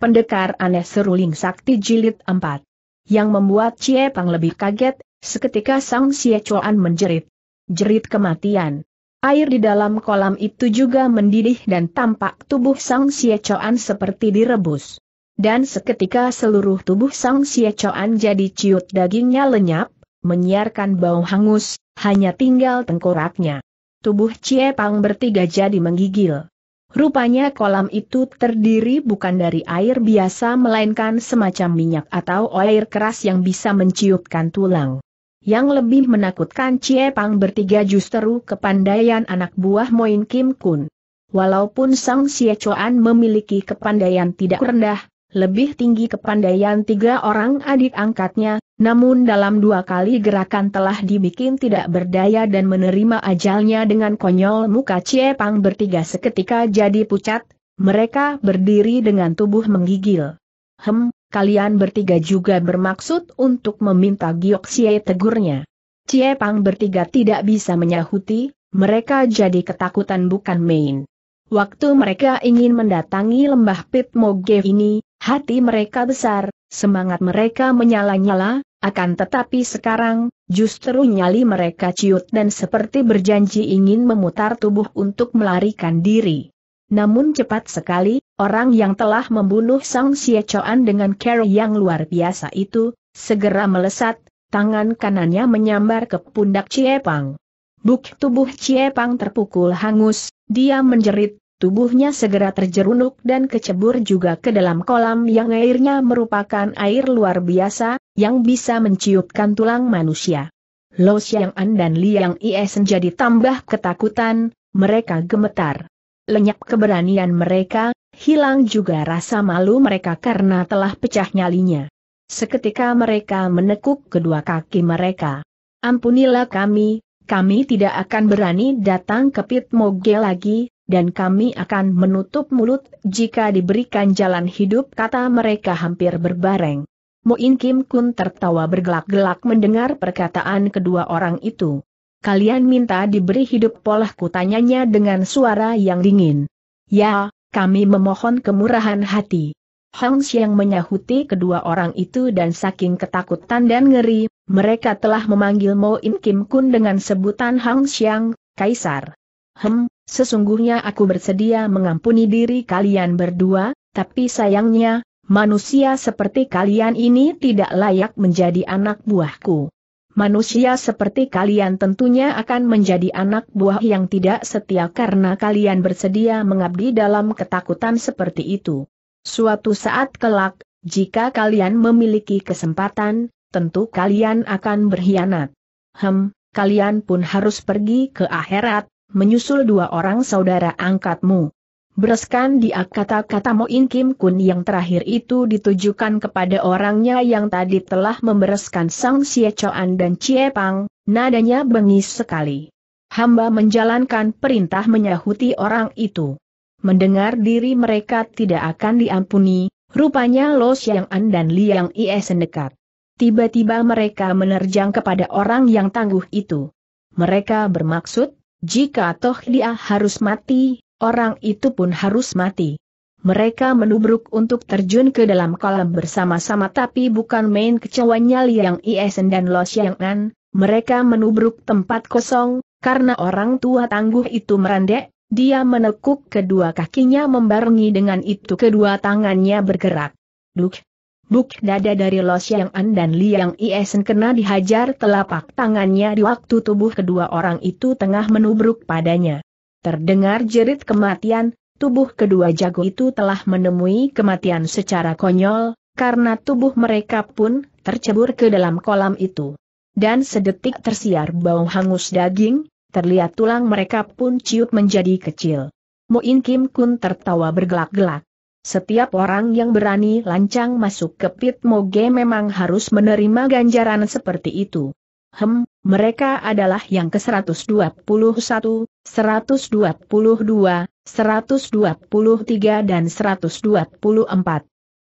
Pendekar aneh seruling sakti jilid 4. Yang membuat Cie Pang lebih kaget, seketika Sang Xie Chuan menjerit. Jerit kematian. Air di dalam kolam itu juga mendidih dan tampak tubuh Sang Xie Chuan seperti direbus. Dan seketika seluruh tubuh Sang Xie Chuan jadi ciut dagingnya lenyap, menyiarkan bau hangus, hanya tinggal tengkoraknya. Tubuh Cie Pang bertiga jadi menggigil. Rupanya kolam itu terdiri bukan dari air biasa melainkan semacam minyak atau air keras yang bisa menciutkan tulang. Yang lebih menakutkan Cie Pang bertiga justru kepandaian anak buah Moin Kim Kun. Walaupun Sang Xie Chuan memiliki kepandaian tidak rendah, lebih tinggi kepandaian tiga orang adik angkatnya, namun dalam dua kali gerakan telah dibikin tidak berdaya dan menerima ajalnya dengan konyol muka Cie Pang bertiga seketika jadi pucat, mereka berdiri dengan tubuh menggigil. Hem, kalian bertiga juga bermaksud untuk meminta Giok Cie tegurnya. Cie Pang bertiga tidak bisa menyahuti, mereka jadi ketakutan bukan main. Waktu mereka ingin mendatangi lembah Pit Moge ini, hati mereka besar, semangat mereka menyala-nyala, akan tetapi sekarang, justru nyali mereka ciut dan seperti berjanji ingin memutar tubuh untuk melarikan diri. Namun cepat sekali, orang yang telah membunuh Sang Siecoan dengan cara yang luar biasa itu, segera melesat, tangan kanannya menyambar ke pundak Ciepang. Buk tubuh Ciepang terpukul hangus, dia menjerit, tubuhnya segera terjerunuk dan kecebur juga ke dalam kolam yang airnya merupakan air luar biasa, yang bisa menciutkan tulang manusia. Lo Xiang An dan Liang Is menjadi tambah ketakutan, mereka gemetar. Lenyap keberanian mereka, hilang juga rasa malu mereka karena telah pecah nyalinya. Seketika mereka menekuk kedua kaki mereka. Ampunilah kami, kami tidak akan berani datang ke Pit Moge lagi, dan kami akan menutup mulut jika diberikan jalan hidup kata mereka hampir berbareng. Muin Kim Kun tertawa bergelak-gelak mendengar perkataan kedua orang itu. Kalian minta diberi hidup polah tanyanya dengan suara yang dingin. Ya, kami memohon kemurahan hati. Hong Xiang menyahuti kedua orang itu dan saking ketakutan dan ngeri, mereka telah memanggil Mo In Kim Kun dengan sebutan Hong Xiang, Kaisar. Hem, Sesungguhnya aku bersedia mengampuni diri kalian berdua, tapi sayangnya, manusia seperti kalian ini tidak layak menjadi anak buahku. Manusia seperti kalian tentunya akan menjadi anak buah yang tidak setia karena kalian bersedia mengabdi dalam ketakutan seperti itu. Suatu saat kelak, jika kalian memiliki kesempatan, tentu kalian akan berkhianat. Hem, kalian pun harus pergi ke akhirat, menyusul dua orang saudara angkatmu. Bereskan dia kata-kata Moin Kim Kun yang terakhir itu ditujukan kepada orangnya yang tadi telah membereskan Sang Xie Choan dan Cie Pang, nadanya bengis sekali. Hamba menjalankan perintah menyahuti orang itu. Mendengar diri mereka tidak akan diampuni, rupanya Lo An dan Liang Ie sendekat. Tiba-tiba mereka menerjang kepada orang yang tangguh itu. Mereka bermaksud jika toh dia harus mati, orang itu pun harus mati. Mereka menubruk untuk terjun ke dalam kolam bersama-sama tapi bukan main kecewanya Liang Iesen dan Lo Xiangnan, mereka menubruk tempat kosong, karena orang tua tangguh itu merendah. dia menekuk kedua kakinya membarengi dengan itu kedua tangannya bergerak. Duk, Buk dada dari yang an dan Liang Iesen kena dihajar telapak tangannya di waktu tubuh kedua orang itu tengah menubruk padanya. Terdengar jerit kematian, tubuh kedua jago itu telah menemui kematian secara konyol, karena tubuh mereka pun tercebur ke dalam kolam itu. Dan sedetik tersiar bau hangus daging, terlihat tulang mereka pun ciut menjadi kecil. Muin Kim Kun tertawa bergelak-gelak. Setiap orang yang berani lancang masuk ke pit moge memang harus menerima ganjaran seperti itu. Hem, mereka adalah yang ke-121, 122, 123 dan 124.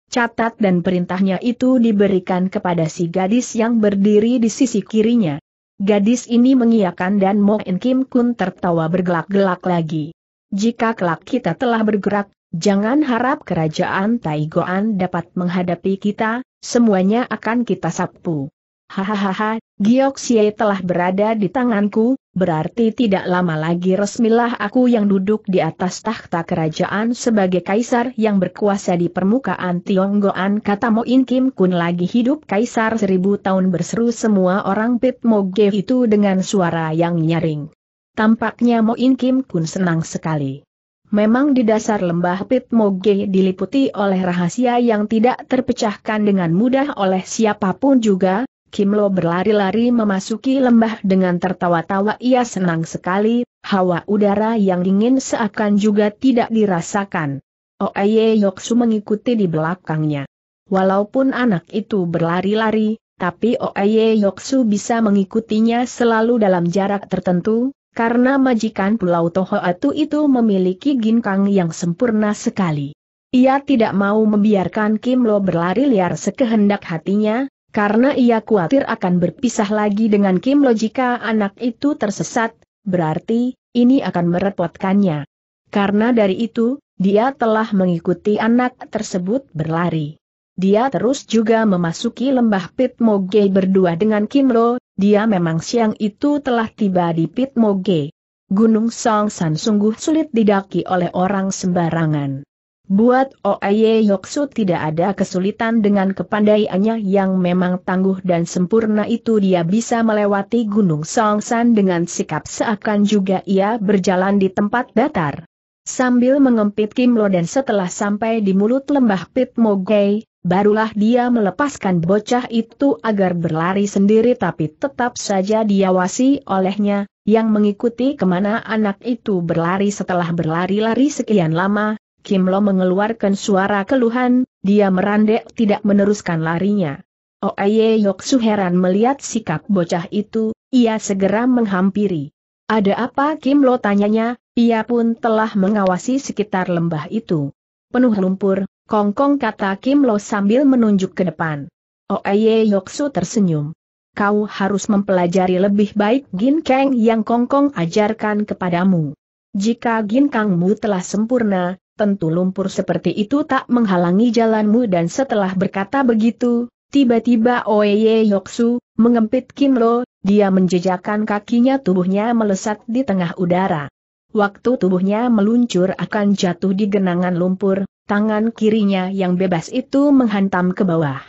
Catat dan perintahnya itu diberikan kepada si gadis yang berdiri di sisi kirinya. Gadis ini mengiakan dan Mo In Kim Kun tertawa bergelak-gelak lagi. Jika kelak kita telah bergerak, Jangan harap kerajaan Taigoan dapat menghadapi kita, semuanya akan kita sapu. Hahaha, Giok telah berada di tanganku, berarti tidak lama lagi resmilah aku yang duduk di atas takhta kerajaan sebagai kaisar yang berkuasa di permukaan Tionggoan kata Mo In Kim Kun lagi hidup kaisar seribu tahun berseru semua orang Pit Moge itu dengan suara yang nyaring. Tampaknya Mo In Kim Kun senang sekali. Memang di dasar lembah Pit Moge diliputi oleh rahasia yang tidak terpecahkan dengan mudah oleh siapapun juga, Kimlo berlari-lari memasuki lembah dengan tertawa-tawa ia senang sekali, hawa udara yang dingin seakan juga tidak dirasakan. Oeye Yoksu mengikuti di belakangnya. Walaupun anak itu berlari-lari, tapi Oeye Yoksu bisa mengikutinya selalu dalam jarak tertentu, karena majikan Pulau Tohoatu itu memiliki ginkang yang sempurna sekali. Ia tidak mau membiarkan Kim Lo berlari liar sekehendak hatinya, karena ia khawatir akan berpisah lagi dengan Kim Lo jika anak itu tersesat, berarti, ini akan merepotkannya. Karena dari itu, dia telah mengikuti anak tersebut berlari. Dia terus juga memasuki lembah Moge berdua dengan Kimlo, dia memang siang itu telah tiba di Moge. Gunung Song San sungguh sulit didaki oleh orang sembarangan. Buat Oaye Yoksu tidak ada kesulitan dengan kepandaiannya yang memang tangguh dan sempurna itu dia bisa melewati Gunung Song San dengan sikap seakan juga ia berjalan di tempat datar. Sambil mengempit Kimlo dan setelah sampai di mulut lembah Mogei, Barulah dia melepaskan bocah itu agar berlari sendiri tapi tetap saja diawasi olehnya, yang mengikuti kemana anak itu berlari setelah berlari-lari sekian lama, Kim Lo mengeluarkan suara keluhan, dia merandek tidak meneruskan larinya. Oh Yok Su heran melihat sikap bocah itu, ia segera menghampiri. Ada apa Kim Lo tanyanya, ia pun telah mengawasi sekitar lembah itu. Penuh lumpur, Kongkong kata Kim Lo sambil menunjuk ke depan. Oeye Yoksu tersenyum. Kau harus mempelajari lebih baik Gin Kang yang Kongkong ajarkan kepadamu. Jika Gin Kangmu telah sempurna, tentu lumpur seperti itu tak menghalangi jalanmu dan setelah berkata begitu, tiba-tiba Oeye Yoksu, mengempit Kim Lo, dia menjejakkan kakinya tubuhnya melesat di tengah udara. Waktu tubuhnya meluncur akan jatuh di genangan lumpur, tangan kirinya yang bebas itu menghantam ke bawah.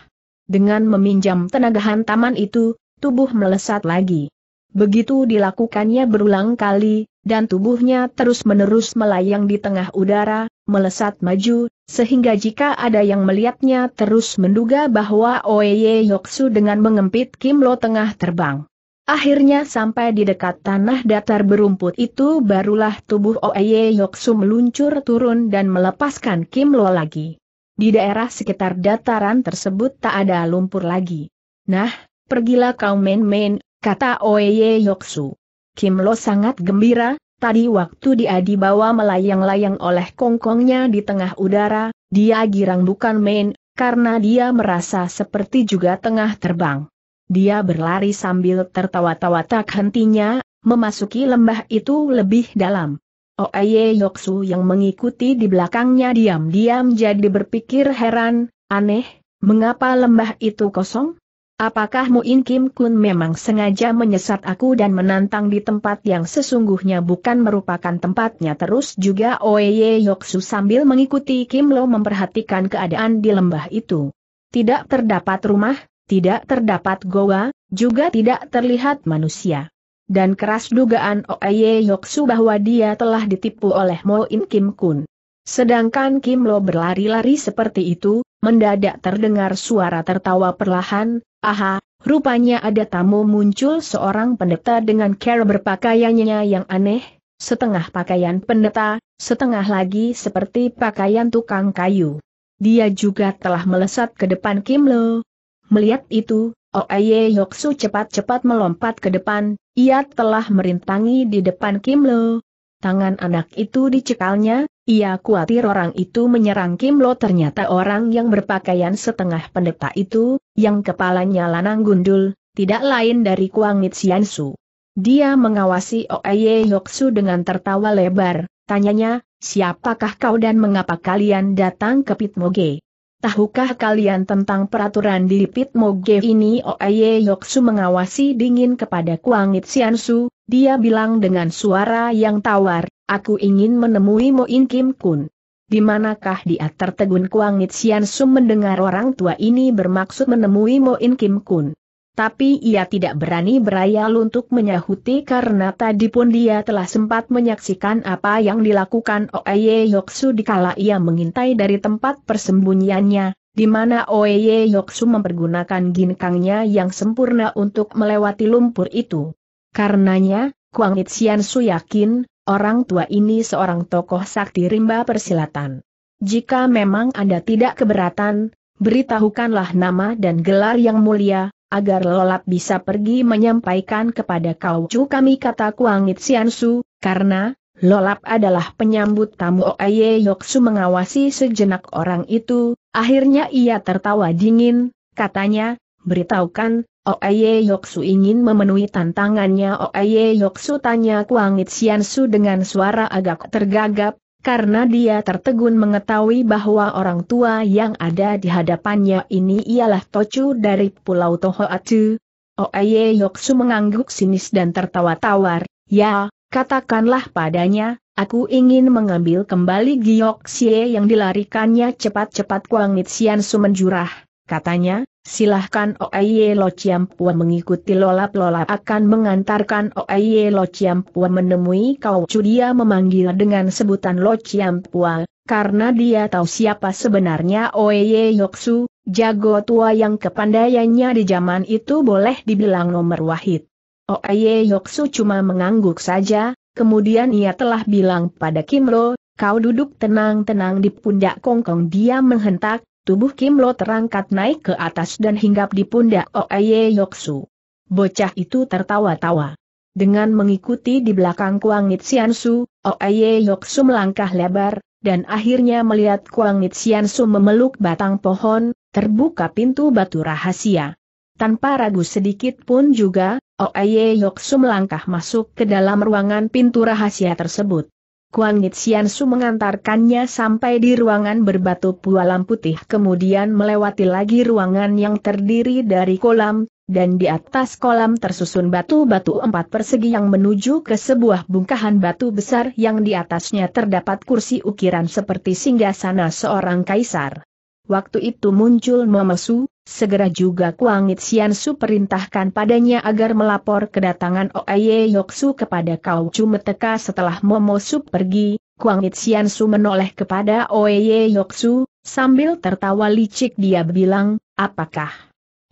Dengan meminjam tenaga hantaman itu, tubuh melesat lagi. Begitu dilakukannya berulang kali, dan tubuhnya terus-menerus melayang di tengah udara, melesat maju, sehingga jika ada yang melihatnya terus menduga bahwa Oeye Yoksu dengan mengempit Kim Lo tengah terbang. Akhirnya sampai di dekat tanah datar berumput itu barulah tubuh Oeye Yoksu meluncur turun dan melepaskan Kim Lo lagi. Di daerah sekitar dataran tersebut tak ada lumpur lagi. Nah, pergilah kau main-main, kata Oeye Yoksu. Kim Lo sangat gembira, tadi waktu dia dibawa melayang-layang oleh kongkongnya di tengah udara, dia girang bukan main, karena dia merasa seperti juga tengah terbang. Dia berlari sambil tertawa-tawa tak hentinya, memasuki lembah itu lebih dalam. Oeye Yoksu yang mengikuti di belakangnya diam-diam jadi berpikir heran, aneh, mengapa lembah itu kosong? Apakah Muin Kim Kun memang sengaja menyesat aku dan menantang di tempat yang sesungguhnya bukan merupakan tempatnya terus juga Oeye Yoksu sambil mengikuti Kim Lo memperhatikan keadaan di lembah itu. Tidak terdapat rumah, tidak terdapat goa, juga tidak terlihat manusia. Dan keras dugaan Oeye Yoksu bahwa dia telah ditipu oleh Mo In Kim Kun. Sedangkan Kim Lo berlari-lari seperti itu, mendadak terdengar suara tertawa perlahan, aha, rupanya ada tamu muncul seorang pendeta dengan cara berpakaiannya yang aneh, setengah pakaian pendeta, setengah lagi seperti pakaian tukang kayu. Dia juga telah melesat ke depan Kim Lo, Melihat itu, Oaye Yoksu cepat-cepat melompat ke depan, ia telah merintangi di depan Kim Lo. Tangan anak itu dicekalnya, ia khawatir orang itu menyerang Kim Lo ternyata orang yang berpakaian setengah pendeta itu, yang kepalanya lanang gundul, tidak lain dari Kuang Nitsiansu. Dia mengawasi Oaye Yoksu dengan tertawa lebar, tanyanya, siapakah kau dan mengapa kalian datang ke Pitmoge? Tahukah kalian tentang peraturan di Pit Moge ini Oye Yoksu mengawasi dingin kepada Kuangit Siansu, dia bilang dengan suara yang tawar, aku ingin menemui Moin Kim Kun. Di manakah dia tertegun Kuangit Siansu mendengar orang tua ini bermaksud menemui Moin Kim Kun? tapi ia tidak berani berayal untuk menyahuti karena tadi pun dia telah sempat menyaksikan apa yang dilakukan Oeye Yoksu dikala ia mengintai dari tempat persembunyiannya, di mana Oeye Yoksu mempergunakan ginkangnya yang sempurna untuk melewati lumpur itu. Karenanya, Kuang Itsian Su yakin, orang tua ini seorang tokoh sakti rimba persilatan. Jika memang Anda tidak keberatan, beritahukanlah nama dan gelar yang mulia, agar lelap bisa pergi menyampaikan kepada kau cu kami kata Kuangit Siansu, karena, Lolap adalah penyambut tamu Oye Yoksu mengawasi sejenak orang itu, akhirnya ia tertawa dingin, katanya, beritahukan, Oye Yoksu ingin memenuhi tantangannya Oye Yoksu tanya Kuangit Siansu dengan suara agak tergagap, karena dia tertegun mengetahui bahwa orang tua yang ada di hadapannya ini ialah Tochu dari Pulau Tohoatu. Oeye Yoksu mengangguk sinis dan tertawa tawar, ya, katakanlah padanya, aku ingin mengambil kembali Giok Xie yang dilarikannya cepat-cepat Kuang Nitsian menjurah, katanya, Silahkan Oeye Lo Chiampua mengikuti lolap-lolap akan mengantarkan Oeye Lo Chiampua menemui kau Dia memanggil dengan sebutan Lo Chiampua, karena dia tahu siapa sebenarnya Oeye Yoksu, jago tua yang kepandaiannya di zaman itu boleh dibilang nomor wahid. Oeye Yoksu cuma mengangguk saja, kemudian ia telah bilang pada Kimro, kau duduk tenang-tenang di pundak Kongkong dia menghentak, Tubuh Kim Lo terangkat naik ke atas dan hinggap di pundak Oeye Yoksu. Bocah itu tertawa-tawa. Dengan mengikuti di belakang Kuang Nitsian Su, Oeye Yoksu melangkah lebar, dan akhirnya melihat Kuang Nitsian Su memeluk batang pohon, terbuka pintu batu rahasia. Tanpa ragu sedikit pun juga, Oeye Yoksu melangkah masuk ke dalam ruangan pintu rahasia tersebut. Kuan Su mengantarkannya sampai di ruangan berbatu pualam putih kemudian melewati lagi ruangan yang terdiri dari kolam, dan di atas kolam tersusun batu-batu empat persegi yang menuju ke sebuah bungkahan batu besar yang di atasnya terdapat kursi ukiran seperti singgasana seorang kaisar. Waktu itu muncul Momesu, segera juga Kuangit Xiansu perintahkan padanya agar melapor kedatangan Oaye Yoksu kepada Kau teka setelah Momosu pergi, Kuangit Xiansu menoleh kepada Oaye Yoksu, sambil tertawa licik dia bilang, apakah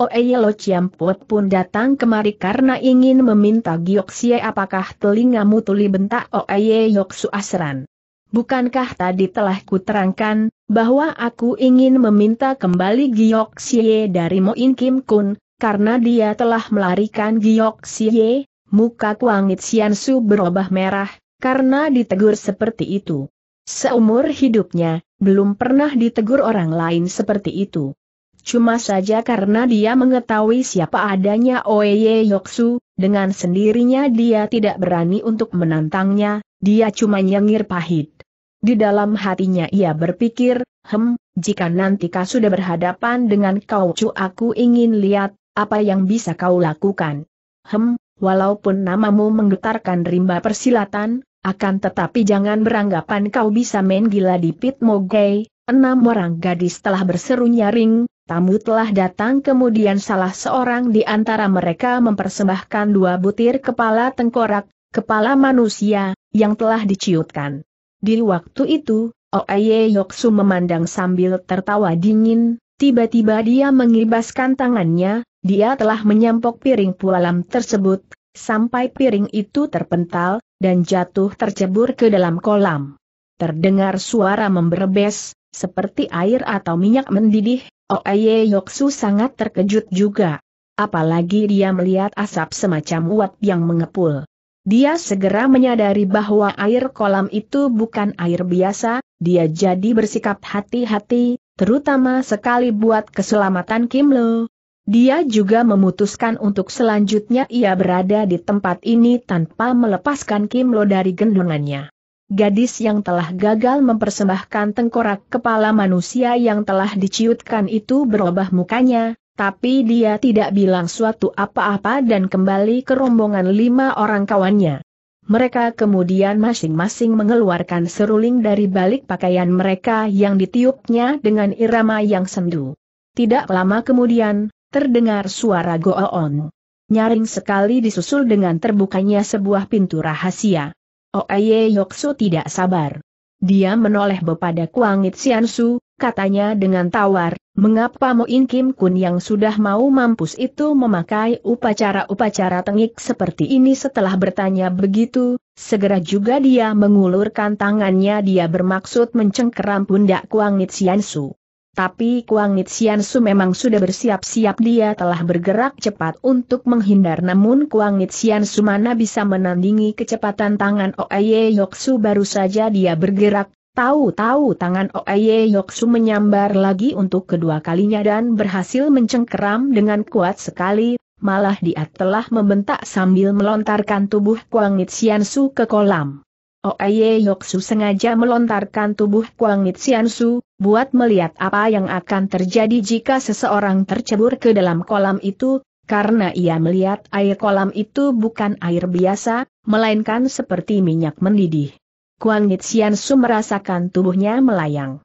Oeye Lo Chiampuat pun datang kemari karena ingin meminta Gioksie apakah telingamu tuli bentak Oeye Yoksu asran. Bukankah tadi telah kuterangkan, bahwa aku ingin meminta kembali Giok Xie dari Mo In Kim Kun, karena dia telah melarikan Giok Xie, muka Kuangit Siansu berubah merah, karena ditegur seperti itu. Seumur hidupnya, belum pernah ditegur orang lain seperti itu. Cuma saja karena dia mengetahui siapa adanya Oeye Yoksu, dengan sendirinya dia tidak berani untuk menantangnya, dia cuma nyengir pahit. Di dalam hatinya ia berpikir, hem, jika nanti kau sudah berhadapan dengan kau cu aku ingin lihat, apa yang bisa kau lakukan. Hem, walaupun namamu menggetarkan rimba persilatan, akan tetapi jangan beranggapan kau bisa main gila di pit mogai. Enam orang gadis telah berseru nyaring, tamu telah datang kemudian salah seorang di antara mereka mempersembahkan dua butir kepala tengkorak, kepala manusia, yang telah diciutkan. Di waktu itu, Oaye Yoksu memandang sambil tertawa dingin, tiba-tiba dia mengibaskan tangannya, dia telah menyampok piring pualam tersebut, sampai piring itu terpental, dan jatuh tercebur ke dalam kolam. Terdengar suara memberbes, seperti air atau minyak mendidih, Oaye Yoksu sangat terkejut juga. Apalagi dia melihat asap semacam uap yang mengepul. Dia segera menyadari bahwa air kolam itu bukan air biasa, dia jadi bersikap hati-hati, terutama sekali buat keselamatan Kim Lo. Dia juga memutuskan untuk selanjutnya ia berada di tempat ini tanpa melepaskan Kim Lo dari gendongannya. Gadis yang telah gagal mempersembahkan tengkorak kepala manusia yang telah diciutkan itu berubah mukanya, tapi dia tidak bilang suatu apa-apa dan kembali ke rombongan lima orang kawannya. Mereka kemudian masing-masing mengeluarkan seruling dari balik pakaian mereka yang ditiupnya dengan irama yang sendu. Tidak lama kemudian, terdengar suara goon. Nyaring sekali disusul dengan terbukanya sebuah pintu rahasia. Oeye oh, Yoksu tidak sabar. Dia menoleh kepada Kuangit Siansu, katanya dengan tawar, mengapa Moin Kim Kun yang sudah mau mampus itu memakai upacara-upacara tengik seperti ini setelah bertanya begitu, segera juga dia mengulurkan tangannya dia bermaksud mencengkeram pundak Kuang Nitsian Su. Tapi Kuang Nitsian Su memang sudah bersiap-siap dia telah bergerak cepat untuk menghindar namun Kuang Nitsian Su mana bisa menandingi kecepatan tangan Oye Yoksu baru saja dia bergerak Tahu-tahu tangan Oye Yoksu menyambar lagi untuk kedua kalinya dan berhasil mencengkeram dengan kuat sekali, malah dia telah membentak sambil melontarkan tubuh Kuang Nitsiansu ke kolam. Oye Yoksu sengaja melontarkan tubuh Kuang Nitsiansu, buat melihat apa yang akan terjadi jika seseorang tercebur ke dalam kolam itu, karena ia melihat air kolam itu bukan air biasa, melainkan seperti minyak mendidih. Kuan Yitsian Su merasakan tubuhnya melayang.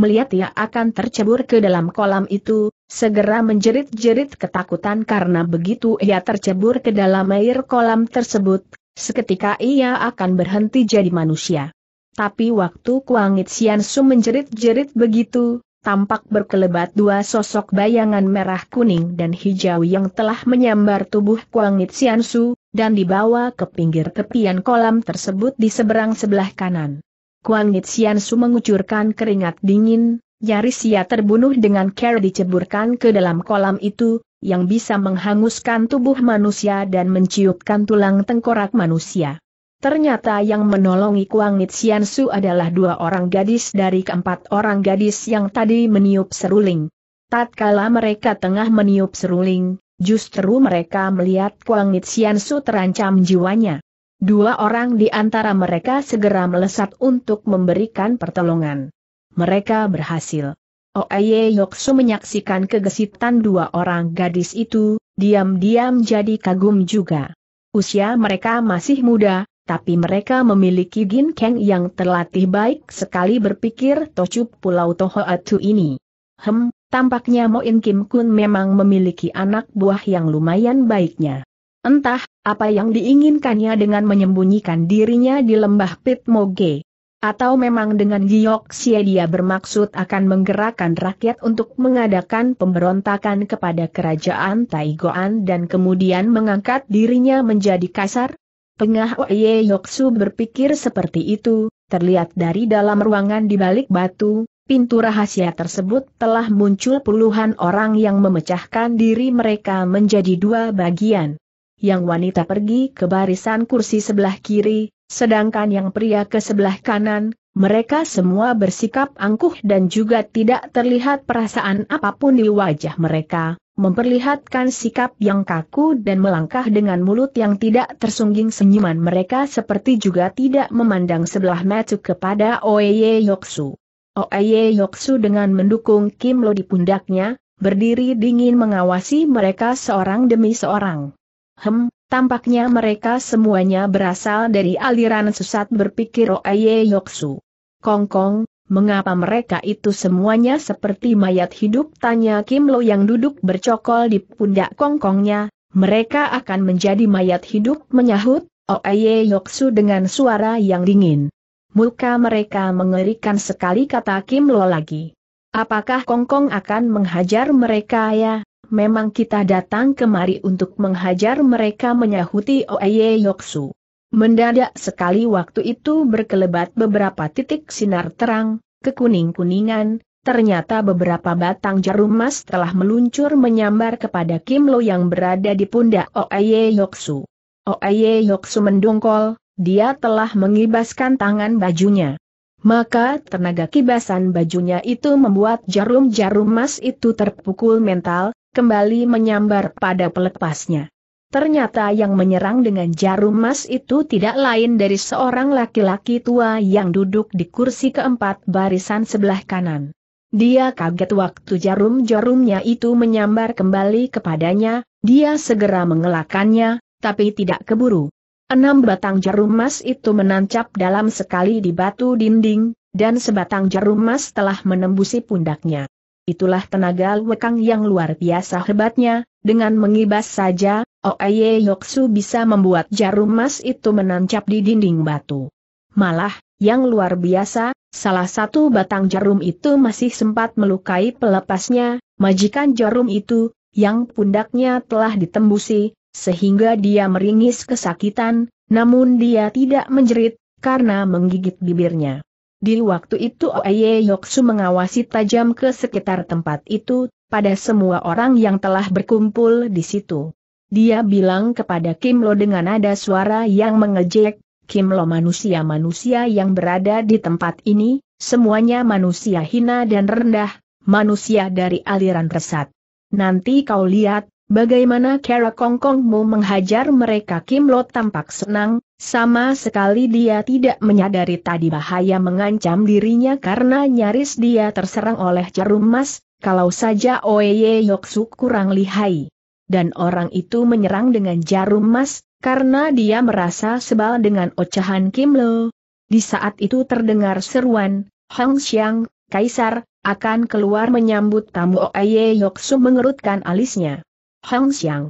Melihat ia akan tercebur ke dalam kolam itu, segera menjerit-jerit ketakutan karena begitu ia tercebur ke dalam air kolam tersebut, seketika ia akan berhenti jadi manusia. Tapi waktu Kuang Yitsian Su menjerit-jerit begitu, tampak berkelebat dua sosok bayangan merah kuning dan hijau yang telah menyambar tubuh Kuang Su, dan dibawa ke pinggir tepian kolam tersebut di seberang sebelah kanan. Kuang Su mengucurkan keringat dingin, nyaris ia terbunuh dengan cara diceburkan ke dalam kolam itu, yang bisa menghanguskan tubuh manusia dan menciutkan tulang tengkorak manusia. Ternyata yang menolongi Kuang Nitsian adalah dua orang gadis dari keempat orang gadis yang tadi meniup seruling. Tatkala mereka tengah meniup seruling, justru mereka melihat Kuang Nitsian terancam jiwanya. Dua orang di antara mereka segera melesat untuk memberikan pertolongan. Mereka berhasil. Oeye Yoksu menyaksikan kegesitan dua orang gadis itu, diam-diam jadi kagum juga. Usia mereka masih muda, tapi mereka memiliki Gin Kang yang terlatih baik sekali berpikir Tocup Pulau toho atu ini. Hem, tampaknya Moin Kim Kun memang memiliki anak buah yang lumayan baiknya. Entah, apa yang diinginkannya dengan menyembunyikan dirinya di lembah Pit Moge. Atau memang dengan Giok Xie dia bermaksud akan menggerakkan rakyat untuk mengadakan pemberontakan kepada kerajaan Taigoan dan kemudian mengangkat dirinya menjadi kasar? Pengah Oye Yoksu berpikir seperti itu, terlihat dari dalam ruangan di balik batu, pintu rahasia tersebut telah muncul puluhan orang yang memecahkan diri mereka menjadi dua bagian. Yang wanita pergi ke barisan kursi sebelah kiri, sedangkan yang pria ke sebelah kanan, mereka semua bersikap angkuh dan juga tidak terlihat perasaan apapun di wajah mereka, Memperlihatkan sikap yang kaku dan melangkah dengan mulut yang tidak tersungging senyuman mereka seperti juga tidak memandang sebelah mata kepada Oeye Yoksu. Oeye Yoksu dengan mendukung Kim Lo di pundaknya, berdiri dingin mengawasi mereka seorang demi seorang. Hem, tampaknya mereka semuanya berasal dari aliran sesat berpikir Oeye Yoksu. Kongkong, mengapa mereka itu semuanya seperti mayat hidup? Tanya Kim Lo yang duduk bercokol di pundak kongkongnya, mereka akan menjadi mayat hidup menyahut, Oeye oh, Yoksu dengan suara yang dingin. Muka mereka mengerikan sekali kata Kim Lo lagi. Apakah Kongkong akan menghajar mereka ya? Memang kita datang kemari untuk menghajar mereka menyahuti Oeye oh, Yoksu. Mendadak sekali waktu itu berkelebat beberapa titik sinar terang, kekuning-kuningan, ternyata beberapa batang jarum emas telah meluncur menyambar kepada Kim Lo yang berada di pundak Oeye Yoksu. Oeye Yoksu mendongkol, dia telah mengibaskan tangan bajunya. Maka tenaga kibasan bajunya itu membuat jarum-jarum emas itu terpukul mental, kembali menyambar pada pelepasnya. Ternyata yang menyerang dengan jarum emas itu tidak lain dari seorang laki-laki tua yang duduk di kursi keempat barisan sebelah kanan. Dia kaget waktu jarum-jarumnya itu menyambar kembali kepadanya, dia segera mengelakannya, tapi tidak keburu. Enam batang jarum emas itu menancap dalam sekali di batu dinding, dan sebatang jarum emas telah menembusi pundaknya. Itulah tenaga Wekang yang luar biasa hebatnya, dengan mengibas saja, Oeye oh, Yoksu bisa membuat jarum emas itu menancap di dinding batu. Malah, yang luar biasa, salah satu batang jarum itu masih sempat melukai pelepasnya, majikan jarum itu, yang pundaknya telah ditembusi, sehingga dia meringis kesakitan, namun dia tidak menjerit, karena menggigit bibirnya. Di waktu itu Oeye oh, Yoksu mengawasi tajam ke sekitar tempat itu, pada semua orang yang telah berkumpul di situ. Dia bilang kepada Kim Lo dengan nada suara yang mengejek, Kim Lo manusia-manusia yang berada di tempat ini, semuanya manusia hina dan rendah, manusia dari aliran resat. Nanti kau lihat, bagaimana Kara Kongkongmu menghajar mereka Kim Lo tampak senang, sama sekali dia tidak menyadari tadi bahaya mengancam dirinya karena nyaris dia terserang oleh jarum emas. kalau saja Oye Yoksu kurang lihai dan orang itu menyerang dengan jarum emas, karena dia merasa sebal dengan ocehan Kim Lo. Di saat itu terdengar seruan, Hong Xiang, Kaisar, akan keluar menyambut tamu Oye Yoksu mengerutkan alisnya. Hong Xiang.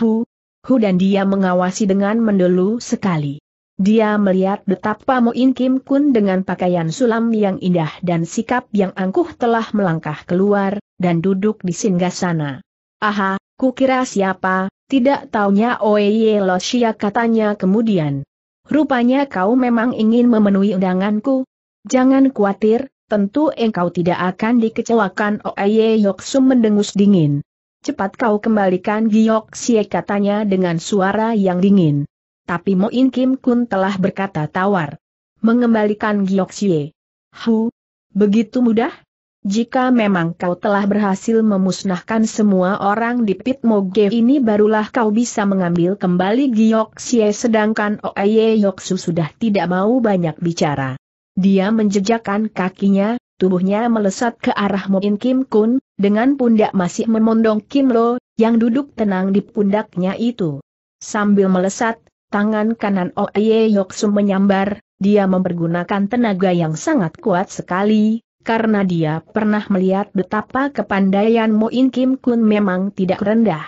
Hu. Hu dan dia mengawasi dengan mendelu sekali. Dia melihat betapa Mo Kim Kun dengan pakaian sulam yang indah dan sikap yang angkuh telah melangkah keluar, dan duduk di singgah sana. Aha, Kukira siapa, tidak taunya Oeye Losia katanya kemudian. Rupanya kau memang ingin memenuhi undanganku. Jangan khawatir, tentu engkau tidak akan dikecewakan Oeye Yoksum mendengus dingin. Cepat kau kembalikan Giyok Sie katanya dengan suara yang dingin. Tapi Moin Kim Kun telah berkata tawar. Mengembalikan Giyok Sie. Hu, begitu mudah? Jika memang kau telah berhasil memusnahkan semua orang di Pit Moge ini barulah kau bisa mengambil kembali Giok Xie sedangkan Oye Yoksu sudah tidak mau banyak bicara. Dia menjejakkan kakinya, tubuhnya melesat ke arah Moin Kim Kun, dengan pundak masih memondong Kim Lo, yang duduk tenang di pundaknya itu. Sambil melesat, tangan kanan Oye Yoksu menyambar, dia mempergunakan tenaga yang sangat kuat sekali, karena dia pernah melihat betapa kepandaian Mo In Kim Kun memang tidak rendah.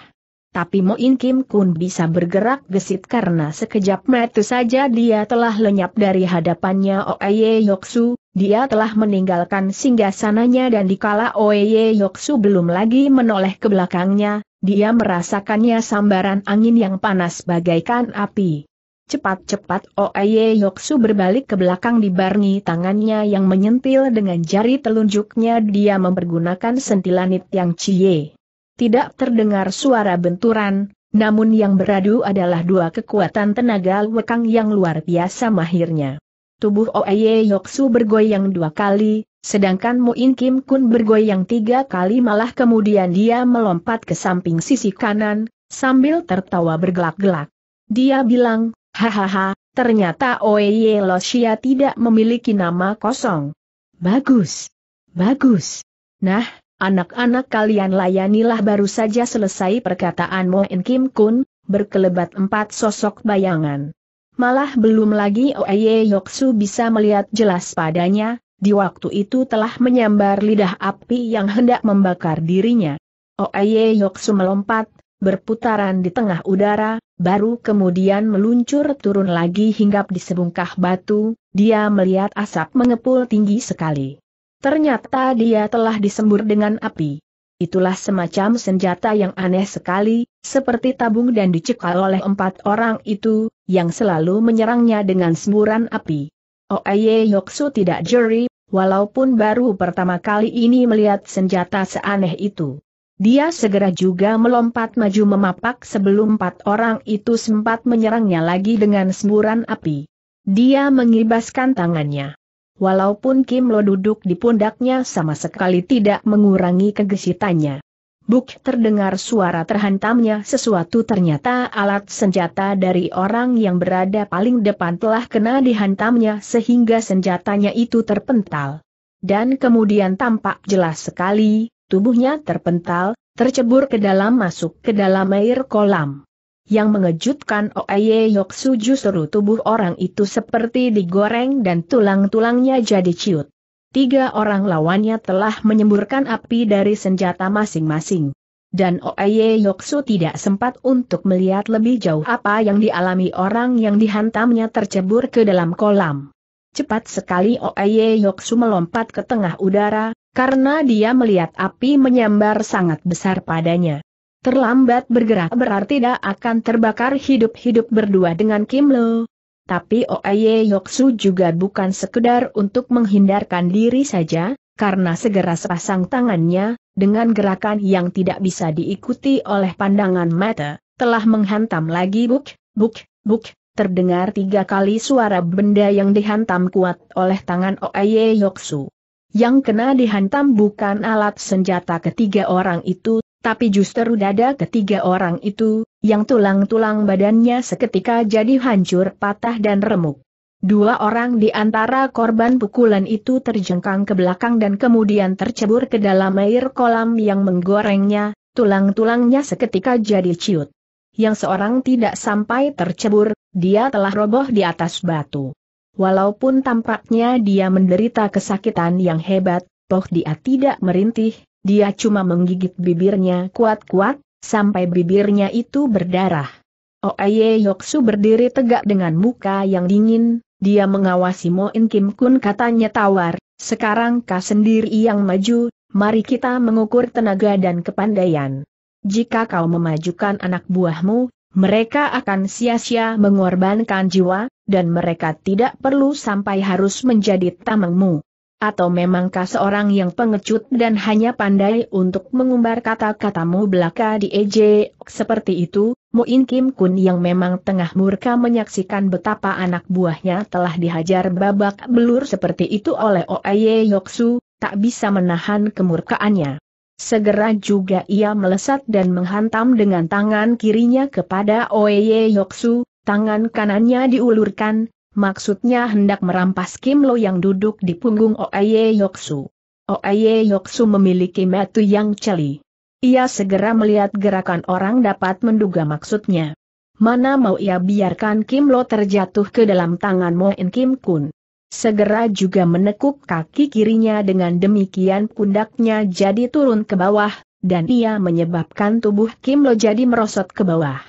Tapi Mo In Kim Kun bisa bergerak gesit karena sekejap mata saja dia telah lenyap dari hadapannya Oeye Yoksu, dia telah meninggalkan singgasananya dan dikala Oeye Yoksu belum lagi menoleh ke belakangnya, dia merasakannya sambaran angin yang panas bagaikan api. Cepat-cepat Oeye Yoksu berbalik ke belakang dibarengi tangannya yang menyentil dengan jari telunjuknya dia mempergunakan sentilanit yang cie. Tidak terdengar suara benturan, namun yang beradu adalah dua kekuatan tenaga wekang yang luar biasa mahirnya. Tubuh Oeye Yoksu bergoyang dua kali, sedangkan Muin Kim Kun bergoyang tiga kali malah kemudian dia melompat ke samping sisi kanan, sambil tertawa bergelak-gelak. Dia bilang, Hahaha, ternyata Oye Losia tidak memiliki nama kosong. Bagus. Bagus. Nah, anak-anak kalian layanilah baru saja selesai perkataan Moen Kim Kun, berkelebat empat sosok bayangan. Malah belum lagi Oye Yoksu bisa melihat jelas padanya, di waktu itu telah menyambar lidah api yang hendak membakar dirinya. Oye Yoksu melompat, berputaran di tengah udara, baru kemudian meluncur turun lagi hingga di sebungkah batu, dia melihat asap mengepul tinggi sekali. Ternyata dia telah disembur dengan api. Itulah semacam senjata yang aneh sekali, seperti tabung dan dicekal oleh empat orang itu, yang selalu menyerangnya dengan semburan api. Oye Yoksu tidak jeri, walaupun baru pertama kali ini melihat senjata seaneh itu. Dia segera juga melompat maju memapak sebelum empat orang itu sempat menyerangnya lagi dengan semburan api. Dia mengibaskan tangannya. Walaupun Kim Lo duduk di pundaknya sama sekali tidak mengurangi kegesitannya. Buk terdengar suara terhantamnya sesuatu ternyata alat senjata dari orang yang berada paling depan telah kena dihantamnya sehingga senjatanya itu terpental. Dan kemudian tampak jelas sekali, tubuhnya terpental, tercebur ke dalam masuk ke dalam air kolam. Yang mengejutkan Oeye Yoksu justru tubuh orang itu seperti digoreng dan tulang-tulangnya jadi ciut. Tiga orang lawannya telah menyemburkan api dari senjata masing-masing. Dan Oeye Yoksu tidak sempat untuk melihat lebih jauh apa yang dialami orang yang dihantamnya tercebur ke dalam kolam. Cepat sekali Oeye Yoksu melompat ke tengah udara, karena dia melihat api menyambar sangat besar padanya. Terlambat bergerak berarti tidak akan terbakar hidup-hidup berdua dengan Kim Lo. Tapi Oye Yoksu juga bukan sekedar untuk menghindarkan diri saja, karena segera sepasang tangannya, dengan gerakan yang tidak bisa diikuti oleh pandangan mata, telah menghantam lagi buk, buk, buk, terdengar tiga kali suara benda yang dihantam kuat oleh tangan Oye Yoksu. Yang kena dihantam bukan alat senjata ketiga orang itu, tapi justru dada ketiga orang itu, yang tulang-tulang badannya seketika jadi hancur patah dan remuk. Dua orang di antara korban pukulan itu terjengkang ke belakang dan kemudian tercebur ke dalam air kolam yang menggorengnya, tulang-tulangnya seketika jadi ciut. Yang seorang tidak sampai tercebur, dia telah roboh di atas batu. Walaupun tampaknya dia menderita kesakitan yang hebat, toh dia tidak merintih, dia cuma menggigit bibirnya kuat-kuat, sampai bibirnya itu berdarah. Oye oh, Yoksu berdiri tegak dengan muka yang dingin, dia mengawasi Moin Kim Kun katanya tawar, sekarang kau sendiri yang maju, mari kita mengukur tenaga dan kepandaian. Jika kau memajukan anak buahmu, mereka akan sia-sia mengorbankan jiwa, dan mereka tidak perlu sampai harus menjadi tamengmu. Atau memangkah seorang yang pengecut dan hanya pandai untuk mengumbar kata-katamu belaka di EJ, seperti itu, Muin Kim Kun yang memang tengah murka menyaksikan betapa anak buahnya telah dihajar babak belur seperti itu oleh Oye Yoksu, tak bisa menahan kemurkaannya. Segera juga ia melesat dan menghantam dengan tangan kirinya kepada Oye Yoksu, Tangan kanannya diulurkan, maksudnya hendak merampas Kim Lo yang duduk di punggung Oaye Yoksu. Oaye Yoksu memiliki metu yang celi. Ia segera melihat gerakan orang dapat menduga maksudnya. Mana mau ia biarkan Kim Lo terjatuh ke dalam tangan Moen Kim Kun. Segera juga menekuk kaki kirinya dengan demikian pundaknya jadi turun ke bawah, dan ia menyebabkan tubuh Kim Lo jadi merosot ke bawah.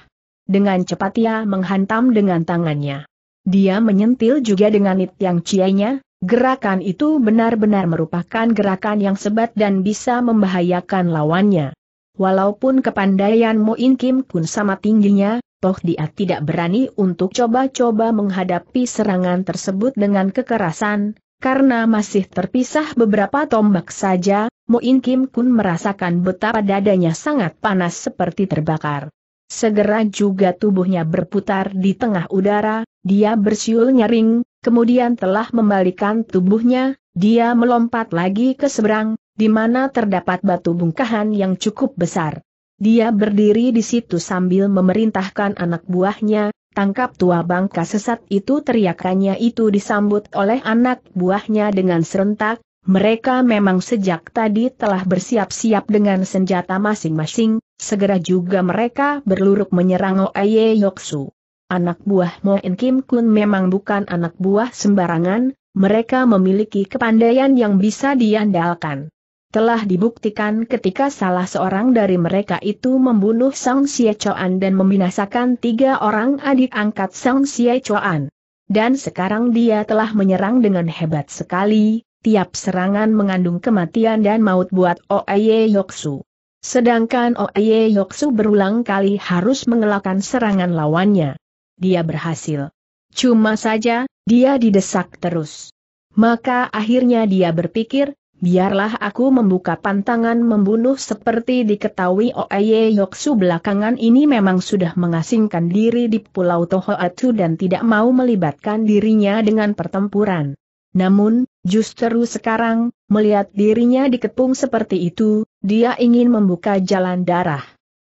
Dengan cepat ia menghantam dengan tangannya. Dia menyentil juga dengan it yang cianya. gerakan itu benar-benar merupakan gerakan yang sebat dan bisa membahayakan lawannya. Walaupun kepandaian Mo In Kim Kun sama tingginya, toh dia tidak berani untuk coba-coba menghadapi serangan tersebut dengan kekerasan, karena masih terpisah beberapa tombak saja, Mo In Kim Kun merasakan betapa dadanya sangat panas seperti terbakar. Segera juga tubuhnya berputar di tengah udara, dia bersiul nyaring, kemudian telah membalikan tubuhnya, dia melompat lagi ke seberang, di mana terdapat batu bungkahan yang cukup besar. Dia berdiri di situ sambil memerintahkan anak buahnya, tangkap tua bangka sesat itu teriakannya itu disambut oleh anak buahnya dengan serentak, mereka memang sejak tadi telah bersiap-siap dengan senjata masing-masing, Segera juga mereka berluruk menyerang Oeye Yoksu. Anak buah Moen Kim Kun memang bukan anak buah sembarangan, mereka memiliki kepandaian yang bisa diandalkan. Telah dibuktikan ketika salah seorang dari mereka itu membunuh Sang Sia Chuan dan membinasakan tiga orang adik angkat Sang Sia Chuan. Dan sekarang dia telah menyerang dengan hebat sekali, tiap serangan mengandung kematian dan maut buat Oeye Yoksu. Sedangkan Oye Yoksu berulang kali harus mengelakkan serangan lawannya. Dia berhasil. Cuma saja, dia didesak terus. Maka akhirnya dia berpikir, biarlah aku membuka pantangan membunuh seperti diketahui Oye Yoksu belakangan ini memang sudah mengasingkan diri di Pulau Tohoatu dan tidak mau melibatkan dirinya dengan pertempuran. Namun, Justru sekarang, melihat dirinya dikepung seperti itu, dia ingin membuka jalan darah.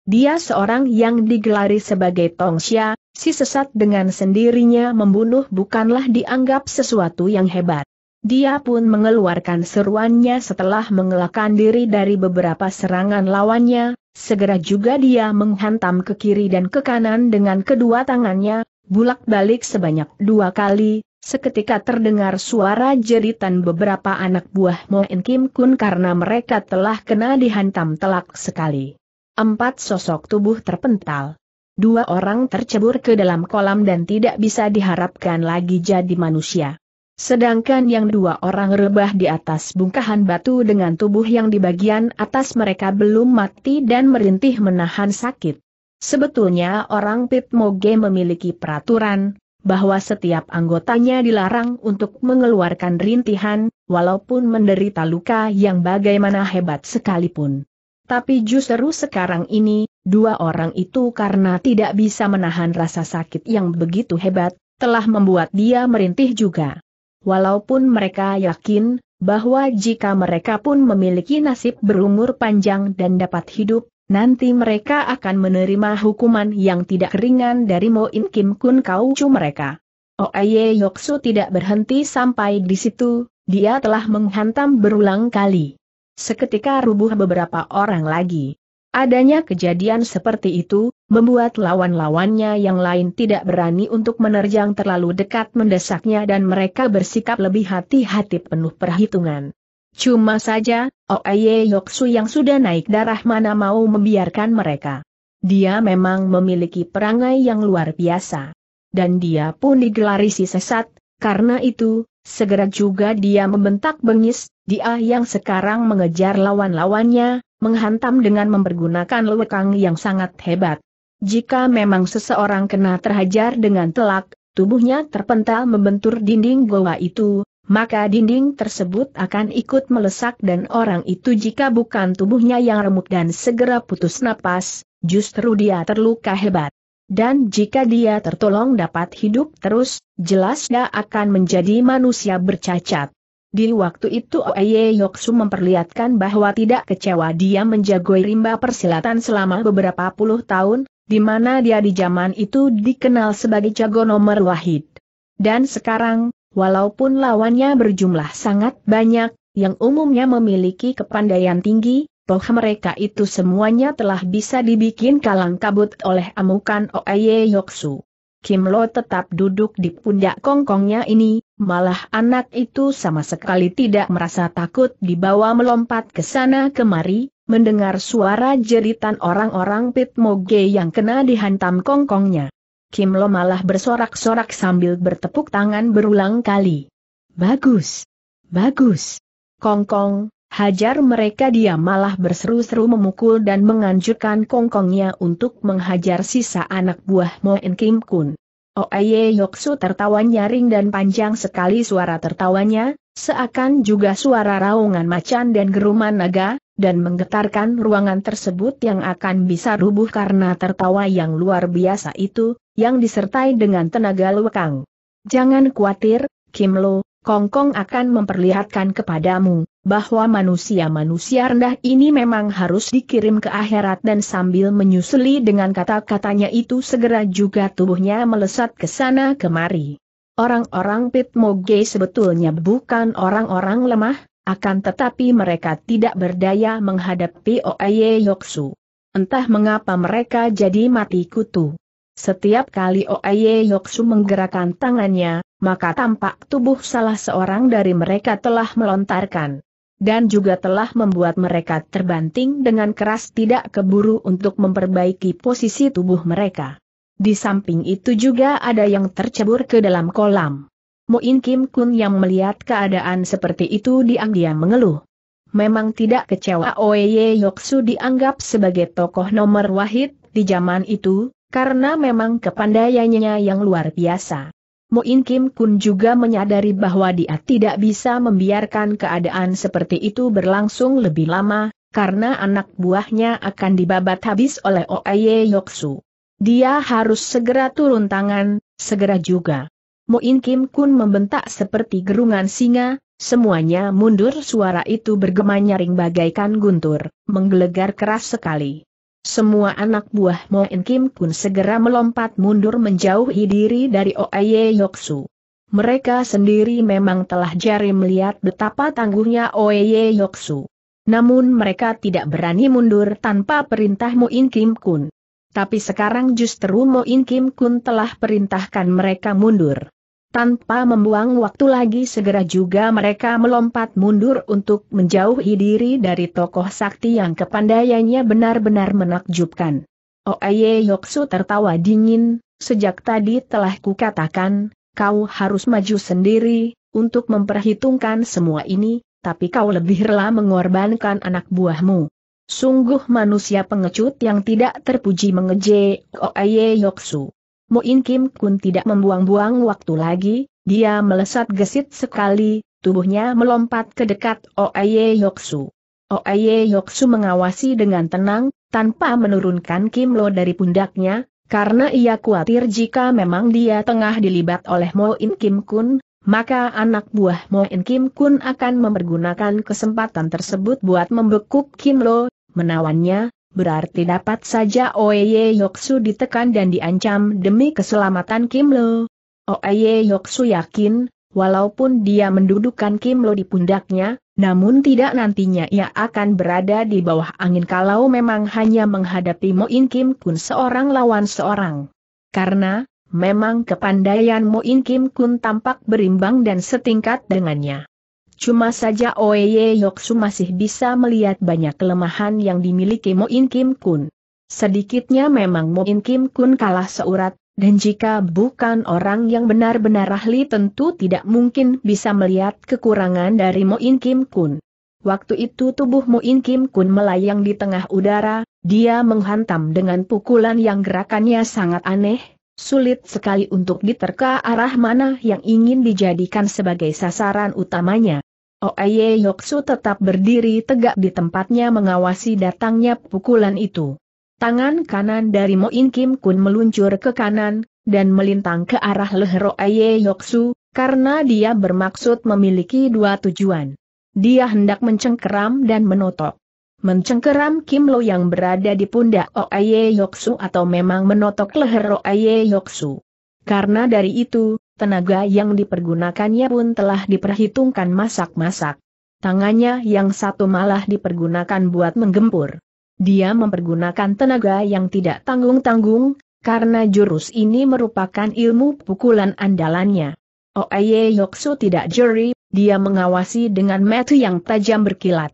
Dia seorang yang digelari sebagai Xia, si sesat dengan sendirinya membunuh bukanlah dianggap sesuatu yang hebat. Dia pun mengeluarkan seruannya setelah mengelakkan diri dari beberapa serangan lawannya, segera juga dia menghantam ke kiri dan ke kanan dengan kedua tangannya, bulak-balik sebanyak dua kali, Seketika terdengar suara jeritan beberapa anak buah Moen Kim Kun karena mereka telah kena dihantam telak sekali. Empat sosok tubuh terpental. Dua orang tercebur ke dalam kolam dan tidak bisa diharapkan lagi jadi manusia. Sedangkan yang dua orang rebah di atas bungkahan batu dengan tubuh yang di bagian atas mereka belum mati dan merintih menahan sakit. Sebetulnya orang Pitmoge memiliki peraturan, bahwa setiap anggotanya dilarang untuk mengeluarkan rintihan, walaupun menderita luka yang bagaimana hebat sekalipun. Tapi justru sekarang ini, dua orang itu karena tidak bisa menahan rasa sakit yang begitu hebat, telah membuat dia merintih juga. Walaupun mereka yakin bahwa jika mereka pun memiliki nasib berumur panjang dan dapat hidup, nanti mereka akan menerima hukuman yang tidak ringan dari Mo In Kim Kun kau chu mereka. Oye oh, Yoksu tidak berhenti sampai di situ, dia telah menghantam berulang kali. Seketika rubuh beberapa orang lagi. Adanya kejadian seperti itu, membuat lawan-lawannya yang lain tidak berani untuk menerjang terlalu dekat mendesaknya dan mereka bersikap lebih hati-hati penuh perhitungan. Cuma saja, Oeye oh Yoksu yang sudah naik darah mana mau membiarkan mereka. Dia memang memiliki perangai yang luar biasa. Dan dia pun digelari si sesat, karena itu, segera juga dia membentak bengis, dia yang sekarang mengejar lawan-lawannya, menghantam dengan mempergunakan lewekang yang sangat hebat. Jika memang seseorang kena terhajar dengan telak, tubuhnya terpental membentur dinding goa itu, maka dinding tersebut akan ikut melesak dan orang itu jika bukan tubuhnya yang remuk dan segera putus napas, justru dia terluka hebat. Dan jika dia tertolong dapat hidup terus, jelas dia akan menjadi manusia bercacat. Di waktu itu Oye Yoksu memperlihatkan bahwa tidak kecewa dia menjagoi rimba persilatan selama beberapa puluh tahun, di mana dia di zaman itu dikenal sebagai jago nomor wahid. Dan sekarang, Walaupun lawannya berjumlah sangat banyak, yang umumnya memiliki kepandaian tinggi, toh mereka itu semuanya telah bisa dibikin kalang kabut oleh amukan Oye Yoksu. Kim Lo tetap duduk di pundak kongkongnya ini, malah anak itu sama sekali tidak merasa takut dibawa melompat ke sana kemari, mendengar suara jeritan orang-orang Pitmoge yang kena dihantam kongkongnya. Kim Lo malah bersorak-sorak sambil bertepuk tangan berulang kali. Bagus! Bagus! Kongkong, hajar mereka dia malah berseru-seru memukul dan menganjurkan kongkongnya untuk menghajar sisa anak buah Moen Kim Kun. Oh aye Yoksu tertawa nyaring dan panjang sekali suara tertawanya, Seakan juga suara raungan macan dan geruman naga, dan menggetarkan ruangan tersebut yang akan bisa rubuh karena tertawa yang luar biasa itu, yang disertai dengan tenaga lekang. Jangan khawatir, Kim Lo, Kong Kong akan memperlihatkan kepadamu, bahwa manusia-manusia rendah ini memang harus dikirim ke akhirat dan sambil menyusuli dengan kata-katanya itu segera juga tubuhnya melesat ke sana kemari. Orang-orang pit moge sebetulnya bukan orang-orang lemah, akan tetapi mereka tidak berdaya menghadapi Oye Yoksu. Entah mengapa mereka jadi mati kutu. Setiap kali Oye Yoksu menggerakkan tangannya, maka tampak tubuh salah seorang dari mereka telah melontarkan. Dan juga telah membuat mereka terbanting dengan keras tidak keburu untuk memperbaiki posisi tubuh mereka. Di samping itu juga ada yang tercebur ke dalam kolam. Muin Kim Kun yang melihat keadaan seperti itu diam-diam mengeluh. Memang tidak kecewa Oye Yoksu dianggap sebagai tokoh nomor wahid di zaman itu, karena memang kepandaiannya yang luar biasa. Muin Kim Kun juga menyadari bahwa dia tidak bisa membiarkan keadaan seperti itu berlangsung lebih lama, karena anak buahnya akan dibabat habis oleh Oye Yoksu. Dia harus segera turun tangan, segera juga. Muin Kim Kun membentak seperti gerungan singa, semuanya mundur suara itu bergema nyaring bagaikan guntur, menggelegar keras sekali. Semua anak buah Muin Kim Kun segera melompat mundur menjauhi diri dari Oye Su. Mereka sendiri memang telah jari melihat betapa tangguhnya Oye Su, Namun mereka tidak berani mundur tanpa perintah Muin Kim Kun tapi sekarang justru Mo In Kim Kun telah perintahkan mereka mundur. Tanpa membuang waktu lagi segera juga mereka melompat mundur untuk menjauhi diri dari tokoh sakti yang kepandaiannya benar-benar menakjubkan. Oeye Yoksu tertawa dingin, sejak tadi telah kukatakan, kau harus maju sendiri, untuk memperhitungkan semua ini, tapi kau lebih rela mengorbankan anak buahmu. Sungguh manusia pengecut yang tidak terpuji mengeje Oaye Yoksu. Moin Kim Kun tidak membuang-buang waktu lagi, dia melesat gesit sekali, tubuhnya melompat ke dekat Oaye Yoksu. Oaye Yoksu mengawasi dengan tenang, tanpa menurunkan Kim Lo dari pundaknya, karena ia khawatir jika memang dia tengah dilibat oleh Moin Kim Kun, maka anak buah Moin Kim Kun akan mempergunakan kesempatan tersebut buat membekuk Kim Lo, menawannya, berarti dapat saja Oye Yoksu ditekan dan diancam demi keselamatan Kim Lo. Oeye Yoksu yakin, walaupun dia mendudukan Kim Lo di pundaknya, namun tidak nantinya ia akan berada di bawah angin kalau memang hanya menghadapi Moin Kim Kun seorang lawan seorang. Karena, memang kepandaian Moin Kim Kun tampak berimbang dan setingkat dengannya. Cuma saja Oye Yoksu masih bisa melihat banyak kelemahan yang dimiliki Moin Kim Kun. Sedikitnya memang Moin Kim Kun kalah seurat, dan jika bukan orang yang benar-benar ahli tentu tidak mungkin bisa melihat kekurangan dari Moin Kim Kun. Waktu itu tubuh Moin Kim Kun melayang di tengah udara, dia menghantam dengan pukulan yang gerakannya sangat aneh, Sulit sekali untuk diterka arah mana yang ingin dijadikan sebagai sasaran utamanya. Oeye Yoksu tetap berdiri tegak di tempatnya mengawasi datangnya pukulan itu. Tangan kanan dari Moin Kim Kun meluncur ke kanan, dan melintang ke arah leher Oeye Yoksu, karena dia bermaksud memiliki dua tujuan. Dia hendak mencengkeram dan menotok. Mencengkeram Kim Lo yang berada di pundak Oaye Yoksu atau memang menotok leher Oaye Yoksu. Karena dari itu, tenaga yang dipergunakannya pun telah diperhitungkan masak-masak. Tangannya yang satu malah dipergunakan buat menggempur. Dia mempergunakan tenaga yang tidak tanggung-tanggung, karena jurus ini merupakan ilmu pukulan andalannya. Oaye Yoksu tidak jeri, dia mengawasi dengan metu yang tajam berkilat.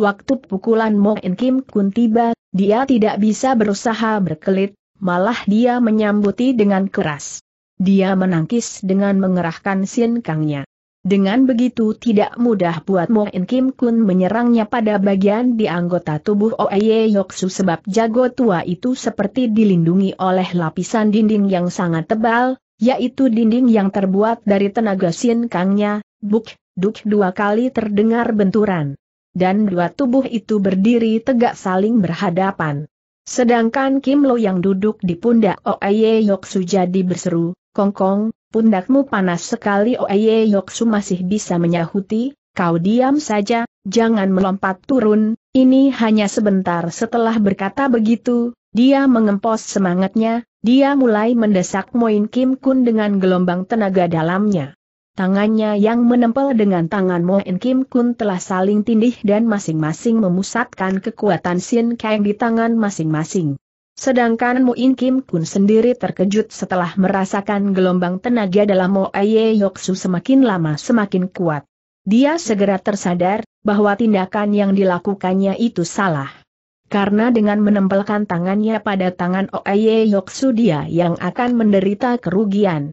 Waktu pukulan Mo In Kim Kun tiba, dia tidak bisa berusaha berkelit, malah dia menyambuti dengan keras. Dia menangkis dengan mengerahkan sin kangnya. Dengan begitu tidak mudah buat Mo In Kim Kun menyerangnya pada bagian di anggota tubuh Oeye Yoksu sebab jago tua itu seperti dilindungi oleh lapisan dinding yang sangat tebal, yaitu dinding yang terbuat dari tenaga sin kangnya, buk, duk dua kali terdengar benturan dan dua tubuh itu berdiri tegak saling berhadapan. Sedangkan Kim Lo yang duduk di pundak Oeye Yoksu jadi berseru, Kongkong, pundakmu panas sekali Oeye Yoksu masih bisa menyahuti, kau diam saja, jangan melompat turun, ini hanya sebentar setelah berkata begitu, dia mengempos semangatnya, dia mulai mendesak Moin Kim Kun dengan gelombang tenaga dalamnya. Tangannya yang menempel dengan tangan Moen Kim Kun telah saling tindih dan masing-masing memusatkan kekuatan Sin Kang di tangan masing-masing. Sedangkan Moen Kim Kun sendiri terkejut setelah merasakan gelombang tenaga dalam Moe Yoksu semakin lama semakin kuat. Dia segera tersadar bahwa tindakan yang dilakukannya itu salah. Karena dengan menempelkan tangannya pada tangan Aye Yoksu dia yang akan menderita kerugian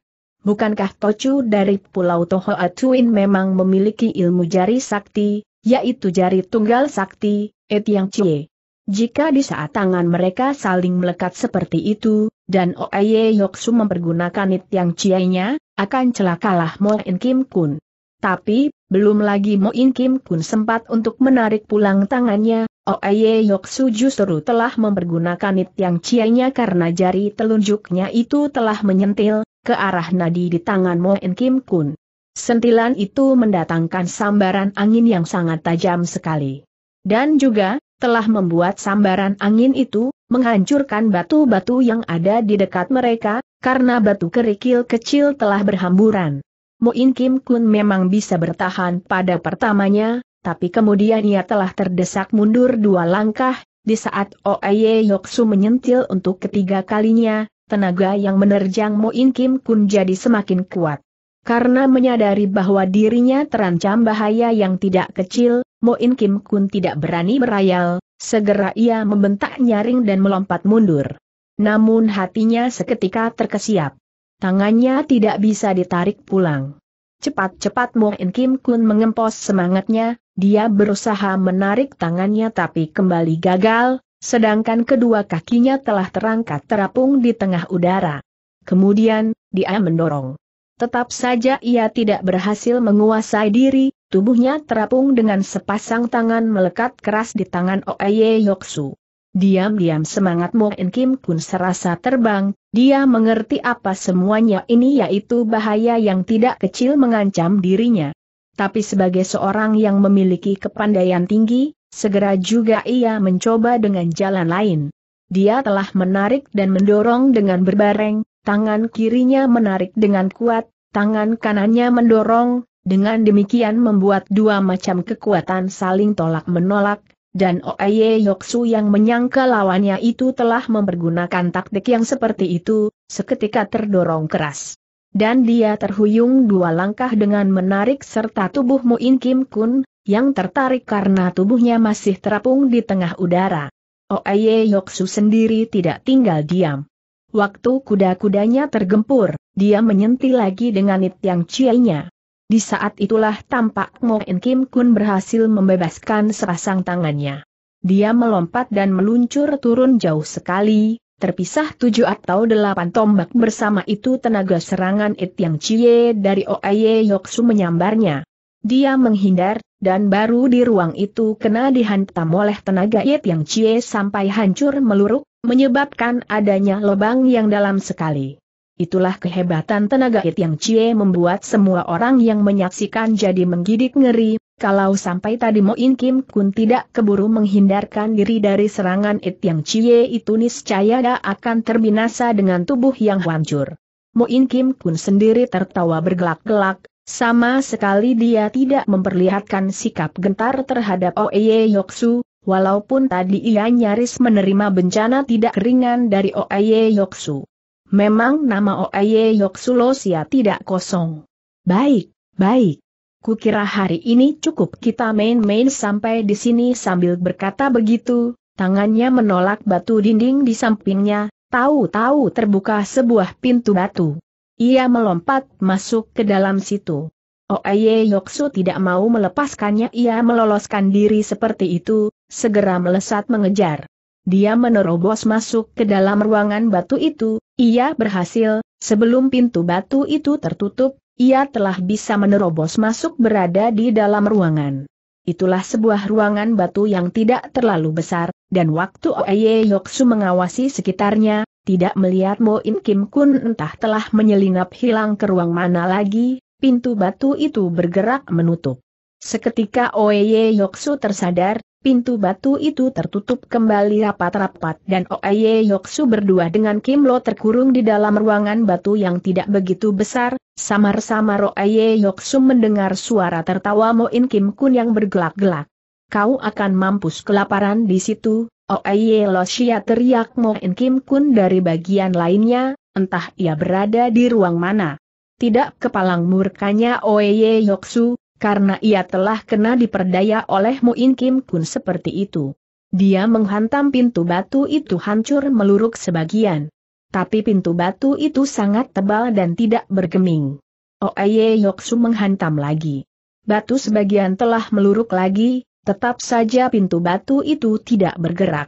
bukankah Tocu dari Pulau Toho Atuin memang memiliki ilmu jari sakti, yaitu jari tunggal sakti, Etiang Cie. Jika di saat tangan mereka saling melekat seperti itu, dan Oaye Yoksu mempergunakan Etiang Cie-nya, akan celakalah Mo In Kim Kun. Tapi, belum lagi Mo In Kim Kun sempat untuk menarik pulang tangannya, Oaye Yoksu justru telah mempergunakan yang Cie-nya karena jari telunjuknya itu telah menyentil, ke arah nadi di tangan Moen Kim Kun. Sentilan itu mendatangkan sambaran angin yang sangat tajam sekali. Dan juga, telah membuat sambaran angin itu, menghancurkan batu-batu yang ada di dekat mereka, karena batu kerikil kecil telah berhamburan. Muin Kim Kun memang bisa bertahan pada pertamanya, tapi kemudian ia telah terdesak mundur dua langkah, di saat Oeye Yoksu menyentil untuk ketiga kalinya, tenaga yang menerjang Moin Kim Kun jadi semakin kuat. Karena menyadari bahwa dirinya terancam bahaya yang tidak kecil, Moin Kim Kun tidak berani berayal, segera ia membentak nyaring dan melompat mundur. Namun hatinya seketika terkesiap. Tangannya tidak bisa ditarik pulang. Cepat-cepat Moin Kim Kun mengempos semangatnya, dia berusaha menarik tangannya tapi kembali gagal, sedangkan kedua kakinya telah terangkat terapung di tengah udara. Kemudian, dia mendorong. Tetap saja ia tidak berhasil menguasai diri, tubuhnya terapung dengan sepasang tangan melekat keras di tangan Oeye Yoksu. Diam-diam semangat Mo In Kim pun serasa terbang, dia mengerti apa semuanya ini yaitu bahaya yang tidak kecil mengancam dirinya. Tapi sebagai seorang yang memiliki kepandaian tinggi, Segera juga ia mencoba dengan jalan lain. Dia telah menarik dan mendorong dengan berbareng, tangan kirinya menarik dengan kuat, tangan kanannya mendorong, dengan demikian membuat dua macam kekuatan saling tolak-menolak, dan Oye Yoksu yang menyangka lawannya itu telah mempergunakan taktik yang seperti itu, seketika terdorong keras. Dan dia terhuyung dua langkah dengan menarik serta tubuh Muin Kim Kun, yang tertarik karena tubuhnya masih terapung di tengah udara. Oeye Yoksu sendiri tidak tinggal diam. Waktu kuda-kudanya tergempur, dia menyentil lagi dengan It Yang Chienya. Di saat itulah tampak Moen Kim Kun berhasil membebaskan sepasang tangannya. Dia melompat dan meluncur turun jauh sekali, Terpisah tujuh atau delapan tombak bersama itu tenaga serangan It Yang Chie dari Oaye Yoksu menyambarnya. Dia menghindar, dan baru di ruang itu kena dihantam oleh tenaga yet Yang Cie sampai hancur meluruk, menyebabkan adanya lubang yang dalam sekali. Itulah kehebatan tenaga It Yang Cie membuat semua orang yang menyaksikan jadi menggidik ngeri, kalau sampai tadi Mo In Kim Kun tidak keburu menghindarkan diri dari serangan It Yang Cie itu niscaya akan terbinasa dengan tubuh yang hancur. Mo In Kim Kun sendiri tertawa bergelak-gelak, sama sekali dia tidak memperlihatkan sikap gentar terhadap Oeye Yoksu, walaupun tadi ia nyaris menerima bencana tidak ringan dari Oeye Yoksu. Memang nama Oeye Yoksu Losia tidak kosong. Baik, baik. Kukira hari ini cukup kita main-main sampai di sini sambil berkata begitu, tangannya menolak batu dinding di sampingnya, tahu-tahu terbuka sebuah pintu batu. Ia melompat masuk ke dalam situ. Oye oh, Yoksu tidak mau melepaskannya ia meloloskan diri seperti itu, segera melesat mengejar. Dia menerobos masuk ke dalam ruangan batu itu, ia berhasil, sebelum pintu batu itu tertutup, ia telah bisa menerobos masuk berada di dalam ruangan. Itulah sebuah ruangan batu yang tidak terlalu besar, dan waktu Oye Yoksu mengawasi sekitarnya, tidak melihat Mo In Kim Kun entah telah menyelinap hilang ke ruang mana lagi, pintu batu itu bergerak menutup. Seketika Oye Yoksu tersadar, pintu batu itu tertutup kembali rapat-rapat dan Oye Yoksu berdua dengan Kim Lo terkurung di dalam ruangan batu yang tidak begitu besar, samar-samar Oye Yoksu mendengar suara tertawa Mo In Kim Kun yang bergelak-gelak. Kau akan mampus kelaparan di situ, Oeye oh, Losia ya, teriak Moen Kim Kun dari bagian lainnya, entah ia berada di ruang mana. Tidak kepalang murkanya Oeye Yoksu, karena ia telah kena diperdaya oleh Moen Kim Kun seperti itu. Dia menghantam pintu batu itu hancur meluruk sebagian. Tapi pintu batu itu sangat tebal dan tidak bergeming. Oeye Yoksu menghantam lagi. Batu sebagian telah meluruk lagi, Tetap saja pintu batu itu tidak bergerak.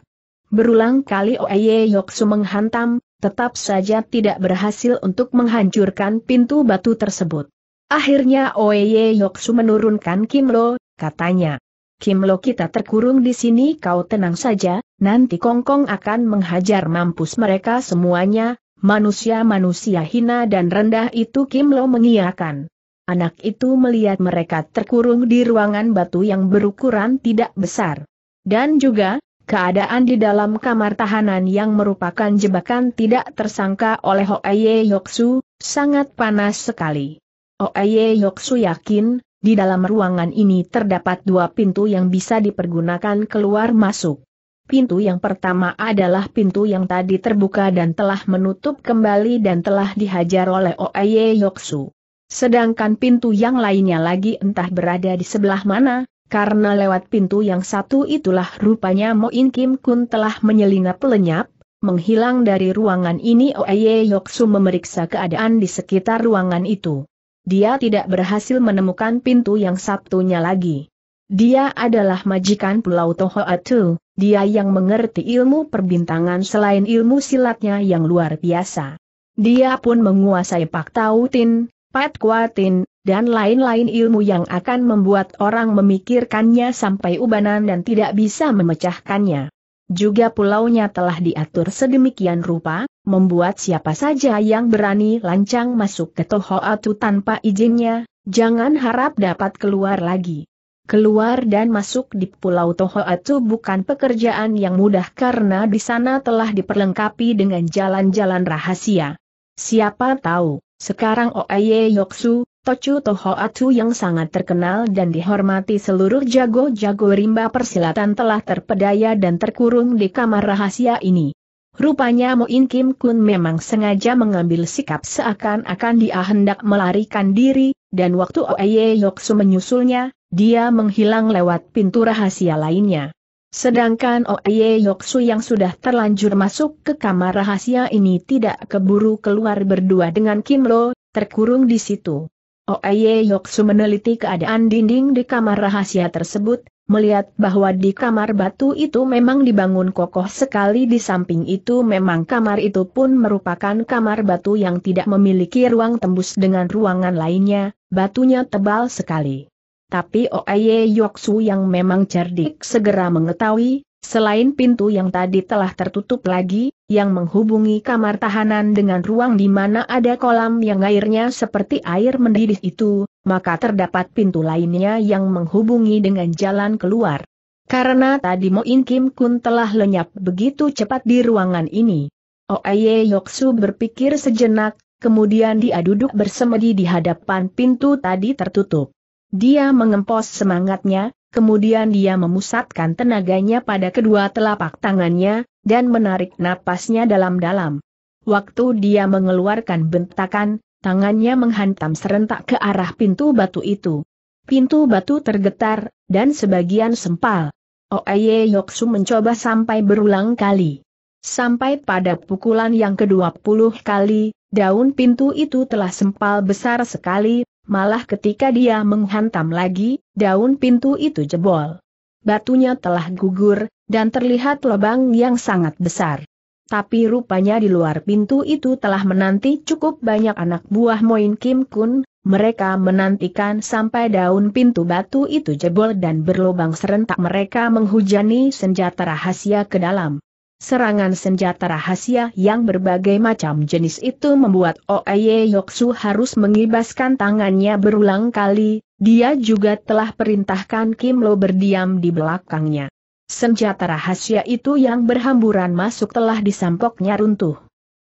Berulang kali Oeye Yoksu menghantam, tetap saja tidak berhasil untuk menghancurkan pintu batu tersebut. Akhirnya Oeye Yoksu menurunkan Kimlo, katanya. Kimlo kita terkurung di sini kau tenang saja, nanti Kongkong akan menghajar mampus mereka semuanya, manusia-manusia hina dan rendah itu Kimlo mengiakan. Anak itu melihat mereka terkurung di ruangan batu yang berukuran tidak besar. Dan juga, keadaan di dalam kamar tahanan yang merupakan jebakan tidak tersangka oleh Hoeye Yoksu, sangat panas sekali. Hoeye Yoksu yakin, di dalam ruangan ini terdapat dua pintu yang bisa dipergunakan keluar masuk. Pintu yang pertama adalah pintu yang tadi terbuka dan telah menutup kembali dan telah dihajar oleh Oeye Yoksu. Sedangkan pintu yang lainnya lagi entah berada di sebelah mana, karena lewat pintu yang satu itulah rupanya Moin Kim Kun telah menyelinap lenyap, menghilang dari ruangan ini Oeye Su memeriksa keadaan di sekitar ruangan itu. Dia tidak berhasil menemukan pintu yang satunya lagi. Dia adalah majikan Pulau Toho Tohoatu, dia yang mengerti ilmu perbintangan selain ilmu silatnya yang luar biasa. Dia pun menguasai Pak Tautin, Pat Kuatin, dan lain-lain ilmu yang akan membuat orang memikirkannya sampai ubanan dan tidak bisa memecahkannya. Juga pulaunya telah diatur sedemikian rupa, membuat siapa saja yang berani lancang masuk ke Tohoatu tanpa izinnya, jangan harap dapat keluar lagi. Keluar dan masuk di Pulau Tohoatu bukan pekerjaan yang mudah karena di sana telah diperlengkapi dengan jalan-jalan rahasia. Siapa tahu, sekarang Oye Yoksu, Tochu Atu yang sangat terkenal dan dihormati seluruh jago-jago rimba persilatan telah terpedaya dan terkurung di kamar rahasia ini. Rupanya Moin Kim Kun memang sengaja mengambil sikap seakan-akan dia hendak melarikan diri, dan waktu Oye Yoksu menyusulnya, dia menghilang lewat pintu rahasia lainnya. Sedangkan Oye Yoksu yang sudah terlanjur masuk ke kamar rahasia ini tidak keburu keluar berdua dengan Kim Lo, terkurung di situ. Oye Yoksu meneliti keadaan dinding di kamar rahasia tersebut, melihat bahwa di kamar batu itu memang dibangun kokoh sekali di samping itu memang kamar itu pun merupakan kamar batu yang tidak memiliki ruang tembus dengan ruangan lainnya, batunya tebal sekali. Tapi Oye Yoksu yang memang cerdik segera mengetahui, selain pintu yang tadi telah tertutup lagi, yang menghubungi kamar tahanan dengan ruang di mana ada kolam yang airnya seperti air mendidih itu, maka terdapat pintu lainnya yang menghubungi dengan jalan keluar. Karena tadi Moin Kim Kun telah lenyap begitu cepat di ruangan ini. Oye Yoksu berpikir sejenak, kemudian dia duduk bersemedi di hadapan pintu tadi tertutup. Dia mengempos semangatnya, kemudian dia memusatkan tenaganya pada kedua telapak tangannya, dan menarik napasnya dalam-dalam. Waktu dia mengeluarkan bentakan, tangannya menghantam serentak ke arah pintu batu itu. Pintu batu tergetar, dan sebagian sempal. Oeye Yoksu mencoba sampai berulang kali. Sampai pada pukulan yang ke-20 kali, daun pintu itu telah sempal besar sekali, malah ketika dia menghantam lagi, daun pintu itu jebol. Batunya telah gugur, dan terlihat lubang yang sangat besar. Tapi rupanya di luar pintu itu telah menanti cukup banyak anak buah Moin Kim Kun, mereka menantikan sampai daun pintu batu itu jebol dan berlubang serentak mereka menghujani senjata rahasia ke dalam. Serangan senjata rahasia yang berbagai macam jenis itu membuat Oeye Yoksu harus mengibaskan tangannya berulang kali, dia juga telah perintahkan Kim Lo berdiam di belakangnya. Senjata rahasia itu yang berhamburan masuk telah disampoknya runtuh.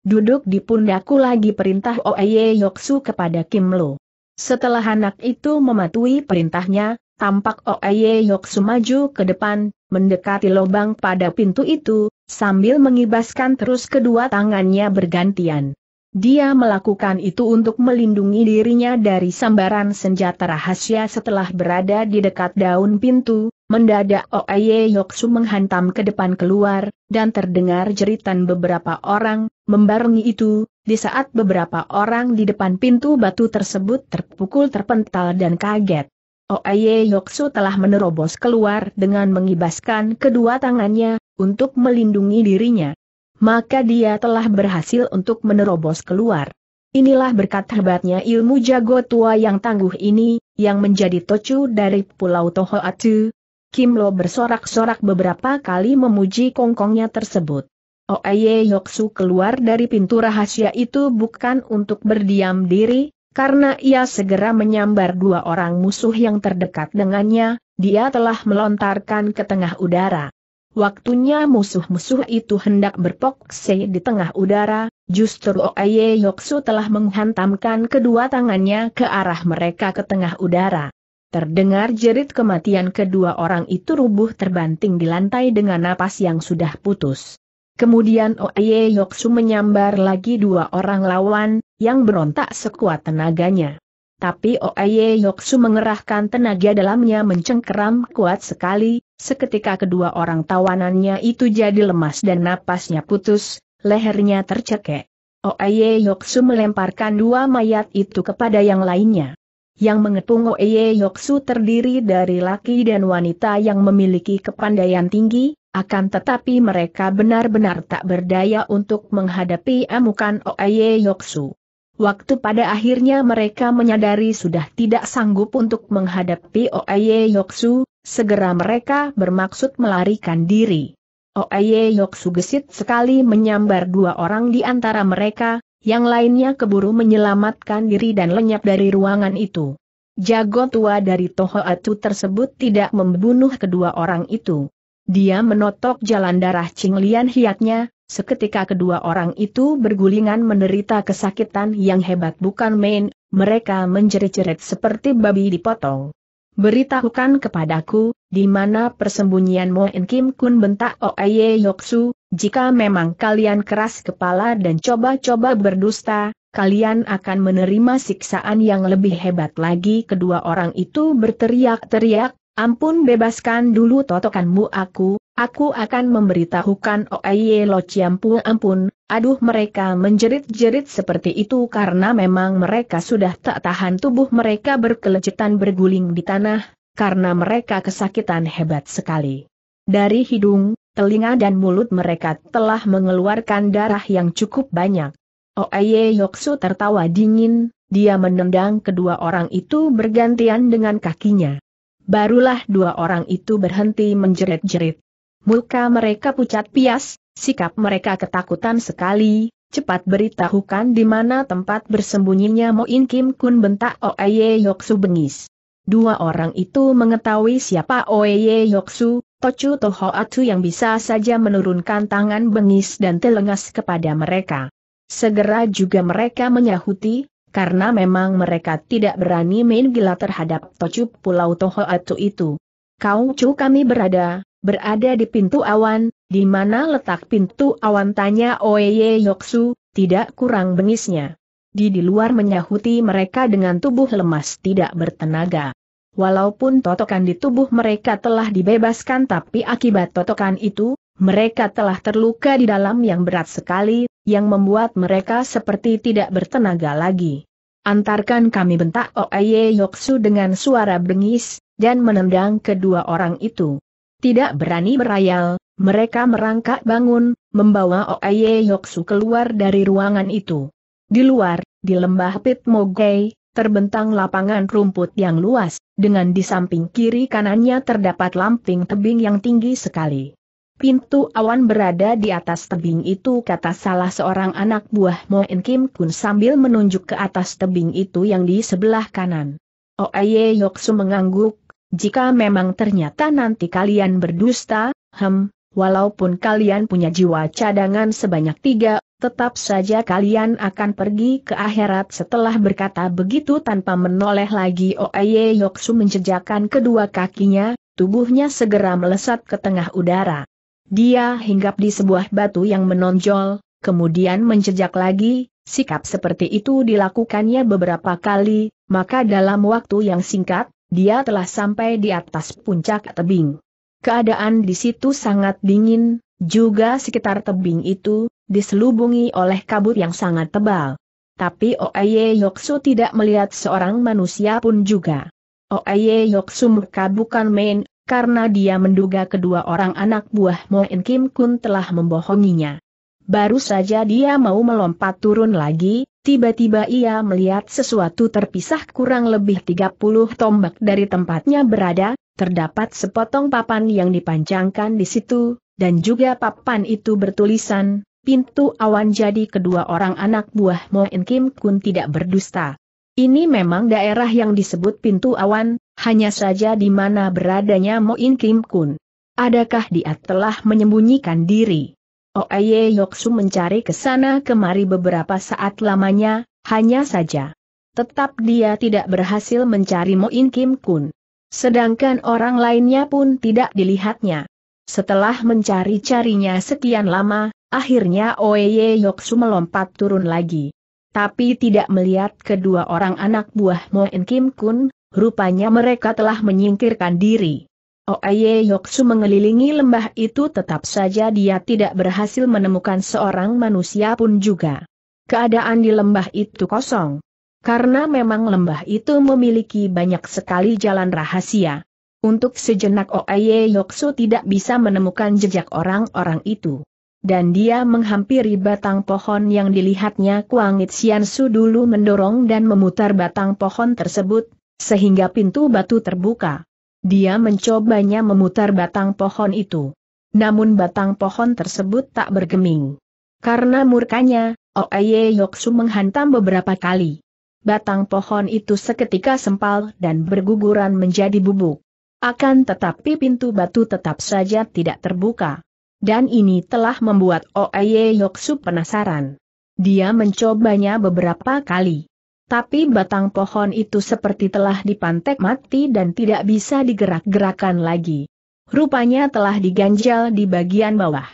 Duduk di pundakku lagi perintah Oeye Yoksu kepada Kim Lo. Setelah anak itu mematuhi perintahnya, tampak Oeye Yoksu maju ke depan, mendekati lubang pada pintu itu, Sambil mengibaskan terus kedua tangannya bergantian. Dia melakukan itu untuk melindungi dirinya dari sambaran senjata rahasia setelah berada di dekat daun pintu, mendadak Oeye Yoksu menghantam ke depan keluar, dan terdengar jeritan beberapa orang, membarengi itu, di saat beberapa orang di depan pintu batu tersebut terpukul terpental dan kaget. Oeye Yoksu telah menerobos keluar dengan mengibaskan kedua tangannya, untuk melindungi dirinya. Maka dia telah berhasil untuk menerobos keluar. Inilah berkat hebatnya ilmu jago tua yang tangguh ini, yang menjadi tocu dari Pulau Tohoatu. Kim Lo bersorak-sorak beberapa kali memuji kongkongnya tersebut. Oeye Yoksu keluar dari pintu rahasia itu bukan untuk berdiam diri, karena ia segera menyambar dua orang musuh yang terdekat dengannya, dia telah melontarkan ke tengah udara. Waktunya musuh-musuh itu hendak berpokse di tengah udara, justru Oye Yoksu telah menghantamkan kedua tangannya ke arah mereka ke tengah udara. Terdengar jerit kematian kedua orang itu rubuh terbanting di lantai dengan napas yang sudah putus. Kemudian Oye Yoksu menyambar lagi dua orang lawan, yang berontak sekuat tenaganya tapi Oye Yoksu mengerahkan tenaga dalamnya mencengkeram kuat sekali, seketika kedua orang tawanannya itu jadi lemas dan napasnya putus, lehernya tercekek. Oye Yoksu melemparkan dua mayat itu kepada yang lainnya. Yang mengepung Oye Yoksu terdiri dari laki dan wanita yang memiliki kepandaian tinggi, akan tetapi mereka benar-benar tak berdaya untuk menghadapi amukan Oye Yoksu. Waktu pada akhirnya mereka menyadari sudah tidak sanggup untuk menghadapi Oaye Yoksu, segera mereka bermaksud melarikan diri. Oaye Yoksu gesit sekali menyambar dua orang di antara mereka, yang lainnya keburu menyelamatkan diri dan lenyap dari ruangan itu. Jago tua dari Toho Atu tersebut tidak membunuh kedua orang itu. Dia menotok jalan darah cinglian hiatnya, seketika kedua orang itu bergulingan menderita kesakitan yang hebat bukan main, mereka menjerit-jerit seperti babi dipotong. Beritahukan kepadaku, di mana persembunyian Moen Kim Kun bentak Oeye Yoksu, jika memang kalian keras kepala dan coba-coba berdusta, kalian akan menerima siksaan yang lebih hebat lagi kedua orang itu berteriak-teriak, Ampun bebaskan dulu totokanmu aku, aku akan memberitahukan Oeye Lo Ciampu ampun, aduh mereka menjerit-jerit seperti itu karena memang mereka sudah tak tahan tubuh mereka berkelecetan berguling di tanah, karena mereka kesakitan hebat sekali. Dari hidung, telinga dan mulut mereka telah mengeluarkan darah yang cukup banyak. Oeye Yoksu tertawa dingin, dia menendang kedua orang itu bergantian dengan kakinya barulah dua orang itu berhenti menjerit-jerit. Muka mereka pucat pias, sikap mereka ketakutan sekali, cepat beritahukan di mana tempat bersembunyinya Moin Kim Kun bentak Oeye Yoksu bengis. Dua orang itu mengetahui siapa Oeye Yoksu, Tochu Toho Atu yang bisa saja menurunkan tangan bengis dan telengas kepada mereka. Segera juga mereka menyahuti, karena memang mereka tidak berani main gila terhadap tocup Pulau Toho Atu itu. Kau cu kami berada, berada di pintu awan, di mana letak pintu awan tanya Oeye Yoksu, tidak kurang bengisnya. Di di luar menyahuti mereka dengan tubuh lemas tidak bertenaga. Walaupun totokan di tubuh mereka telah dibebaskan tapi akibat totokan itu, mereka telah terluka di dalam yang berat sekali, yang membuat mereka seperti tidak bertenaga lagi. Antarkan kami bentak Oeye Yoksu dengan suara bengis, dan menendang kedua orang itu. Tidak berani berayal, mereka merangkak bangun, membawa Oeye Yoksu keluar dari ruangan itu. Di luar, di lembah Pit Mogei, terbentang lapangan rumput yang luas, dengan di samping kiri kanannya terdapat lamping tebing yang tinggi sekali. Pintu awan berada di atas tebing itu kata salah seorang anak buah Moen Kim Kun sambil menunjuk ke atas tebing itu yang di sebelah kanan. Oaye oh, Yoksu mengangguk, jika memang ternyata nanti kalian berdusta, hem, walaupun kalian punya jiwa cadangan sebanyak tiga, tetap saja kalian akan pergi ke akhirat setelah berkata begitu tanpa menoleh lagi Oaye oh, Yoksu menjejakkan kedua kakinya, tubuhnya segera melesat ke tengah udara. Dia hinggap di sebuah batu yang menonjol, kemudian menjejak lagi, sikap seperti itu dilakukannya beberapa kali, maka dalam waktu yang singkat, dia telah sampai di atas puncak tebing. Keadaan di situ sangat dingin, juga sekitar tebing itu, diselubungi oleh kabut yang sangat tebal. Tapi Oeye Yoksu tidak melihat seorang manusia pun juga. Oeye Yoksu murka bukan main, karena dia menduga kedua orang anak buah Moen Kim Kun telah membohonginya. Baru saja dia mau melompat turun lagi, tiba-tiba ia melihat sesuatu terpisah kurang lebih 30 tombak dari tempatnya berada, terdapat sepotong papan yang dipanjangkan di situ, dan juga papan itu bertulisan, pintu awan jadi kedua orang anak buah Moen Kim Kun tidak berdusta. Ini memang daerah yang disebut pintu awan, hanya saja di mana beradanya Moin Kim Kun. Adakah dia telah menyembunyikan diri? Oye Yoksu mencari ke sana kemari beberapa saat lamanya, hanya saja. Tetap dia tidak berhasil mencari Moin Kim Kun. Sedangkan orang lainnya pun tidak dilihatnya. Setelah mencari-carinya sekian lama, akhirnya Oye Yoksu melompat turun lagi tapi tidak melihat kedua orang anak buah Moen Kim Kun, rupanya mereka telah menyingkirkan diri. Oye Yoksu mengelilingi lembah itu tetap saja dia tidak berhasil menemukan seorang manusia pun juga. Keadaan di lembah itu kosong. Karena memang lembah itu memiliki banyak sekali jalan rahasia. Untuk sejenak Oye Yoksu tidak bisa menemukan jejak orang-orang itu dan dia menghampiri batang pohon yang dilihatnya Kuangit Siansu dulu mendorong dan memutar batang pohon tersebut, sehingga pintu batu terbuka. Dia mencobanya memutar batang pohon itu. Namun batang pohon tersebut tak bergeming. Karena murkanya, Oaye oh Yoksu menghantam beberapa kali. Batang pohon itu seketika sempal dan berguguran menjadi bubuk. Akan tetapi pintu batu tetap saja tidak terbuka dan ini telah membuat Oeye Yoksu penasaran. Dia mencobanya beberapa kali. Tapi batang pohon itu seperti telah dipantek mati dan tidak bisa digerak-gerakan lagi. Rupanya telah diganjal di bagian bawah.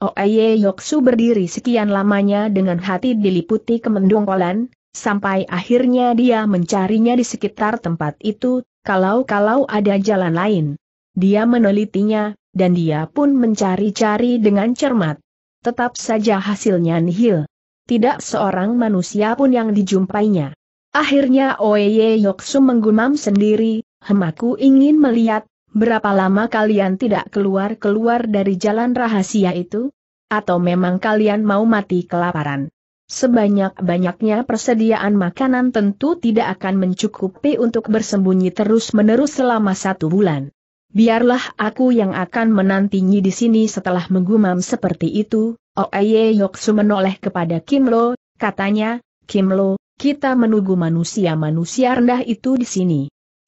Oeye Yoksu berdiri sekian lamanya dengan hati diliputi kemendungkolan, sampai akhirnya dia mencarinya di sekitar tempat itu, kalau-kalau ada jalan lain. Dia menelitinya, dan dia pun mencari-cari dengan cermat. Tetap saja hasilnya nihil. Tidak seorang manusia pun yang dijumpainya. Akhirnya Oeye Yoksu menggumam sendiri, hemaku ingin melihat, berapa lama kalian tidak keluar-keluar dari jalan rahasia itu? Atau memang kalian mau mati kelaparan? Sebanyak-banyaknya persediaan makanan tentu tidak akan mencukupi untuk bersembunyi terus-menerus selama satu bulan. Biarlah aku yang akan menantinya di sini setelah menggumam seperti itu, Oeye Yoksu menoleh kepada Kim Lo, katanya, Kim Lo, kita menunggu manusia-manusia rendah itu di sini.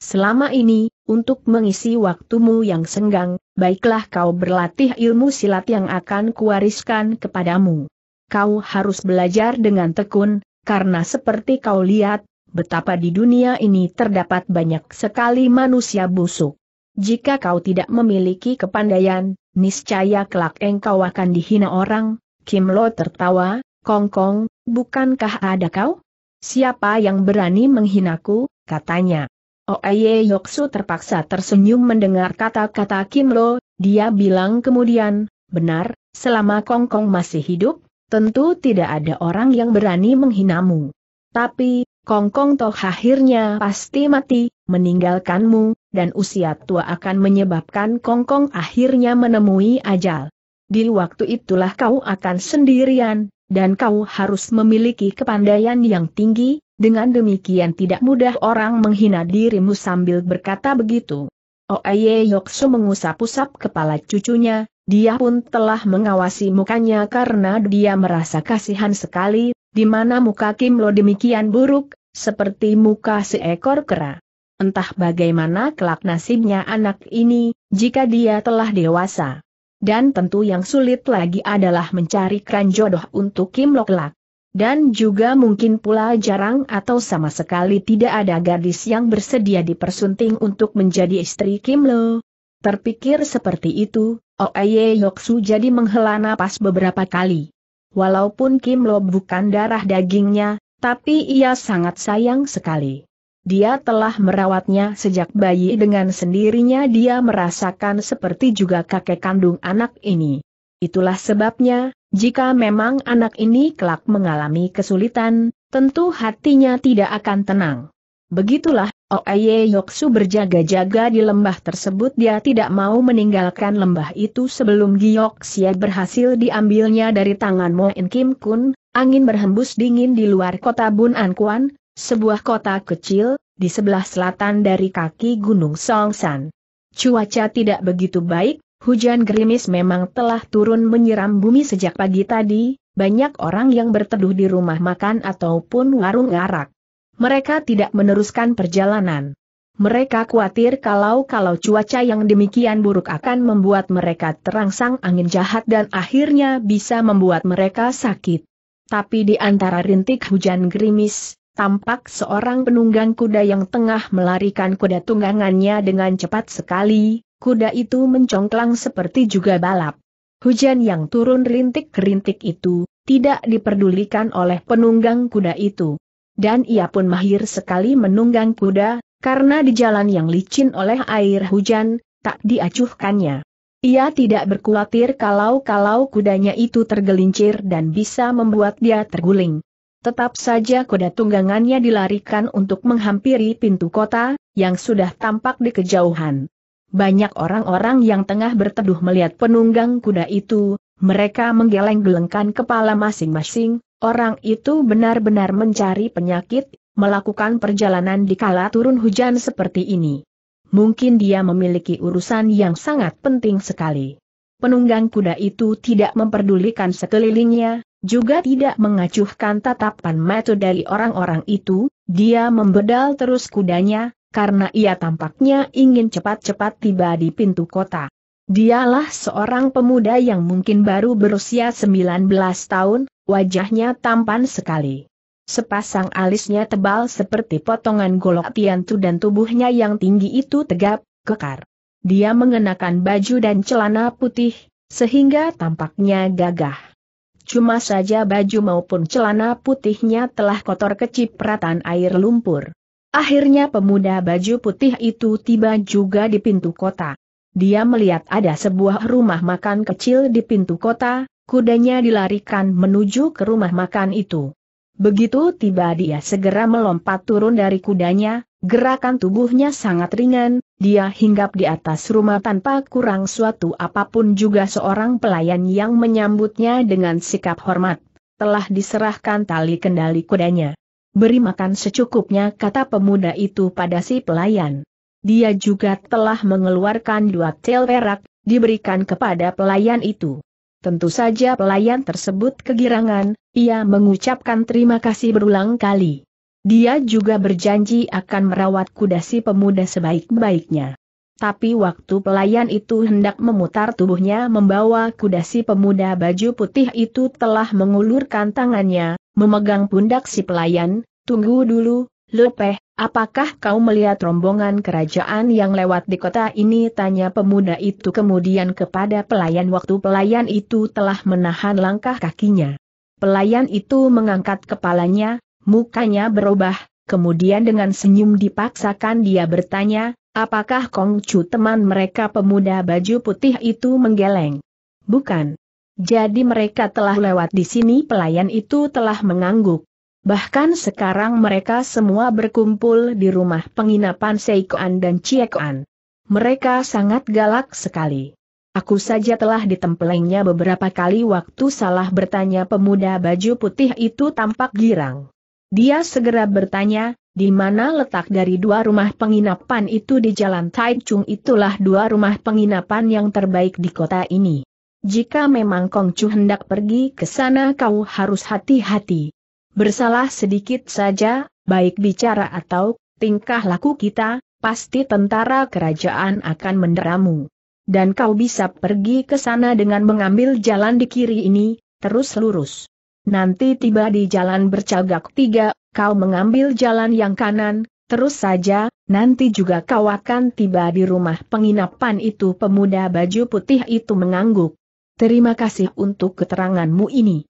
Selama ini, untuk mengisi waktumu yang senggang, baiklah kau berlatih ilmu silat yang akan kuwariskan kepadamu. Kau harus belajar dengan tekun, karena seperti kau lihat, betapa di dunia ini terdapat banyak sekali manusia busuk. Jika kau tidak memiliki kepandaian, niscaya kelak engkau akan dihina orang. Kim Lo tertawa, Kong Kong, bukankah ada kau? Siapa yang berani menghinaku, katanya. Oeye oh, Yoksu terpaksa tersenyum mendengar kata-kata Kim Lo, dia bilang kemudian, benar, selama Kong Kong masih hidup, tentu tidak ada orang yang berani menghinamu. Tapi, Kong Kong toh akhirnya pasti mati, meninggalkanmu, dan usia tua akan menyebabkan Kongkong akhirnya menemui ajal. Di waktu itulah kau akan sendirian, dan kau harus memiliki kepandaian yang tinggi, dengan demikian tidak mudah orang menghina dirimu sambil berkata begitu. Oeye oh, Yokso mengusap-usap kepala cucunya, dia pun telah mengawasi mukanya karena dia merasa kasihan sekali, di mana muka Kim Lo demikian buruk, seperti muka seekor kera. Entah bagaimana kelak nasibnya anak ini, jika dia telah dewasa. Dan tentu yang sulit lagi adalah mencarikan jodoh untuk Kim Lok Lak. Dan juga mungkin pula jarang atau sama sekali tidak ada gadis yang bersedia dipersunting untuk menjadi istri Kim Lo. Terpikir seperti itu, Oye oh Yoksu jadi menghela napas beberapa kali. Walaupun Kim Lo bukan darah dagingnya, tapi ia sangat sayang sekali. Dia telah merawatnya sejak bayi dengan sendirinya dia merasakan seperti juga kakek kandung anak ini. Itulah sebabnya, jika memang anak ini kelak mengalami kesulitan, tentu hatinya tidak akan tenang. Begitulah, Oeye Yoksu berjaga-jaga di lembah tersebut dia tidak mau meninggalkan lembah itu sebelum Giyoksia berhasil diambilnya dari tangan Moen Kim Kun, angin berhembus dingin di luar kota Bun An sebuah kota kecil, di sebelah selatan dari kaki Gunung Songsan. Cuaca tidak begitu baik, hujan gerimis memang telah turun menyiram bumi sejak pagi tadi, banyak orang yang berteduh di rumah makan ataupun warung arak. Mereka tidak meneruskan perjalanan. Mereka khawatir kalau-kalau cuaca yang demikian buruk akan membuat mereka terangsang angin jahat dan akhirnya bisa membuat mereka sakit. Tapi di antara rintik hujan gerimis, tampak seorang penunggang kuda yang tengah melarikan kuda tunggangannya dengan cepat sekali, kuda itu mencongklang seperti juga balap. Hujan yang turun rintik-rintik itu, tidak diperdulikan oleh penunggang kuda itu. Dan ia pun mahir sekali menunggang kuda, karena di jalan yang licin oleh air hujan, tak diacuhkannya. Ia tidak berkhawatir kalau-kalau kudanya itu tergelincir dan bisa membuat dia terguling. Tetap saja kuda tunggangannya dilarikan untuk menghampiri pintu kota, yang sudah tampak di kejauhan. Banyak orang-orang yang tengah berteduh melihat penunggang kuda itu, mereka menggeleng-gelengkan kepala masing-masing, orang itu benar-benar mencari penyakit, melakukan perjalanan di kala turun hujan seperti ini. Mungkin dia memiliki urusan yang sangat penting sekali. Penunggang kuda itu tidak memperdulikan sekelilingnya, juga tidak mengacuhkan tatapan mata dari orang-orang itu, dia membedal terus kudanya, karena ia tampaknya ingin cepat-cepat tiba di pintu kota. Dialah seorang pemuda yang mungkin baru berusia 19 tahun, wajahnya tampan sekali. Sepasang alisnya tebal seperti potongan golok tiantu dan tubuhnya yang tinggi itu tegap, kekar. Dia mengenakan baju dan celana putih, sehingga tampaknya gagah cuma saja baju maupun celana putihnya telah kotor kecipratan air lumpur. Akhirnya pemuda baju putih itu tiba juga di pintu kota. Dia melihat ada sebuah rumah makan kecil di pintu kota, kudanya dilarikan menuju ke rumah makan itu. Begitu tiba dia segera melompat turun dari kudanya, gerakan tubuhnya sangat ringan, dia hinggap di atas rumah tanpa kurang suatu apapun juga seorang pelayan yang menyambutnya dengan sikap hormat. Telah diserahkan tali kendali kudanya. Beri makan secukupnya kata pemuda itu pada si pelayan. Dia juga telah mengeluarkan dua tel perak, diberikan kepada pelayan itu. Tentu saja pelayan tersebut kegirangan, ia mengucapkan terima kasih berulang kali. Dia juga berjanji akan merawat kuda si pemuda sebaik-baiknya. Tapi waktu pelayan itu hendak memutar tubuhnya membawa kuda si pemuda baju putih itu telah mengulurkan tangannya, memegang pundak si pelayan, tunggu dulu, Lepeh, apakah kau melihat rombongan kerajaan yang lewat di kota ini? Tanya pemuda itu kemudian kepada pelayan waktu pelayan itu telah menahan langkah kakinya. Pelayan itu mengangkat kepalanya, Mukanya berubah, kemudian dengan senyum dipaksakan dia bertanya, apakah Kong Chu teman mereka pemuda baju putih itu menggeleng? Bukan. Jadi mereka telah lewat di sini pelayan itu telah mengangguk. Bahkan sekarang mereka semua berkumpul di rumah penginapan Seikoan dan Ciekoan. Mereka sangat galak sekali. Aku saja telah ditempelengnya beberapa kali waktu salah bertanya pemuda baju putih itu tampak girang. Dia segera bertanya, di mana letak dari dua rumah penginapan itu di Jalan Taichung itulah dua rumah penginapan yang terbaik di kota ini. Jika memang Kong Chu hendak pergi ke sana kau harus hati-hati. Bersalah sedikit saja, baik bicara atau tingkah laku kita, pasti tentara kerajaan akan menderamu. Dan kau bisa pergi ke sana dengan mengambil jalan di kiri ini, terus lurus. Nanti tiba di jalan bercagak tiga, kau mengambil jalan yang kanan, terus saja, nanti juga kau akan tiba di rumah penginapan itu pemuda baju putih itu mengangguk. Terima kasih untuk keteranganmu ini.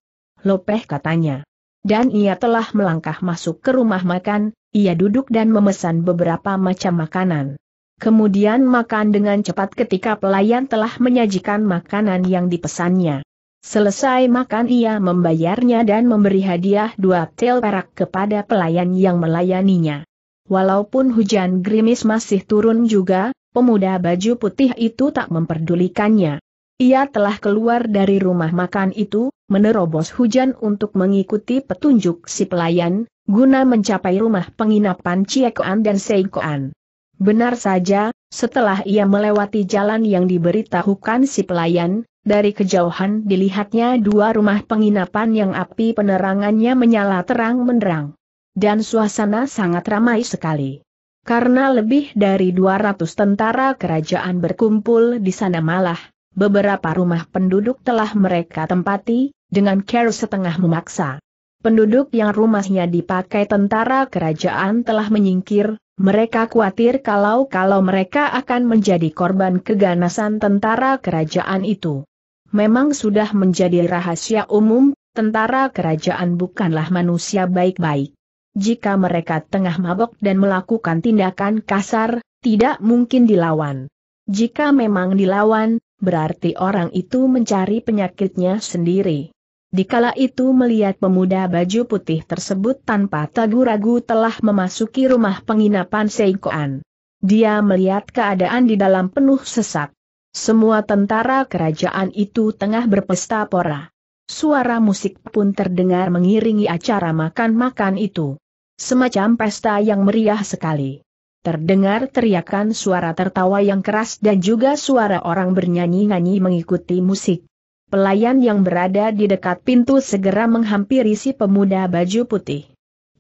Lopeh katanya. Dan ia telah melangkah masuk ke rumah makan, ia duduk dan memesan beberapa macam makanan. Kemudian makan dengan cepat ketika pelayan telah menyajikan makanan yang dipesannya. Selesai makan ia membayarnya dan memberi hadiah dua tel perak kepada pelayan yang melayaninya. Walaupun hujan gerimis masih turun juga, pemuda baju putih itu tak memperdulikannya. Ia telah keluar dari rumah makan itu, menerobos hujan untuk mengikuti petunjuk si pelayan, guna mencapai rumah penginapan Ciekoan dan Seikoan. Benar saja, setelah ia melewati jalan yang diberitahukan si pelayan, dari kejauhan dilihatnya dua rumah penginapan yang api penerangannya menyala terang menerang, Dan suasana sangat ramai sekali. Karena lebih dari 200 tentara kerajaan berkumpul di sana malah, beberapa rumah penduduk telah mereka tempati, dengan care setengah memaksa. Penduduk yang rumahnya dipakai tentara kerajaan telah menyingkir, mereka khawatir kalau-kalau mereka akan menjadi korban keganasan tentara kerajaan itu memang sudah menjadi rahasia umum, tentara kerajaan bukanlah manusia baik-baik. Jika mereka tengah mabok dan melakukan tindakan kasar, tidak mungkin dilawan. Jika memang dilawan, berarti orang itu mencari penyakitnya sendiri. Dikala itu melihat pemuda baju putih tersebut tanpa ragu-ragu telah memasuki rumah penginapan Seikoan. Dia melihat keadaan di dalam penuh sesak. Semua tentara kerajaan itu tengah berpesta pora. Suara musik pun terdengar mengiringi acara makan-makan itu. Semacam pesta yang meriah sekali. Terdengar teriakan suara tertawa yang keras dan juga suara orang bernyanyi-nyanyi mengikuti musik. Pelayan yang berada di dekat pintu segera menghampiri si pemuda baju putih.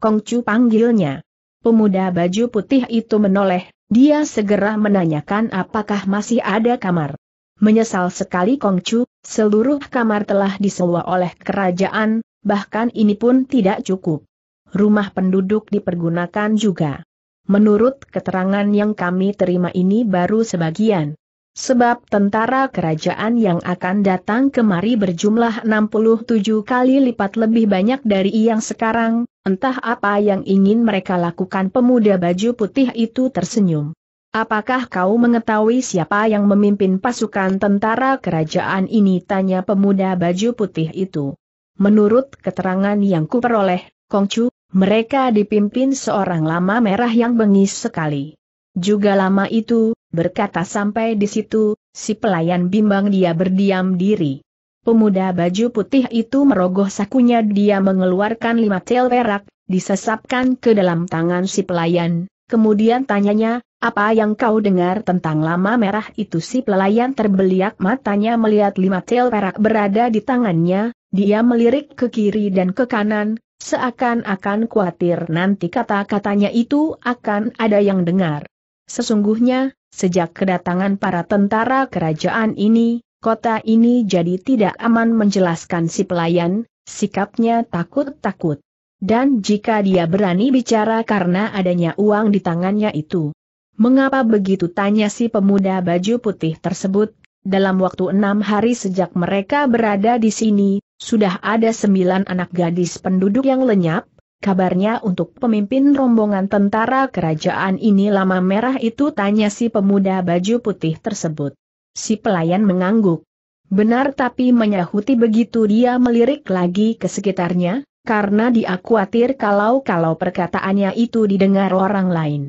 Kongcu panggilnya. Pemuda baju putih itu menoleh, dia segera menanyakan apakah masih ada kamar. Menyesal sekali Kongcu, seluruh kamar telah disewa oleh kerajaan, bahkan ini pun tidak cukup. Rumah penduduk dipergunakan juga. Menurut keterangan yang kami terima ini baru sebagian. Sebab tentara kerajaan yang akan datang kemari berjumlah 67 kali lipat lebih banyak dari yang sekarang, Entah apa yang ingin mereka lakukan pemuda baju putih itu tersenyum. Apakah kau mengetahui siapa yang memimpin pasukan tentara kerajaan ini? Tanya pemuda baju putih itu. Menurut keterangan yang kuperoleh, Kongcu, mereka dipimpin seorang lama merah yang bengis sekali. Juga lama itu, berkata sampai di situ, si pelayan bimbang dia berdiam diri. Pemuda baju putih itu merogoh sakunya dia mengeluarkan lima tel perak, disesapkan ke dalam tangan si pelayan, kemudian tanyanya, apa yang kau dengar tentang lama merah itu si pelayan terbeliak matanya melihat lima tel perak berada di tangannya, dia melirik ke kiri dan ke kanan, seakan-akan khawatir nanti kata-katanya itu akan ada yang dengar. Sesungguhnya, sejak kedatangan para tentara kerajaan ini, kota ini jadi tidak aman menjelaskan si pelayan, sikapnya takut-takut. Dan jika dia berani bicara karena adanya uang di tangannya itu. Mengapa begitu tanya si pemuda baju putih tersebut, dalam waktu enam hari sejak mereka berada di sini, sudah ada sembilan anak gadis penduduk yang lenyap, kabarnya untuk pemimpin rombongan tentara kerajaan ini lama merah itu tanya si pemuda baju putih tersebut. Si pelayan mengangguk. Benar tapi menyahuti begitu dia melirik lagi ke sekitarnya, karena dia khawatir kalau-kalau perkataannya itu didengar orang lain.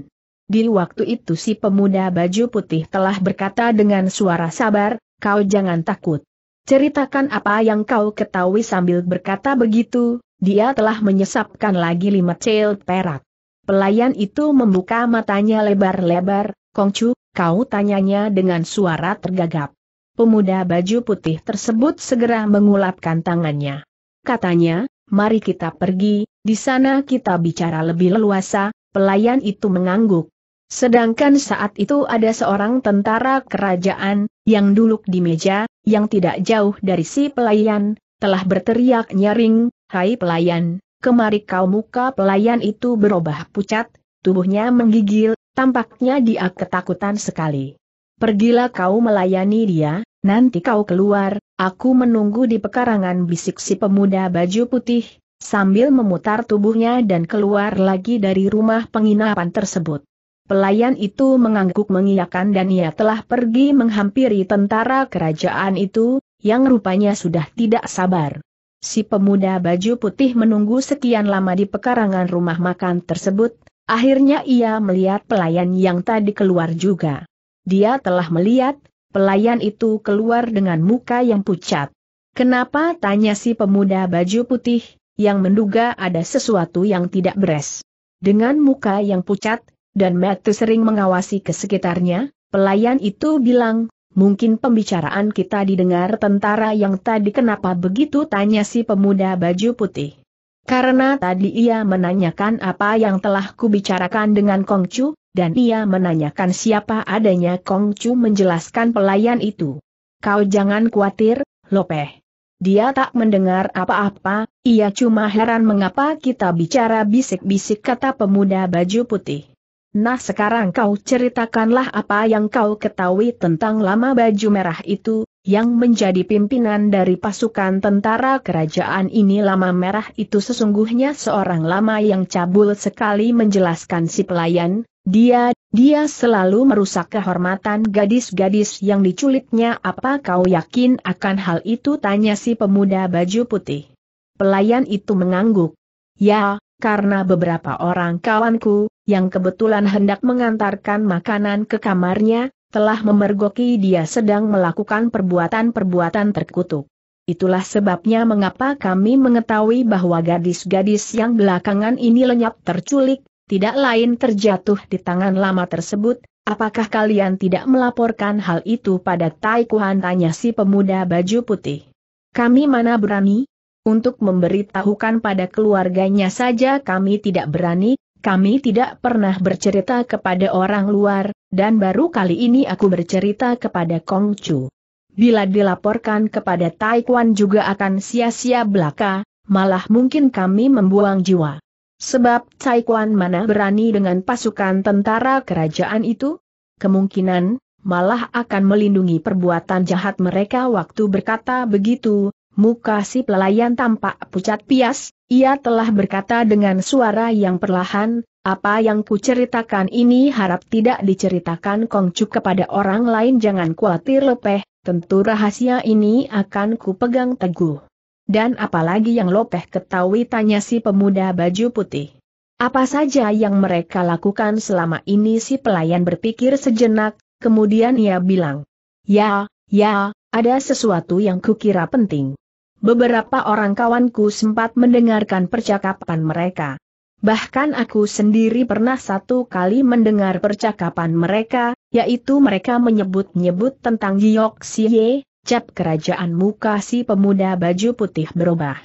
Di waktu itu si pemuda baju putih telah berkata dengan suara sabar, kau jangan takut. Ceritakan apa yang kau ketahui sambil berkata begitu, dia telah menyesapkan lagi lima cel perak. Pelayan itu membuka matanya lebar-lebar, Kongcu, Kau tanyanya dengan suara tergagap. Pemuda baju putih tersebut segera mengulapkan tangannya. Katanya, mari kita pergi, di sana kita bicara lebih leluasa, pelayan itu mengangguk. Sedangkan saat itu ada seorang tentara kerajaan, yang duduk di meja, yang tidak jauh dari si pelayan, telah berteriak nyaring, Hai pelayan, kemari kau muka pelayan itu berubah pucat, tubuhnya menggigil, Tampaknya dia ketakutan sekali. Pergilah kau melayani dia, nanti kau keluar, aku menunggu di pekarangan bisik si pemuda baju putih, sambil memutar tubuhnya dan keluar lagi dari rumah penginapan tersebut. Pelayan itu mengangguk mengiyakan dan ia telah pergi menghampiri tentara kerajaan itu, yang rupanya sudah tidak sabar. Si pemuda baju putih menunggu sekian lama di pekarangan rumah makan tersebut, Akhirnya ia melihat pelayan yang tadi keluar juga. Dia telah melihat, pelayan itu keluar dengan muka yang pucat. Kenapa tanya si pemuda baju putih, yang menduga ada sesuatu yang tidak beres. Dengan muka yang pucat, dan Matthew sering mengawasi ke sekitarnya, pelayan itu bilang, mungkin pembicaraan kita didengar tentara yang tadi kenapa begitu tanya si pemuda baju putih. Karena tadi ia menanyakan apa yang telah kubicarakan dengan Kong dan ia menanyakan siapa adanya Kong menjelaskan pelayan itu. Kau jangan khawatir, Lopeh. Dia tak mendengar apa-apa, ia cuma heran mengapa kita bicara bisik-bisik kata pemuda baju putih. Nah sekarang kau ceritakanlah apa yang kau ketahui tentang lama baju merah itu, yang menjadi pimpinan dari pasukan tentara kerajaan ini lama merah itu sesungguhnya seorang lama yang cabul sekali menjelaskan si pelayan, dia, dia selalu merusak kehormatan gadis-gadis yang diculiknya apa kau yakin akan hal itu tanya si pemuda baju putih. Pelayan itu mengangguk. Ya, karena beberapa orang kawanku, yang kebetulan hendak mengantarkan makanan ke kamarnya, telah memergoki dia sedang melakukan perbuatan-perbuatan terkutuk. Itulah sebabnya mengapa kami mengetahui bahwa gadis-gadis yang belakangan ini lenyap terculik, tidak lain terjatuh di tangan lama tersebut, apakah kalian tidak melaporkan hal itu pada Kuhan tanya si pemuda baju putih. Kami mana berani? Untuk memberitahukan pada keluarganya saja kami tidak berani, kami tidak pernah bercerita kepada orang luar, dan baru kali ini aku bercerita kepada Kong Chu. Bila dilaporkan kepada Taikwan juga akan sia-sia belaka, malah mungkin kami membuang jiwa. Sebab Taikwan mana berani dengan pasukan tentara kerajaan itu? Kemungkinan, malah akan melindungi perbuatan jahat mereka waktu berkata begitu, muka si pelayan tampak pucat pias, ia telah berkata dengan suara yang perlahan, apa yang kuceritakan ini harap tidak diceritakan Kongcu kepada orang lain jangan khawatir Lopeh, tentu rahasia ini akan kupegang teguh. Dan apalagi yang Lopeh ketahui tanya si pemuda baju putih. Apa saja yang mereka lakukan selama ini si pelayan berpikir sejenak, kemudian ia bilang. Ya, ya, ada sesuatu yang kukira penting. Beberapa orang kawanku sempat mendengarkan percakapan mereka. Bahkan aku sendiri pernah satu kali mendengar percakapan mereka, yaitu mereka menyebut-nyebut tentang Giok Siye, cap kerajaan muka si pemuda baju putih berubah.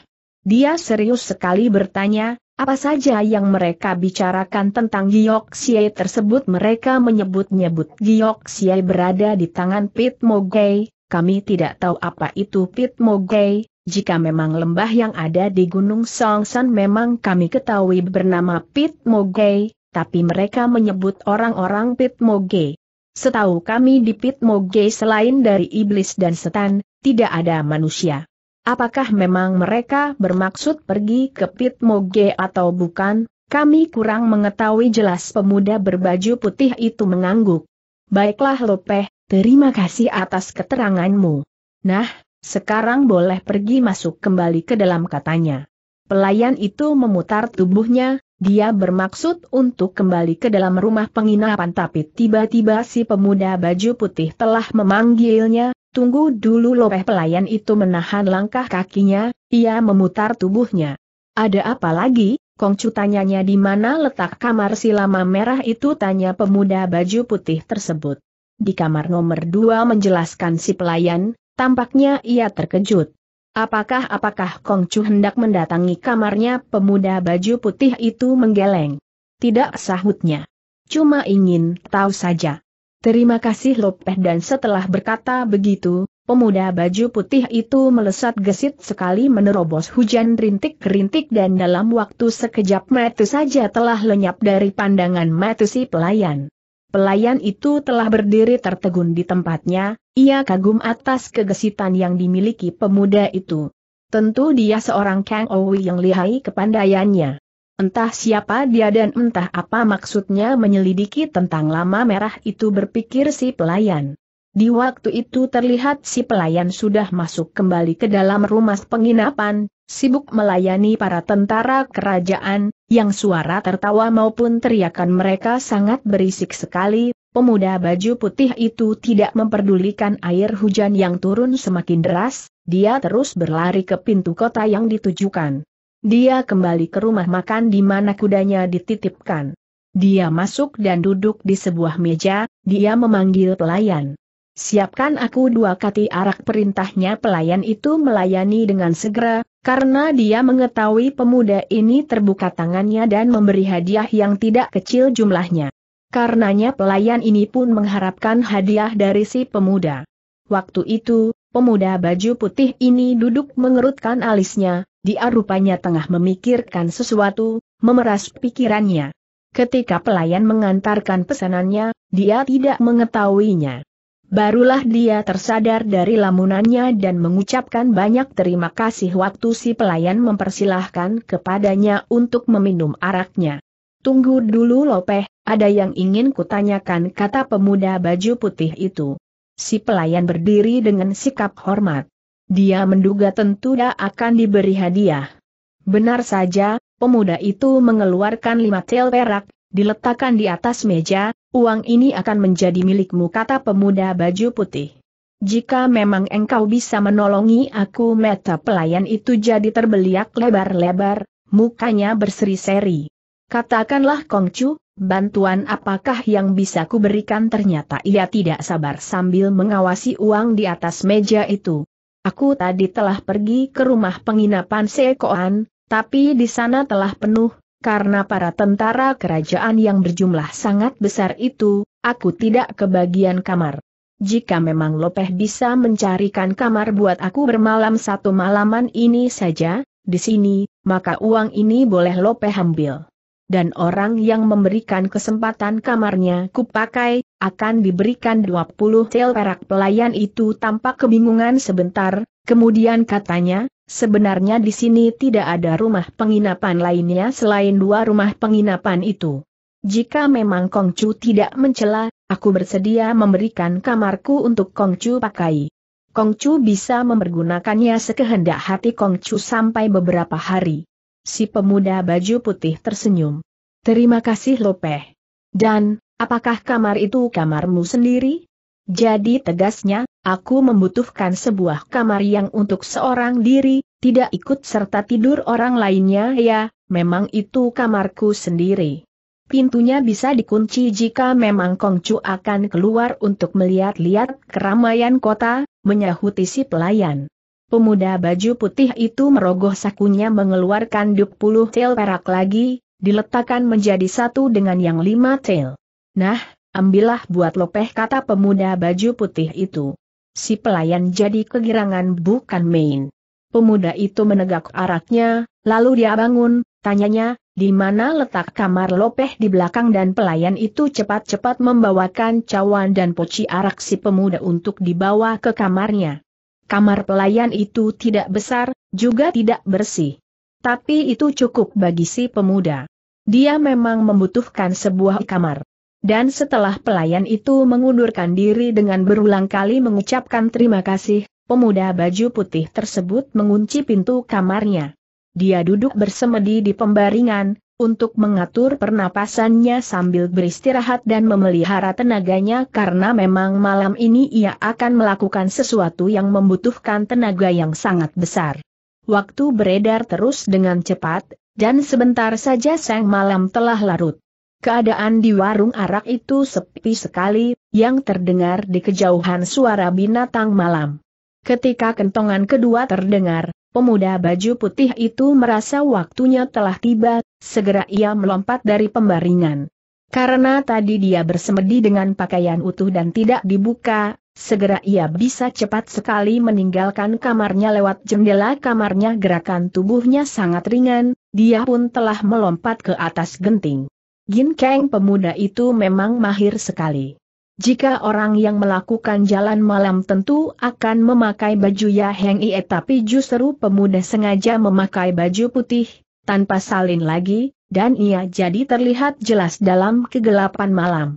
Dia serius sekali bertanya, apa saja yang mereka bicarakan tentang Giok Siye tersebut mereka menyebut-nyebut Giok Siye berada di tangan Pit Mogei, kami tidak tahu apa itu Pit Mogei, jika memang lembah yang ada di Gunung Songsan memang kami ketahui bernama Pit Moge, tapi mereka menyebut orang-orang Pit Moge. Setahu kami di Pit Moge selain dari iblis dan setan, tidak ada manusia. Apakah memang mereka bermaksud pergi ke Pit Moge atau bukan? Kami kurang mengetahui jelas pemuda berbaju putih itu mengangguk. Baiklah Lopeh, terima kasih atas keteranganmu. Nah, sekarang boleh pergi masuk kembali ke dalam katanya. Pelayan itu memutar tubuhnya, dia bermaksud untuk kembali ke dalam rumah penginapan tapi tiba-tiba si pemuda baju putih telah memanggilnya, tunggu dulu lopeh pelayan itu menahan langkah kakinya, ia memutar tubuhnya. Ada apa lagi? Kongcu tanyanya di mana letak kamar si lama merah itu tanya pemuda baju putih tersebut. Di kamar nomor dua menjelaskan si pelayan, Tampaknya ia terkejut. Apakah-apakah Kong Chu hendak mendatangi kamarnya pemuda baju putih itu menggeleng? Tidak sahutnya. Cuma ingin tahu saja. Terima kasih Lopeh dan setelah berkata begitu, pemuda baju putih itu melesat gesit sekali menerobos hujan rintik-rintik dan dalam waktu sekejap Metu saja telah lenyap dari pandangan Metu si pelayan. Pelayan itu telah berdiri tertegun di tempatnya, ia kagum atas kegesitan yang dimiliki pemuda itu. Tentu dia seorang Kang Owi yang lihai kepandaiannya. Entah siapa dia dan entah apa maksudnya menyelidiki tentang lama merah itu berpikir si pelayan. Di waktu itu terlihat si pelayan sudah masuk kembali ke dalam rumah penginapan, sibuk melayani para tentara kerajaan, yang suara tertawa maupun teriakan mereka sangat berisik sekali, pemuda baju putih itu tidak memperdulikan air hujan yang turun semakin deras, dia terus berlari ke pintu kota yang ditujukan. Dia kembali ke rumah makan di mana kudanya dititipkan. Dia masuk dan duduk di sebuah meja, dia memanggil pelayan. Siapkan aku dua kati arak perintahnya pelayan itu melayani dengan segera, karena dia mengetahui pemuda ini terbuka tangannya dan memberi hadiah yang tidak kecil jumlahnya. Karenanya pelayan ini pun mengharapkan hadiah dari si pemuda. Waktu itu, pemuda baju putih ini duduk mengerutkan alisnya, dia rupanya tengah memikirkan sesuatu, memeras pikirannya. Ketika pelayan mengantarkan pesanannya, dia tidak mengetahuinya barulah dia tersadar dari lamunannya dan mengucapkan banyak terima kasih waktu si pelayan mempersilahkan kepadanya untuk meminum araknya. Tunggu dulu Lopeh, ada yang ingin kutanyakan kata pemuda baju putih itu. Si pelayan berdiri dengan sikap hormat. Dia menduga tentu dia akan diberi hadiah. Benar saja, pemuda itu mengeluarkan lima tel perak, diletakkan di atas meja, uang ini akan menjadi milikmu kata pemuda baju putih. Jika memang engkau bisa menolongi aku mata pelayan itu jadi terbeliak lebar-lebar, mukanya berseri-seri. Katakanlah Kongcu, bantuan apakah yang bisa kuberikan ternyata ia tidak sabar sambil mengawasi uang di atas meja itu. Aku tadi telah pergi ke rumah penginapan Sekoan, tapi di sana telah penuh, karena para tentara kerajaan yang berjumlah sangat besar itu, aku tidak kebagian kamar. Jika memang Lopeh bisa mencarikan kamar buat aku bermalam satu malaman ini saja, di sini, maka uang ini boleh Lopeh ambil. Dan orang yang memberikan kesempatan kamarnya kupakai, akan diberikan 20 tel perak pelayan itu tampak kebingungan sebentar, Kemudian katanya, sebenarnya di sini tidak ada rumah penginapan lainnya selain dua rumah penginapan itu. Jika memang Kongcu tidak mencela, aku bersedia memberikan kamarku untuk Kongcu pakai. Kongcu bisa mempergunakannya sekehendak hati Kongcu sampai beberapa hari. Si pemuda baju putih tersenyum. Terima kasih Lopeh. Dan, apakah kamar itu kamarmu sendiri? Jadi tegasnya, Aku membutuhkan sebuah kamar yang untuk seorang diri, tidak ikut serta tidur orang lainnya ya, memang itu kamarku sendiri. Pintunya bisa dikunci jika memang Kongcu akan keluar untuk melihat-lihat keramaian kota, menyahuti si pelayan. Pemuda baju putih itu merogoh sakunya mengeluarkan 20 tel perak lagi, diletakkan menjadi satu dengan yang lima tel. Nah, ambillah buat lopeh kata pemuda baju putih itu si pelayan jadi kegirangan bukan main. Pemuda itu menegak araknya, lalu dia bangun, tanyanya, di mana letak kamar lopeh di belakang dan pelayan itu cepat-cepat membawakan cawan dan poci arak si pemuda untuk dibawa ke kamarnya. Kamar pelayan itu tidak besar, juga tidak bersih. Tapi itu cukup bagi si pemuda. Dia memang membutuhkan sebuah kamar. Dan setelah pelayan itu mengundurkan diri dengan berulang kali mengucapkan terima kasih, pemuda baju putih tersebut mengunci pintu kamarnya. Dia duduk bersemedi di pembaringan, untuk mengatur pernapasannya sambil beristirahat dan memelihara tenaganya karena memang malam ini ia akan melakukan sesuatu yang membutuhkan tenaga yang sangat besar. Waktu beredar terus dengan cepat, dan sebentar saja sang malam telah larut. Keadaan di warung arak itu sepi sekali, yang terdengar di kejauhan suara binatang malam. Ketika kentongan kedua terdengar, pemuda baju putih itu merasa waktunya telah tiba, segera ia melompat dari pembaringan. Karena tadi dia bersemedi dengan pakaian utuh dan tidak dibuka, segera ia bisa cepat sekali meninggalkan kamarnya lewat jendela kamarnya gerakan tubuhnya sangat ringan, dia pun telah melompat ke atas genting. Gin Kang pemuda itu memang mahir sekali. Jika orang yang melakukan jalan malam tentu akan memakai baju Ya Heng Ie tapi justru pemuda sengaja memakai baju putih, tanpa salin lagi, dan ia jadi terlihat jelas dalam kegelapan malam.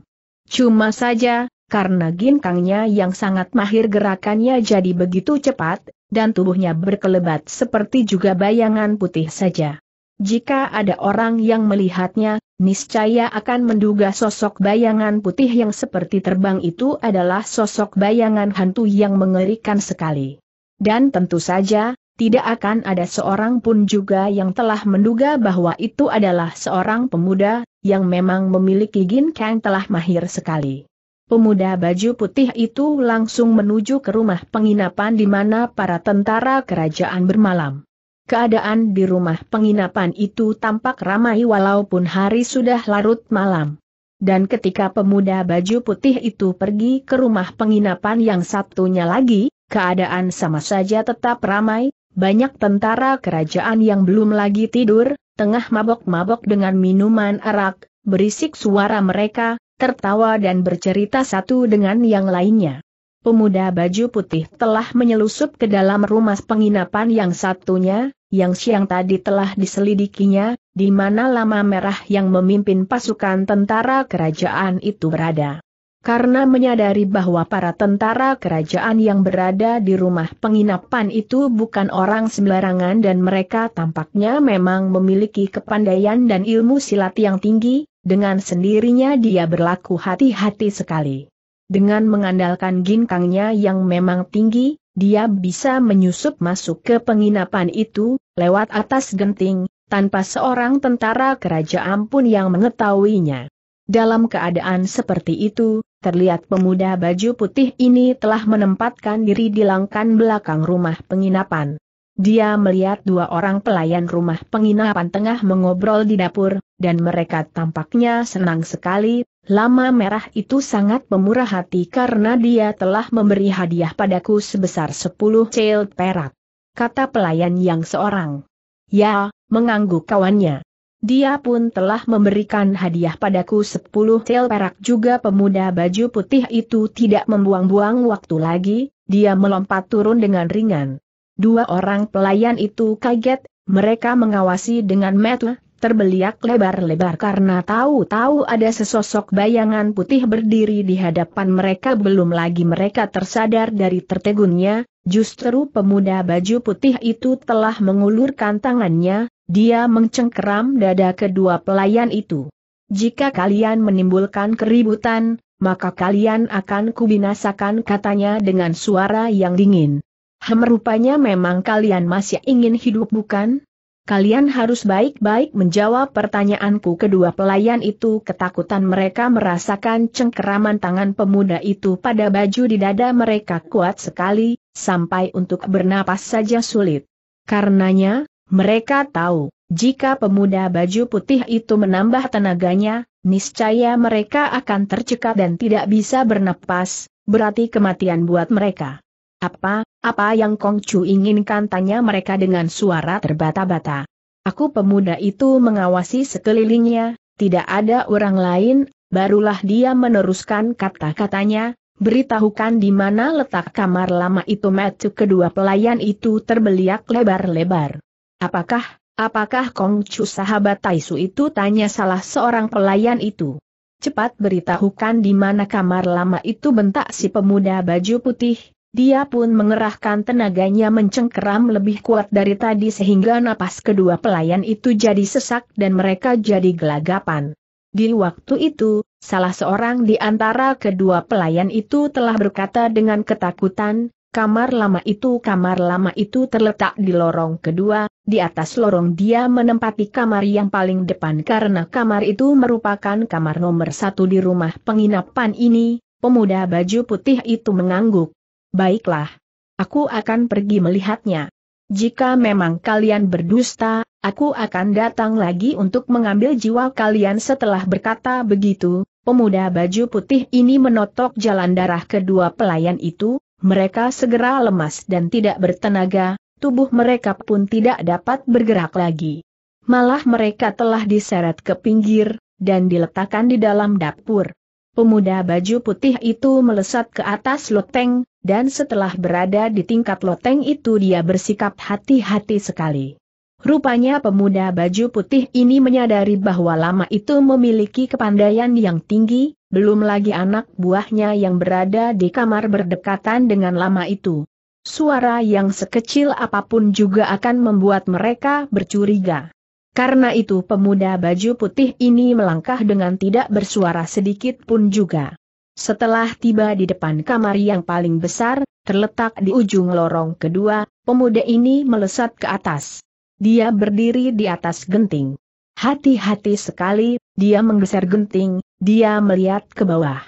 Cuma saja, karena ginkangnya yang sangat mahir gerakannya jadi begitu cepat, dan tubuhnya berkelebat seperti juga bayangan putih saja. Jika ada orang yang melihatnya, niscaya akan menduga sosok bayangan putih yang seperti terbang itu adalah sosok bayangan hantu yang mengerikan sekali. Dan tentu saja, tidak akan ada seorang pun juga yang telah menduga bahwa itu adalah seorang pemuda, yang memang memiliki Gin telah mahir sekali. Pemuda baju putih itu langsung menuju ke rumah penginapan di mana para tentara kerajaan bermalam keadaan di rumah penginapan itu tampak ramai walaupun hari sudah larut malam. Dan ketika pemuda baju putih itu pergi ke rumah penginapan yang satunya lagi, keadaan sama saja tetap ramai, banyak tentara kerajaan yang belum lagi tidur, tengah mabok-mabok dengan minuman arak, berisik suara mereka, tertawa dan bercerita satu dengan yang lainnya pemuda baju putih telah menyelusup ke dalam rumah penginapan yang satunya, yang siang tadi telah diselidikinya, di mana lama merah yang memimpin pasukan tentara kerajaan itu berada. Karena menyadari bahwa para tentara kerajaan yang berada di rumah penginapan itu bukan orang sembarangan dan mereka tampaknya memang memiliki kepandaian dan ilmu silat yang tinggi, dengan sendirinya dia berlaku hati-hati sekali. Dengan mengandalkan ginkangnya yang memang tinggi, dia bisa menyusup masuk ke penginapan itu, lewat atas genting, tanpa seorang tentara kerajaan pun yang mengetahuinya. Dalam keadaan seperti itu, terlihat pemuda baju putih ini telah menempatkan diri di langkan belakang rumah penginapan. Dia melihat dua orang pelayan rumah penginapan tengah mengobrol di dapur, dan mereka tampaknya senang sekali, Lama Merah itu sangat pemurah hati karena dia telah memberi hadiah padaku sebesar 10 cel perak. Kata pelayan yang seorang. Ya, mengangguk kawannya. Dia pun telah memberikan hadiah padaku 10 cel perak juga pemuda baju putih itu tidak membuang-buang waktu lagi, dia melompat turun dengan ringan. Dua orang pelayan itu kaget, mereka mengawasi dengan metu terbeliak lebar-lebar karena tahu-tahu ada sesosok bayangan putih berdiri di hadapan mereka belum lagi mereka tersadar dari tertegunnya, justru pemuda baju putih itu telah mengulurkan tangannya, dia mencengkeram dada kedua pelayan itu. Jika kalian menimbulkan keributan, maka kalian akan kubinasakan katanya dengan suara yang dingin. Hem rupanya memang kalian masih ingin hidup bukan? kalian harus baik-baik menjawab pertanyaanku kedua pelayan itu ketakutan mereka merasakan cengkeraman tangan pemuda itu pada baju di dada mereka kuat sekali, sampai untuk bernapas saja sulit. Karenanya, mereka tahu, jika pemuda baju putih itu menambah tenaganya, niscaya mereka akan tercekat dan tidak bisa bernapas, berarti kematian buat mereka. Apa, apa yang Kong Chu inginkan tanya mereka dengan suara terbata-bata. Aku pemuda itu mengawasi sekelilingnya, tidak ada orang lain, barulah dia meneruskan kata-katanya, beritahukan di mana letak kamar lama itu metu kedua pelayan itu terbeliak lebar-lebar. Apakah, apakah Kong Chu sahabat Taisu itu tanya salah seorang pelayan itu. Cepat beritahukan di mana kamar lama itu bentak si pemuda baju putih, dia pun mengerahkan tenaganya mencengkeram lebih kuat dari tadi sehingga napas kedua pelayan itu jadi sesak dan mereka jadi gelagapan. Di waktu itu, salah seorang di antara kedua pelayan itu telah berkata dengan ketakutan, kamar lama itu kamar lama itu terletak di lorong kedua, di atas lorong dia menempati kamar yang paling depan karena kamar itu merupakan kamar nomor satu di rumah penginapan ini, pemuda baju putih itu mengangguk. Baiklah. Aku akan pergi melihatnya. Jika memang kalian berdusta, aku akan datang lagi untuk mengambil jiwa kalian setelah berkata begitu. Pemuda baju putih ini menotok jalan darah kedua pelayan itu, mereka segera lemas dan tidak bertenaga, tubuh mereka pun tidak dapat bergerak lagi. Malah mereka telah diseret ke pinggir, dan diletakkan di dalam dapur. Pemuda baju putih itu melesat ke atas loteng, dan setelah berada di tingkat loteng itu dia bersikap hati-hati sekali. Rupanya pemuda baju putih ini menyadari bahwa lama itu memiliki kepandaian yang tinggi, belum lagi anak buahnya yang berada di kamar berdekatan dengan lama itu. Suara yang sekecil apapun juga akan membuat mereka bercuriga. Karena itu pemuda baju putih ini melangkah dengan tidak bersuara sedikit pun juga. Setelah tiba di depan kamar yang paling besar, terletak di ujung lorong kedua, pemuda ini melesat ke atas. Dia berdiri di atas genting. Hati-hati sekali, dia menggeser genting, dia melihat ke bawah.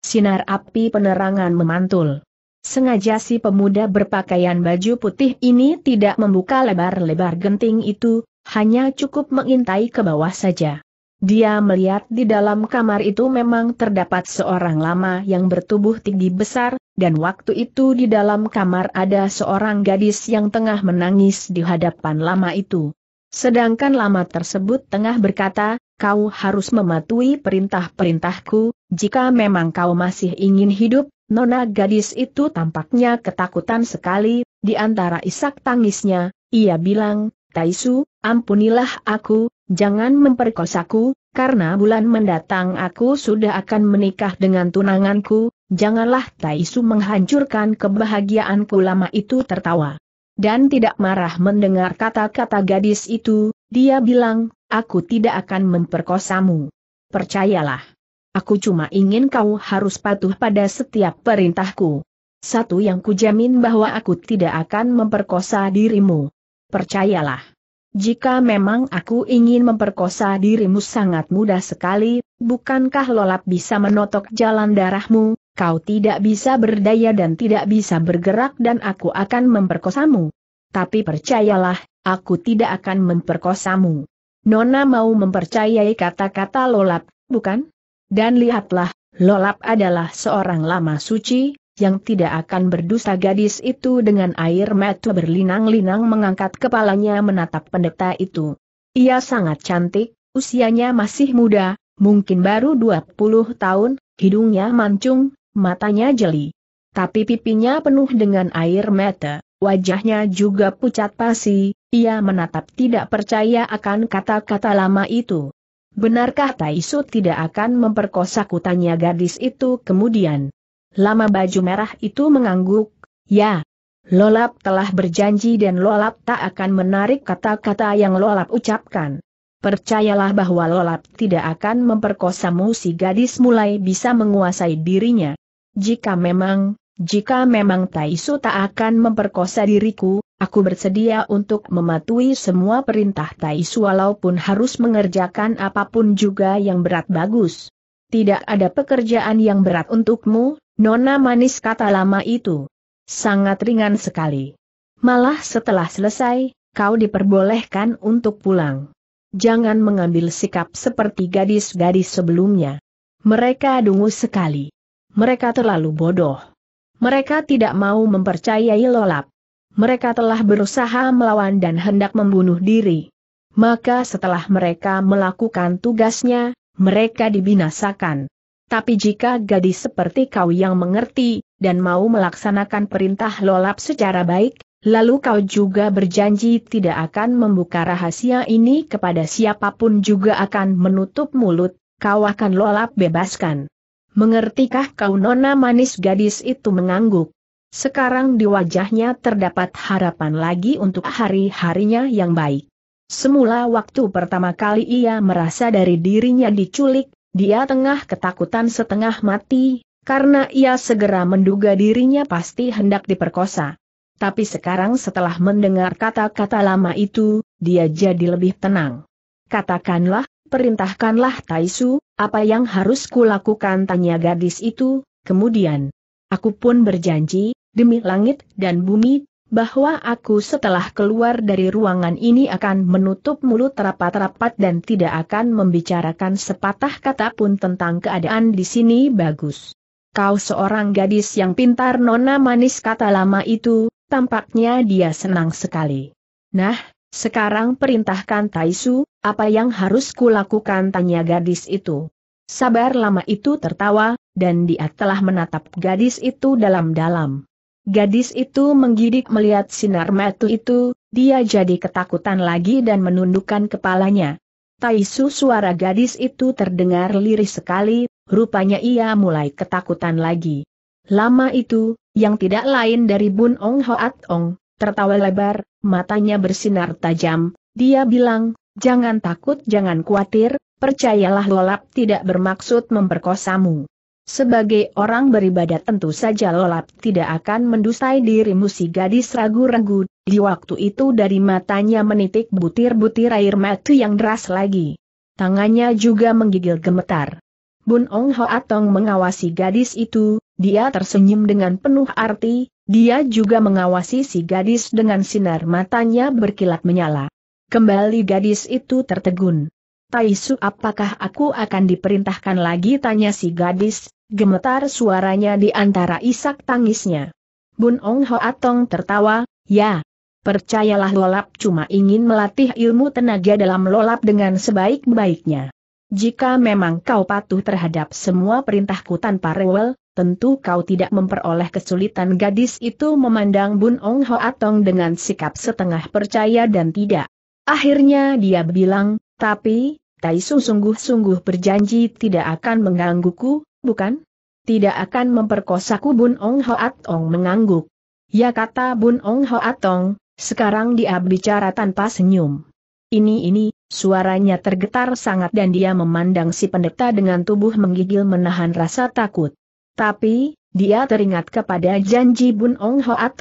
Sinar api penerangan memantul. Sengaja si pemuda berpakaian baju putih ini tidak membuka lebar-lebar genting itu, hanya cukup mengintai ke bawah saja. Dia melihat di dalam kamar itu memang terdapat seorang lama yang bertubuh tinggi besar, dan waktu itu di dalam kamar ada seorang gadis yang tengah menangis di hadapan lama itu. Sedangkan lama tersebut tengah berkata, kau harus mematuhi perintah-perintahku, jika memang kau masih ingin hidup, nona gadis itu tampaknya ketakutan sekali, di antara isak tangisnya, ia bilang, Taisu, ampunilah aku, jangan memperkosaku, karena bulan mendatang aku sudah akan menikah dengan tunanganku, janganlah Taisu menghancurkan kebahagiaanku lama itu tertawa. Dan tidak marah mendengar kata-kata gadis itu, dia bilang, aku tidak akan memperkosamu. Percayalah. Aku cuma ingin kau harus patuh pada setiap perintahku. Satu yang kujamin bahwa aku tidak akan memperkosa dirimu percayalah. Jika memang aku ingin memperkosa dirimu sangat mudah sekali, bukankah lolap bisa menotok jalan darahmu, kau tidak bisa berdaya dan tidak bisa bergerak dan aku akan memperkosamu. Tapi percayalah, aku tidak akan memperkosamu. Nona mau mempercayai kata-kata lolap, bukan? Dan lihatlah, lolap adalah seorang lama suci, yang tidak akan berdosa gadis itu dengan air mata berlinang-linang mengangkat kepalanya menatap pendeta itu. Ia sangat cantik, usianya masih muda, mungkin baru 20 tahun, hidungnya mancung, matanya jeli. Tapi pipinya penuh dengan air mata, wajahnya juga pucat pasi, ia menatap tidak percaya akan kata-kata lama itu. Benarkah Taisu tidak akan memperkosa kutanya gadis itu kemudian? Lama baju merah itu mengangguk, ya. Lolap telah berjanji dan Lolap tak akan menarik kata-kata yang Lolap ucapkan. Percayalah bahwa Lolap tidak akan memperkosamu si gadis mulai bisa menguasai dirinya. Jika memang, jika memang Taisu tak akan memperkosa diriku, aku bersedia untuk mematuhi semua perintah Taisu walaupun harus mengerjakan apapun juga yang berat bagus. Tidak ada pekerjaan yang berat untukmu, Nona manis kata lama itu. Sangat ringan sekali. Malah setelah selesai, kau diperbolehkan untuk pulang. Jangan mengambil sikap seperti gadis-gadis sebelumnya. Mereka dungu sekali. Mereka terlalu bodoh. Mereka tidak mau mempercayai lolap. Mereka telah berusaha melawan dan hendak membunuh diri. Maka setelah mereka melakukan tugasnya, mereka dibinasakan. Tapi jika gadis seperti kau yang mengerti, dan mau melaksanakan perintah lolap secara baik, lalu kau juga berjanji tidak akan membuka rahasia ini kepada siapapun juga akan menutup mulut, kau akan lolap bebaskan. Mengertikah kau nona manis gadis itu mengangguk? Sekarang di wajahnya terdapat harapan lagi untuk hari-harinya yang baik. Semula waktu pertama kali ia merasa dari dirinya diculik, dia tengah ketakutan setengah mati, karena ia segera menduga dirinya pasti hendak diperkosa. Tapi sekarang setelah mendengar kata-kata lama itu, dia jadi lebih tenang. Katakanlah, perintahkanlah Taisu, apa yang harus kulakukan tanya gadis itu, kemudian. Aku pun berjanji, demi langit dan bumi, bahwa aku setelah keluar dari ruangan ini akan menutup mulut rapat-rapat dan tidak akan membicarakan sepatah kata pun tentang keadaan di sini bagus. Kau seorang gadis yang pintar nona manis kata lama itu, tampaknya dia senang sekali. Nah, sekarang perintahkan Taisu, apa yang harus kulakukan tanya gadis itu. Sabar lama itu tertawa, dan dia telah menatap gadis itu dalam-dalam. Gadis itu menggidik melihat sinar metu itu, dia jadi ketakutan lagi dan menundukkan kepalanya. Taisu suara gadis itu terdengar lirih sekali, rupanya ia mulai ketakutan lagi. Lama itu, yang tidak lain dari Bun Ong Hoat Ong, tertawa lebar, matanya bersinar tajam, dia bilang, jangan takut jangan khawatir, percayalah lolap tidak bermaksud memperkosamu. Sebagai orang beribadat tentu saja lolap tidak akan mendustai dirimu si gadis ragu-ragu, di waktu itu dari matanya menitik butir-butir air mata yang deras lagi. Tangannya juga menggigil gemetar. Bun Ong ho atong mengawasi gadis itu, dia tersenyum dengan penuh arti, dia juga mengawasi si gadis dengan sinar matanya berkilat menyala. Kembali gadis itu tertegun. Taisu apakah aku akan diperintahkan lagi tanya si gadis, gemetar suaranya di antara isak tangisnya. Bun Ong Ho Atong tertawa, ya. Percayalah lolap cuma ingin melatih ilmu tenaga dalam lolap dengan sebaik-baiknya. Jika memang kau patuh terhadap semua perintahku tanpa rewel, tentu kau tidak memperoleh kesulitan gadis itu memandang Bun Ong Ho Atong dengan sikap setengah percaya dan tidak. Akhirnya dia bilang, tapi, Taisu sungguh-sungguh berjanji tidak akan menggangguku, bukan? Tidak akan memperkosaku Bun Ong Hoat mengangguk. Ya kata Bun Ong Hoat sekarang dia bicara tanpa senyum. Ini ini, suaranya tergetar sangat dan dia memandang si pendeta dengan tubuh menggigil menahan rasa takut. Tapi, dia teringat kepada janji Bun Ong Hoat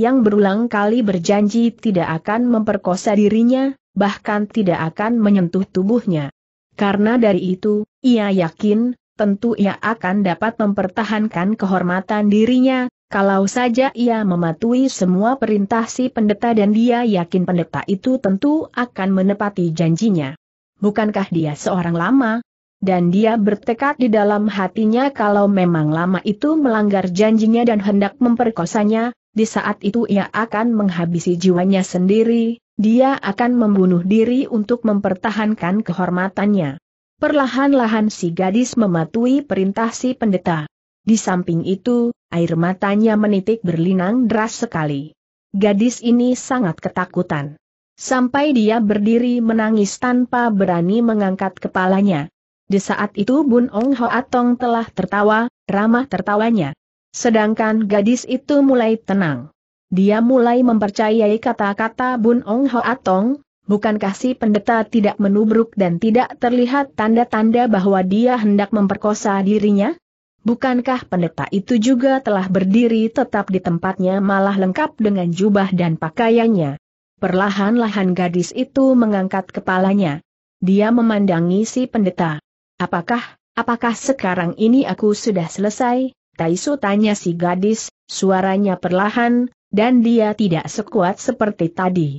yang berulang kali berjanji tidak akan memperkosa dirinya, bahkan tidak akan menyentuh tubuhnya. Karena dari itu, ia yakin, tentu ia akan dapat mempertahankan kehormatan dirinya, kalau saja ia mematuhi semua perintah si pendeta dan dia yakin pendeta itu tentu akan menepati janjinya. Bukankah dia seorang lama? Dan dia bertekad di dalam hatinya kalau memang lama itu melanggar janjinya dan hendak memperkosanya, di saat itu ia akan menghabisi jiwanya sendiri, dia akan membunuh diri untuk mempertahankan kehormatannya. Perlahan-lahan si gadis mematuhi perintah si pendeta. Di samping itu, air matanya menitik berlinang deras sekali. Gadis ini sangat ketakutan. Sampai dia berdiri menangis tanpa berani mengangkat kepalanya. Di saat itu Bun Ong Ho Atong telah tertawa, ramah tertawanya. Sedangkan gadis itu mulai tenang. Dia mulai mempercayai kata-kata Bun Ong Ho Atong. bukankah si pendeta tidak menubruk dan tidak terlihat tanda-tanda bahwa dia hendak memperkosa dirinya? Bukankah pendeta itu juga telah berdiri tetap di tempatnya malah lengkap dengan jubah dan pakaiannya? Perlahan-lahan gadis itu mengangkat kepalanya. Dia memandangi si pendeta. Apakah, apakah sekarang ini aku sudah selesai? Taisu tanya si gadis, suaranya perlahan, dan dia tidak sekuat seperti tadi.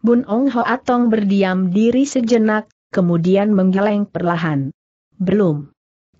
Bun Ong Ho Atong berdiam diri sejenak, kemudian menggeleng perlahan. Belum.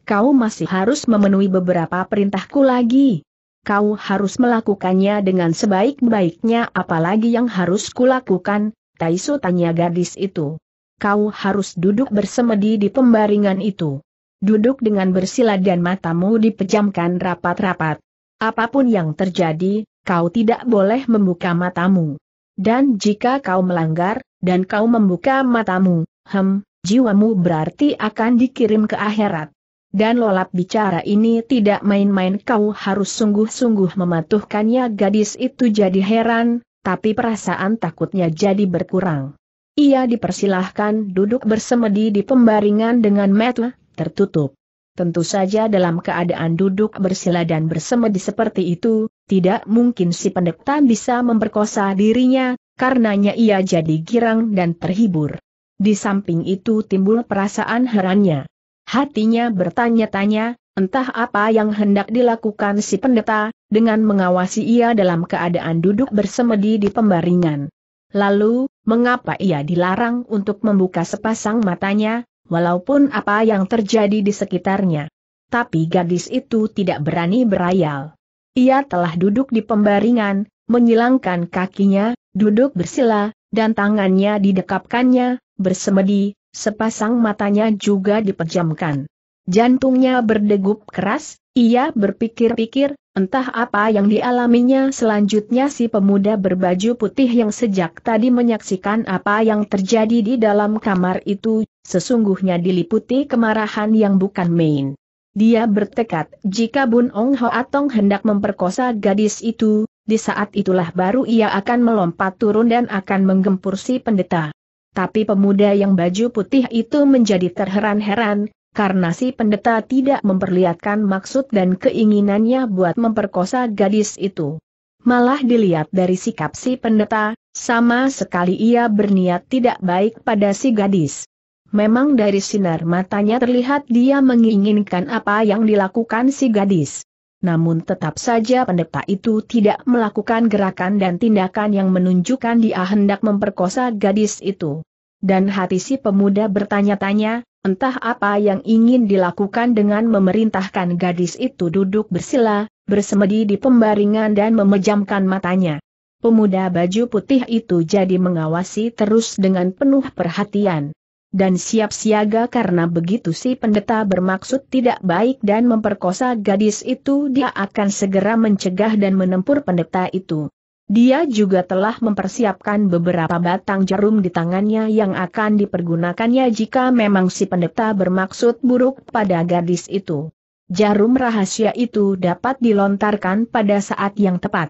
Kau masih harus memenuhi beberapa perintahku lagi. Kau harus melakukannya dengan sebaik-baiknya apalagi yang harus kulakukan, Taisu tanya gadis itu. Kau harus duduk bersemedi di pembaringan itu. Duduk dengan bersila dan matamu dipejamkan rapat-rapat. Apapun yang terjadi, kau tidak boleh membuka matamu. Dan jika kau melanggar, dan kau membuka matamu, hem, jiwamu berarti akan dikirim ke akhirat. Dan lolap bicara ini tidak main-main kau harus sungguh-sungguh mematuhkannya gadis itu jadi heran, tapi perasaan takutnya jadi berkurang. Ia dipersilahkan duduk bersemedi di pembaringan dengan mata tertutup. Tentu saja dalam keadaan duduk bersila dan bersemedi seperti itu, tidak mungkin si pendekta bisa memperkosa dirinya, karenanya ia jadi girang dan terhibur. Di samping itu timbul perasaan herannya. Hatinya bertanya-tanya, entah apa yang hendak dilakukan si pendeta, dengan mengawasi ia dalam keadaan duduk bersemedi di pembaringan. Lalu, mengapa ia dilarang untuk membuka sepasang matanya, walaupun apa yang terjadi di sekitarnya. Tapi gadis itu tidak berani berayal. Ia telah duduk di pembaringan, menyilangkan kakinya, duduk bersila, dan tangannya didekapkannya, bersemedi, sepasang matanya juga dipejamkan. Jantungnya berdegup keras, ia berpikir-pikir, Entah apa yang dialaminya selanjutnya si pemuda berbaju putih yang sejak tadi menyaksikan apa yang terjadi di dalam kamar itu, sesungguhnya diliputi kemarahan yang bukan main. Dia bertekad jika Bun Ong Hoatong hendak memperkosa gadis itu, di saat itulah baru ia akan melompat turun dan akan menggempur si pendeta. Tapi pemuda yang baju putih itu menjadi terheran-heran, karena si pendeta tidak memperlihatkan maksud dan keinginannya buat memperkosa gadis itu. Malah dilihat dari sikap si pendeta, sama sekali ia berniat tidak baik pada si gadis. Memang dari sinar matanya terlihat dia menginginkan apa yang dilakukan si gadis. Namun tetap saja pendeta itu tidak melakukan gerakan dan tindakan yang menunjukkan dia hendak memperkosa gadis itu. Dan hati si pemuda bertanya-tanya, Entah apa yang ingin dilakukan dengan memerintahkan gadis itu duduk bersila, bersemedi di pembaringan dan memejamkan matanya. Pemuda baju putih itu jadi mengawasi terus dengan penuh perhatian. Dan siap siaga karena begitu si pendeta bermaksud tidak baik dan memperkosa gadis itu dia akan segera mencegah dan menempur pendeta itu. Dia juga telah mempersiapkan beberapa batang jarum di tangannya yang akan dipergunakannya jika memang si pendeta bermaksud buruk pada gadis itu. Jarum rahasia itu dapat dilontarkan pada saat yang tepat.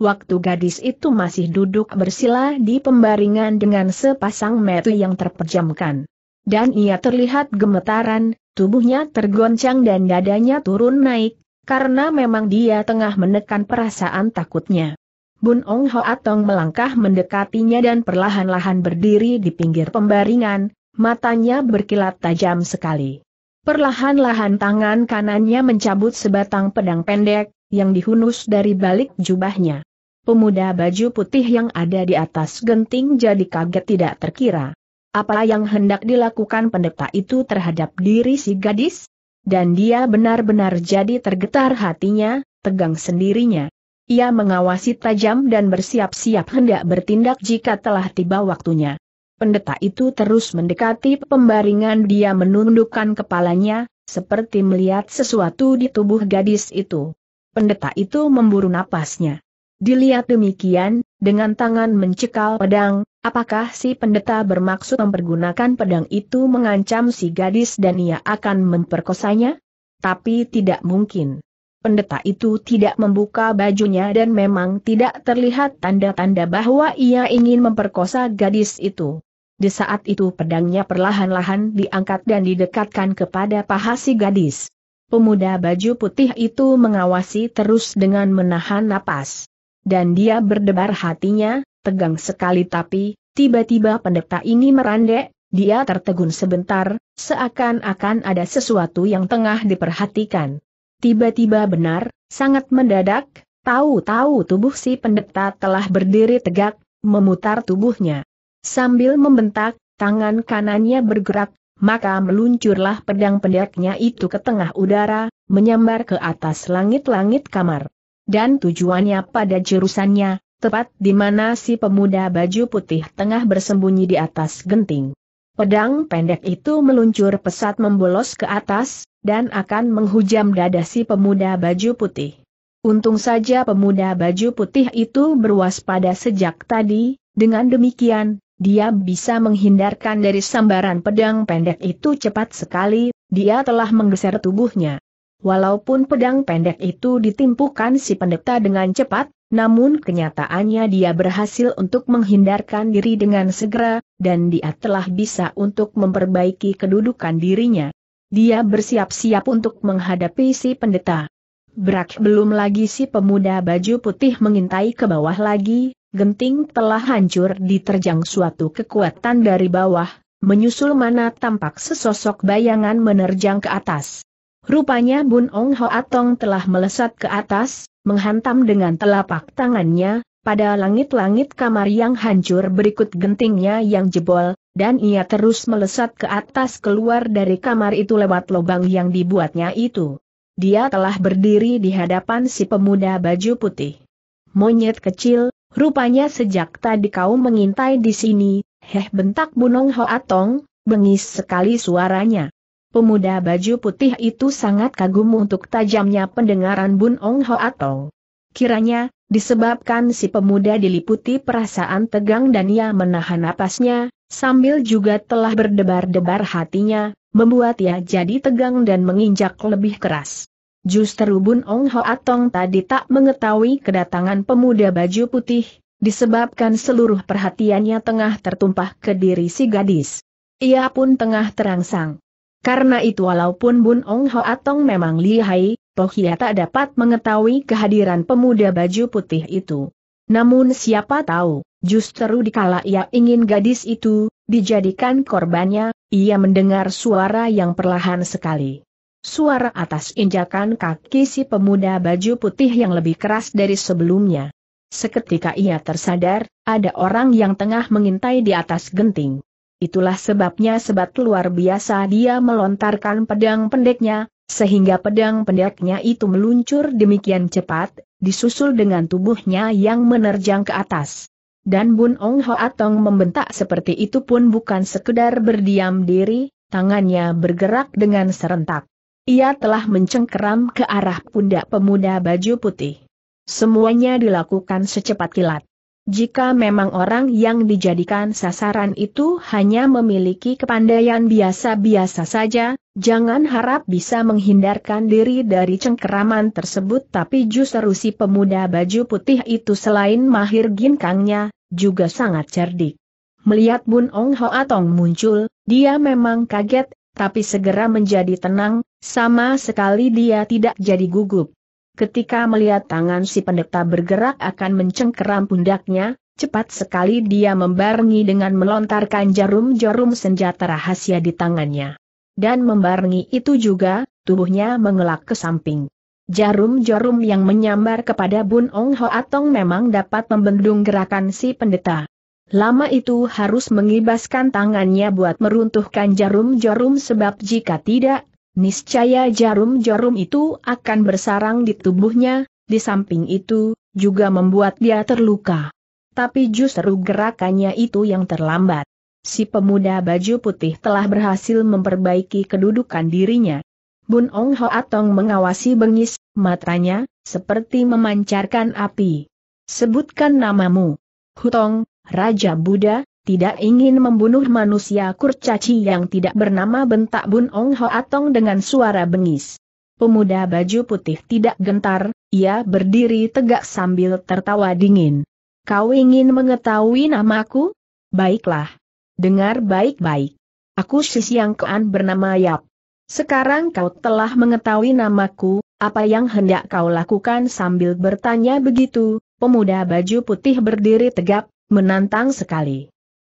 Waktu gadis itu masih duduk bersila di pembaringan dengan sepasang mata yang terpejamkan. Dan ia terlihat gemetaran, tubuhnya tergoncang dan dadanya turun naik, karena memang dia tengah menekan perasaan takutnya. Bun Ong Ho Atong melangkah mendekatinya dan perlahan-lahan berdiri di pinggir pembaringan, matanya berkilat tajam sekali. Perlahan-lahan tangan kanannya mencabut sebatang pedang pendek, yang dihunus dari balik jubahnya. Pemuda baju putih yang ada di atas genting jadi kaget tidak terkira. Apa yang hendak dilakukan pendeta itu terhadap diri si gadis? Dan dia benar-benar jadi tergetar hatinya, tegang sendirinya. Ia mengawasi tajam dan bersiap-siap hendak bertindak jika telah tiba waktunya. Pendeta itu terus mendekati pembaringan dia menundukkan kepalanya, seperti melihat sesuatu di tubuh gadis itu. Pendeta itu memburu napasnya. Dilihat demikian, dengan tangan mencekal pedang, apakah si pendeta bermaksud mempergunakan pedang itu mengancam si gadis dan ia akan memperkosanya? Tapi tidak mungkin pendeta itu tidak membuka bajunya dan memang tidak terlihat tanda-tanda bahwa ia ingin memperkosa gadis itu. Di saat itu pedangnya perlahan-lahan diangkat dan didekatkan kepada paha si gadis. Pemuda baju putih itu mengawasi terus dengan menahan napas. Dan dia berdebar hatinya, tegang sekali tapi, tiba-tiba pendeta ini merandek, dia tertegun sebentar, seakan-akan ada sesuatu yang tengah diperhatikan. Tiba-tiba benar, sangat mendadak, tahu-tahu tubuh si pendeta telah berdiri tegak, memutar tubuhnya. Sambil membentak, tangan kanannya bergerak, maka meluncurlah pedang pendeknya itu ke tengah udara, menyambar ke atas langit-langit kamar. Dan tujuannya pada jurusannya, tepat di mana si pemuda baju putih tengah bersembunyi di atas genting. Pedang pendek itu meluncur pesat membolos ke atas, dan akan menghujam dada si pemuda baju putih. Untung saja pemuda baju putih itu berwaspada sejak tadi, dengan demikian, dia bisa menghindarkan dari sambaran pedang pendek itu cepat sekali, dia telah menggeser tubuhnya. Walaupun pedang pendek itu ditimpukan si pendeta dengan cepat, namun kenyataannya dia berhasil untuk menghindarkan diri dengan segera, dan dia telah bisa untuk memperbaiki kedudukan dirinya. Dia bersiap-siap untuk menghadapi si pendeta. Berak belum lagi si pemuda baju putih mengintai ke bawah lagi, genting telah hancur diterjang suatu kekuatan dari bawah, menyusul mana tampak sesosok bayangan menerjang ke atas. Rupanya Bun Ong Ho Atong telah melesat ke atas, menghantam dengan telapak tangannya, pada langit-langit kamar yang hancur berikut gentingnya yang jebol, dan ia terus melesat ke atas keluar dari kamar itu lewat lubang yang dibuatnya itu. Dia telah berdiri di hadapan si pemuda baju putih. Monyet kecil, rupanya sejak tadi kau mengintai di sini, heh bentak Bunong Hoatong, bengis sekali suaranya. Pemuda baju putih itu sangat kagum untuk tajamnya pendengaran Bunong Hoatong. Kiranya, Disebabkan si pemuda diliputi perasaan tegang dan ia menahan napasnya, sambil juga telah berdebar-debar hatinya, membuat ia jadi tegang dan menginjak lebih keras. Justru Bun Ong Ho Atong tadi tak mengetahui kedatangan pemuda baju putih, disebabkan seluruh perhatiannya tengah tertumpah ke diri si gadis. Ia pun tengah terangsang. Karena itu walaupun Bun Ong Ho Atong memang lihai, Pohia tak dapat mengetahui kehadiran pemuda baju putih itu. Namun siapa tahu, justru dikala ia ingin gadis itu, dijadikan korbannya, ia mendengar suara yang perlahan sekali. Suara atas injakan kaki si pemuda baju putih yang lebih keras dari sebelumnya. Seketika ia tersadar, ada orang yang tengah mengintai di atas genting. Itulah sebabnya sebat luar biasa dia melontarkan pedang pendeknya, sehingga pedang pendeknya itu meluncur demikian cepat, disusul dengan tubuhnya yang menerjang ke atas. Dan Bun Ong Ho Atong membentak seperti itu pun bukan sekedar berdiam diri, tangannya bergerak dengan serentak. Ia telah mencengkeram ke arah pundak pemuda baju putih. Semuanya dilakukan secepat kilat. Jika memang orang yang dijadikan sasaran itu hanya memiliki kepandaian biasa-biasa saja, jangan harap bisa menghindarkan diri dari cengkeraman tersebut tapi justru si pemuda baju putih itu selain mahir ginkangnya, juga sangat cerdik. Melihat Bun Ong Ho Atong muncul, dia memang kaget, tapi segera menjadi tenang, sama sekali dia tidak jadi gugup. Ketika melihat tangan si pendeta bergerak akan mencengkeram pundaknya, cepat sekali dia membarengi dengan melontarkan jarum-jarum senjata rahasia di tangannya. Dan membarengi itu juga, tubuhnya mengelak ke samping. Jarum-jarum yang menyambar kepada Bun Ong Ho Atong memang dapat membendung gerakan si pendeta. Lama itu harus mengibaskan tangannya buat meruntuhkan jarum-jarum sebab jika tidak, Niscaya jarum-jarum itu akan bersarang di tubuhnya, di samping itu, juga membuat dia terluka. Tapi justru gerakannya itu yang terlambat. Si pemuda baju putih telah berhasil memperbaiki kedudukan dirinya. Bun Ong Atong mengawasi bengis, matanya, seperti memancarkan api. Sebutkan namamu. Hutong, Raja Buddha, tidak ingin membunuh manusia kurcaci yang tidak bernama bentak Bun Ong ho atong dengan suara bengis. Pemuda baju putih tidak gentar, ia berdiri tegak sambil tertawa dingin. Kau ingin mengetahui namaku? Baiklah. Dengar baik-baik. Aku Sis Yang Kean bernama Yap. Sekarang kau telah mengetahui namaku, apa yang hendak kau lakukan sambil bertanya begitu, pemuda baju putih berdiri tegap, menantang sekali.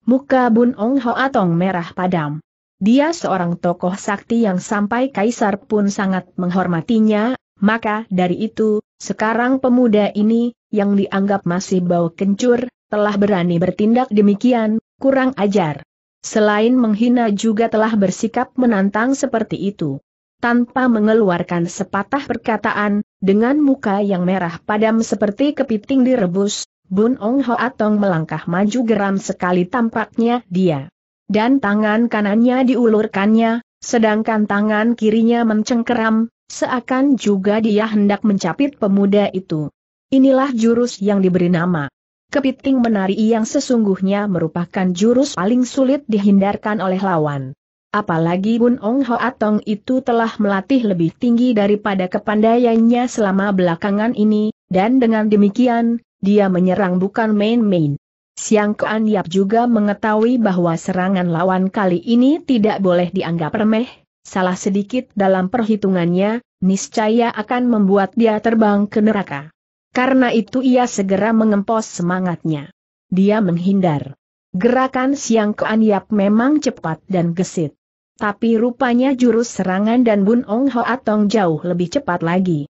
Muka Bun Ong Ho Atong merah padam. Dia seorang tokoh sakti yang sampai kaisar pun sangat menghormatinya, maka dari itu, sekarang pemuda ini, yang dianggap masih bau kencur, telah berani bertindak demikian, kurang ajar. Selain menghina juga telah bersikap menantang seperti itu. Tanpa mengeluarkan sepatah perkataan, dengan muka yang merah padam seperti kepiting direbus, Bun Ong Ho Atong melangkah maju geram sekali tampaknya dia. Dan tangan kanannya diulurkannya, sedangkan tangan kirinya mencengkeram, seakan juga dia hendak mencapit pemuda itu. Inilah jurus yang diberi nama. Kepiting menari yang sesungguhnya merupakan jurus paling sulit dihindarkan oleh lawan. Apalagi Bun Ong Ho Atong itu telah melatih lebih tinggi daripada kepandaiannya selama belakangan ini, dan dengan demikian, dia menyerang bukan main-main. Siang Kuan Yap juga mengetahui bahwa serangan lawan kali ini tidak boleh dianggap remeh, salah sedikit dalam perhitungannya, niscaya akan membuat dia terbang ke neraka. Karena itu ia segera mengempos semangatnya. Dia menghindar. Gerakan Siang Kuan Yap memang cepat dan gesit. Tapi rupanya jurus serangan dan Bun Ong Ho Atong jauh lebih cepat lagi.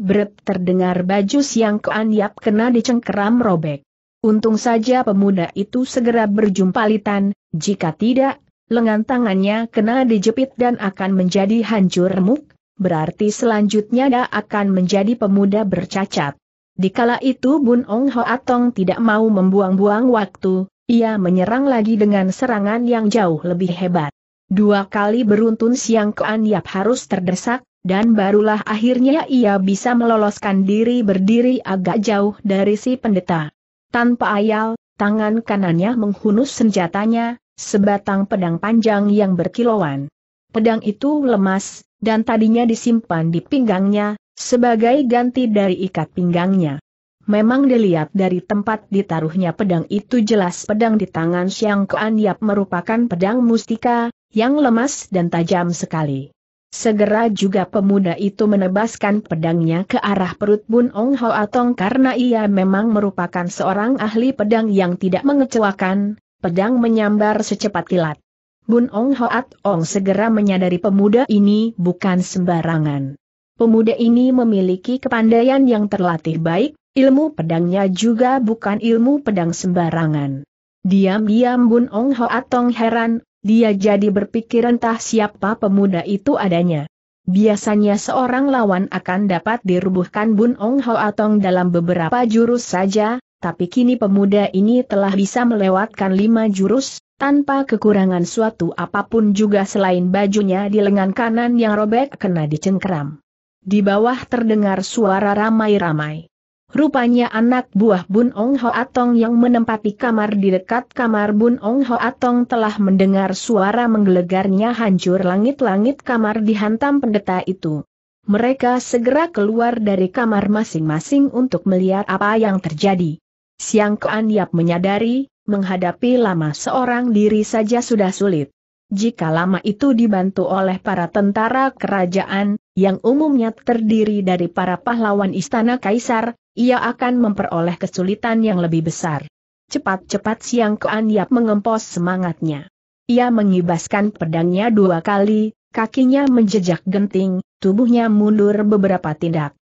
Bret terdengar baju siang keanyap kena dicengkeram robek. Untung saja pemuda itu segera berjumpa litan, jika tidak, lengan tangannya kena dijepit dan akan menjadi hancur remuk, berarti selanjutnya dia akan menjadi pemuda bercacat. Di kala itu Bun Ong Ho Atong tidak mau membuang-buang waktu, ia menyerang lagi dengan serangan yang jauh lebih hebat. Dua kali beruntun Siang Kean Yap harus terdesak, dan barulah akhirnya ia bisa meloloskan diri berdiri agak jauh dari si pendeta. Tanpa ayal, tangan kanannya menghunus senjatanya, sebatang pedang panjang yang berkilauan. Pedang itu lemas, dan tadinya disimpan di pinggangnya, sebagai ganti dari ikat pinggangnya. Memang dilihat dari tempat ditaruhnya pedang itu jelas pedang di tangan siang Kuan Yap merupakan pedang mustika, yang lemas dan tajam sekali. Segera juga pemuda itu menebaskan pedangnya ke arah perut Bun Ong Ho Atong karena ia memang merupakan seorang ahli pedang yang tidak mengecewakan, pedang menyambar secepat kilat. Bun Ong Ho Atong segera menyadari pemuda ini bukan sembarangan. Pemuda ini memiliki kepandaian yang terlatih baik, ilmu pedangnya juga bukan ilmu pedang sembarangan. Diam-diam Bun Ong Ho Atong heran, dia jadi berpikir entah siapa pemuda itu adanya. Biasanya seorang lawan akan dapat dirubuhkan Bun Ong Ho Atong dalam beberapa jurus saja, tapi kini pemuda ini telah bisa melewatkan lima jurus, tanpa kekurangan suatu apapun juga selain bajunya di lengan kanan yang robek kena dicengkeram. Di bawah terdengar suara ramai-ramai. Rupanya anak buah Bun Ong Ho Atong yang menempati kamar di dekat kamar Bun Ong Ho Atong telah mendengar suara menggelegarnya hancur langit-langit kamar dihantam pendeta itu. Mereka segera keluar dari kamar masing-masing untuk melihat apa yang terjadi. Siang Kuan Yap menyadari, menghadapi lama seorang diri saja sudah sulit. Jika lama itu dibantu oleh para tentara kerajaan, yang umumnya terdiri dari para pahlawan istana kaisar, ia akan memperoleh kesulitan yang lebih besar. Cepat-cepat Siang Kuan Yap mengempos semangatnya. Ia mengibaskan pedangnya dua kali, kakinya menjejak genting, tubuhnya mundur beberapa tindak.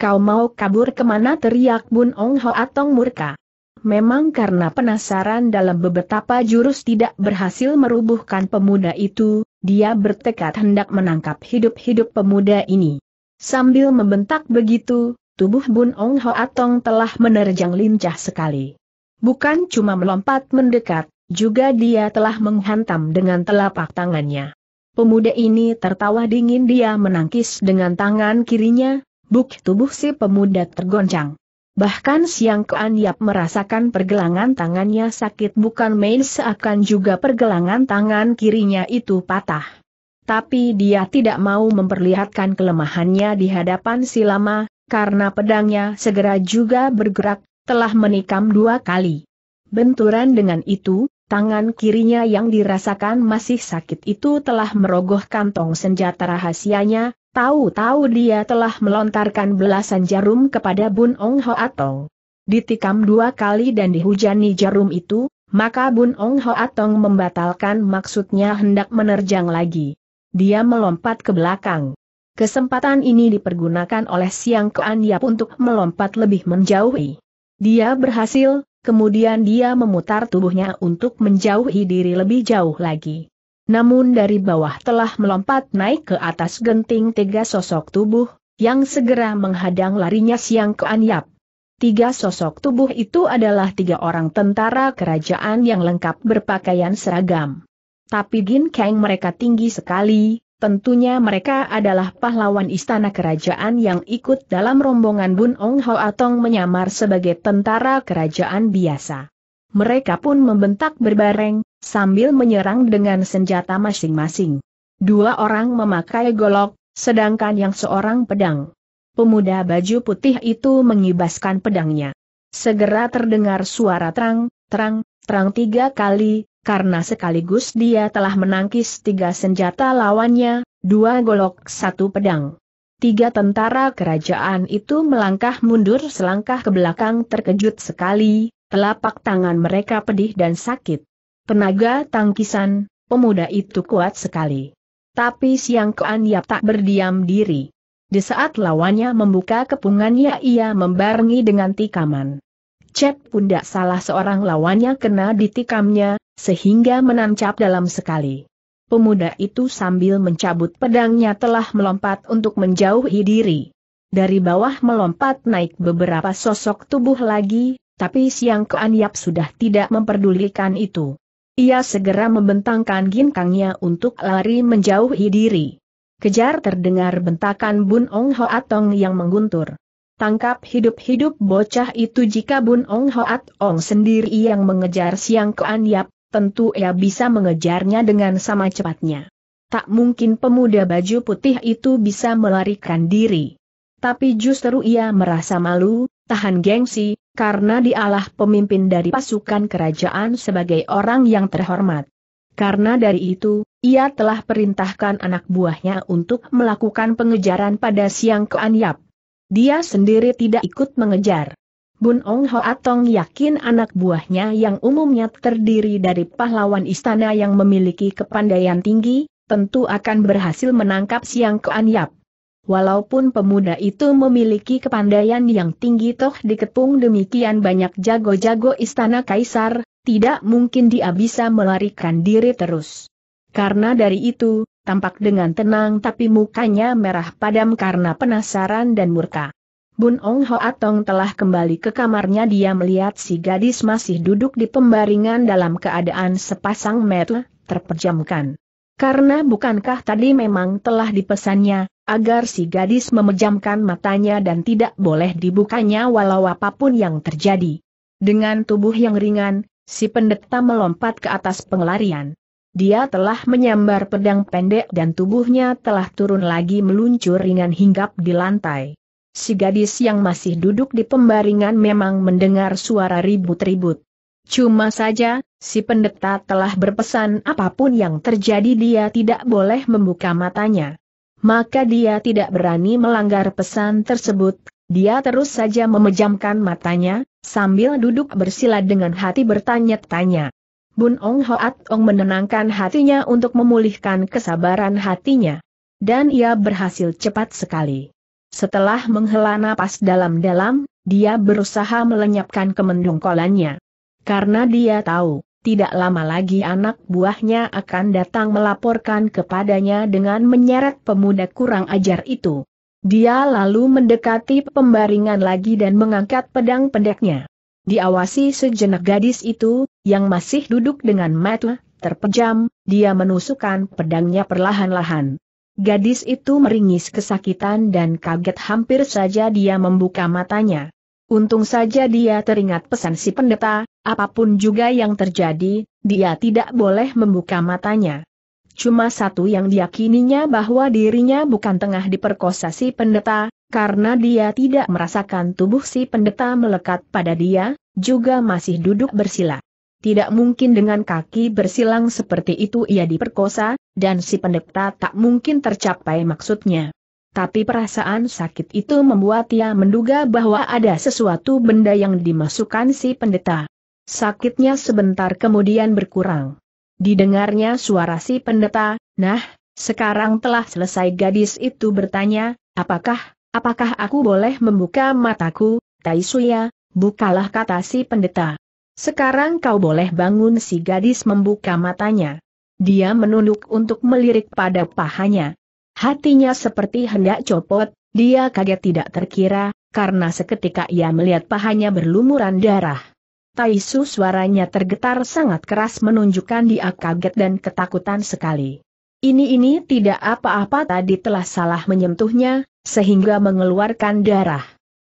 Kau mau kabur kemana teriak Bun Ong Ho Atong murka. Memang karena penasaran dalam beberapa jurus tidak berhasil merubuhkan pemuda itu, dia bertekad hendak menangkap hidup-hidup pemuda ini. Sambil membentak begitu, tubuh Bun Ong Ho Atong telah menerjang lincah sekali. Bukan cuma melompat mendekat, juga dia telah menghantam dengan telapak tangannya. Pemuda ini tertawa dingin dia menangkis dengan tangan kirinya, buk tubuh si pemuda tergoncang. Bahkan Siang keanyap Yap merasakan pergelangan tangannya sakit bukan main seakan juga pergelangan tangan kirinya itu patah. Tapi dia tidak mau memperlihatkan kelemahannya di hadapan si lama, karena pedangnya segera juga bergerak, telah menikam dua kali. Benturan dengan itu, tangan kirinya yang dirasakan masih sakit itu telah merogoh kantong senjata rahasianya, tahu-tahu dia telah melontarkan belasan jarum kepada Bun Ong Ho Atong. Ditikam dua kali dan dihujani jarum itu, maka Bun Ong Ho Atong membatalkan maksudnya hendak menerjang lagi. Dia melompat ke belakang. Kesempatan ini dipergunakan oleh Siang Kean Yap untuk melompat lebih menjauhi. Dia berhasil, kemudian dia memutar tubuhnya untuk menjauhi diri lebih jauh lagi. Namun dari bawah telah melompat naik ke atas genting tiga sosok tubuh, yang segera menghadang larinya Siang Kean Yap. Tiga sosok tubuh itu adalah tiga orang tentara kerajaan yang lengkap berpakaian seragam. Tapi Gin Kang mereka tinggi sekali, Tentunya mereka adalah pahlawan istana kerajaan yang ikut dalam rombongan Bun Ong Ho Atong menyamar sebagai tentara kerajaan biasa. Mereka pun membentak berbareng, sambil menyerang dengan senjata masing-masing. Dua orang memakai golok, sedangkan yang seorang pedang. Pemuda baju putih itu mengibaskan pedangnya. Segera terdengar suara terang, terang, terang tiga kali, karena sekaligus dia telah menangkis tiga senjata lawannya, dua golok satu pedang. Tiga tentara kerajaan itu melangkah mundur selangkah ke belakang terkejut sekali, telapak tangan mereka pedih dan sakit. Tenaga tangkisan, pemuda itu kuat sekali. Tapi Siang keanyap ia tak berdiam diri. Di saat lawannya membuka kepungannya ia membarengi dengan tikaman. Cep tak salah seorang lawannya kena ditikamnya, sehingga menancap dalam sekali. Pemuda itu sambil mencabut pedangnya telah melompat untuk menjauhi diri. Dari bawah melompat naik beberapa sosok tubuh lagi, tapi Siang Keanyap sudah tidak memperdulikan itu. Ia segera membentangkan ginkangnya untuk lari menjauhi diri. Kejar terdengar bentakan Bun Ong ho atong yang mengguntur. Tangkap hidup-hidup bocah itu jika Bun Ong Ho Ong sendiri yang mengejar Siang Keanyap, tentu ia bisa mengejarnya dengan sama cepatnya. Tak mungkin pemuda baju putih itu bisa melarikan diri. Tapi justru ia merasa malu, tahan gengsi, karena dialah pemimpin dari pasukan kerajaan sebagai orang yang terhormat. Karena dari itu, ia telah perintahkan anak buahnya untuk melakukan pengejaran pada siang keanyap. Dia sendiri tidak ikut mengejar. Bun Ong Ho atong yakin anak buahnya yang umumnya terdiri dari pahlawan istana yang memiliki kepandaian tinggi, tentu akan berhasil menangkap Siang Kuan Yap. Walaupun pemuda itu memiliki kepandaian yang tinggi toh dikepung demikian banyak jago-jago istana kaisar, tidak mungkin dia bisa melarikan diri terus. Karena dari itu, tampak dengan tenang tapi mukanya merah padam karena penasaran dan murka. Bun Ong Ho Atong telah kembali ke kamarnya dia melihat si gadis masih duduk di pembaringan dalam keadaan sepasang mata terpejamkan. Karena bukankah tadi memang telah dipesannya, agar si gadis memejamkan matanya dan tidak boleh dibukanya walau apapun yang terjadi. Dengan tubuh yang ringan, si pendeta melompat ke atas pengelarian. Dia telah menyambar pedang pendek dan tubuhnya telah turun lagi meluncur ringan hinggap di lantai. Si gadis yang masih duduk di pembaringan memang mendengar suara ribut-ribut. Cuma saja, si pendeta telah berpesan apapun yang terjadi dia tidak boleh membuka matanya. Maka dia tidak berani melanggar pesan tersebut, dia terus saja memejamkan matanya, sambil duduk bersila dengan hati bertanya-tanya. Bun Ong Hoat Ong menenangkan hatinya untuk memulihkan kesabaran hatinya. Dan ia berhasil cepat sekali. Setelah menghela napas dalam-dalam, dia berusaha melenyapkan kemendongkolannya. Karena dia tahu, tidak lama lagi anak buahnya akan datang melaporkan kepadanya dengan menyeret pemuda kurang ajar itu. Dia lalu mendekati pembaringan lagi dan mengangkat pedang pendeknya. Diawasi sejenak gadis itu, yang masih duduk dengan mata terpejam, dia menusukkan pedangnya perlahan-lahan. Gadis itu meringis kesakitan dan kaget hampir saja dia membuka matanya. Untung saja dia teringat pesan si pendeta, apapun juga yang terjadi, dia tidak boleh membuka matanya. Cuma satu yang diyakininya bahwa dirinya bukan tengah diperkosa si pendeta, karena dia tidak merasakan tubuh si pendeta melekat pada dia, juga masih duduk bersila tidak mungkin dengan kaki bersilang seperti itu ia diperkosa, dan si pendeta tak mungkin tercapai maksudnya. Tapi perasaan sakit itu membuat ia menduga bahwa ada sesuatu benda yang dimasukkan si pendeta. Sakitnya sebentar kemudian berkurang. Didengarnya suara si pendeta, nah, sekarang telah selesai gadis itu bertanya, apakah, apakah aku boleh membuka mataku, Taisuya, bukalah kata si pendeta. Sekarang kau boleh bangun si gadis membuka matanya. Dia menunduk untuk melirik pada pahanya. Hatinya seperti hendak copot, dia kaget tidak terkira, karena seketika ia melihat pahanya berlumuran darah. Taisu suaranya tergetar sangat keras menunjukkan dia kaget dan ketakutan sekali. Ini-ini tidak apa-apa tadi telah salah menyentuhnya, sehingga mengeluarkan darah.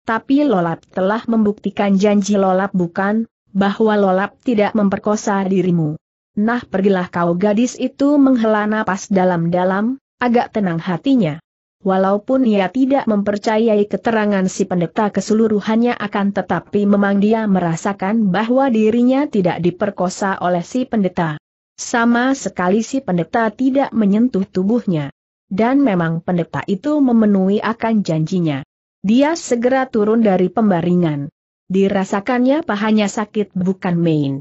Tapi Lolap telah membuktikan janji Lolap bukan, bahwa lolap tidak memperkosa dirimu. Nah pergilah kau gadis itu menghela napas dalam-dalam, agak tenang hatinya. Walaupun ia tidak mempercayai keterangan si pendeta keseluruhannya akan tetapi memang dia merasakan bahwa dirinya tidak diperkosa oleh si pendeta. Sama sekali si pendeta tidak menyentuh tubuhnya. Dan memang pendeta itu memenuhi akan janjinya. Dia segera turun dari pembaringan. Dirasakannya pahanya sakit bukan main.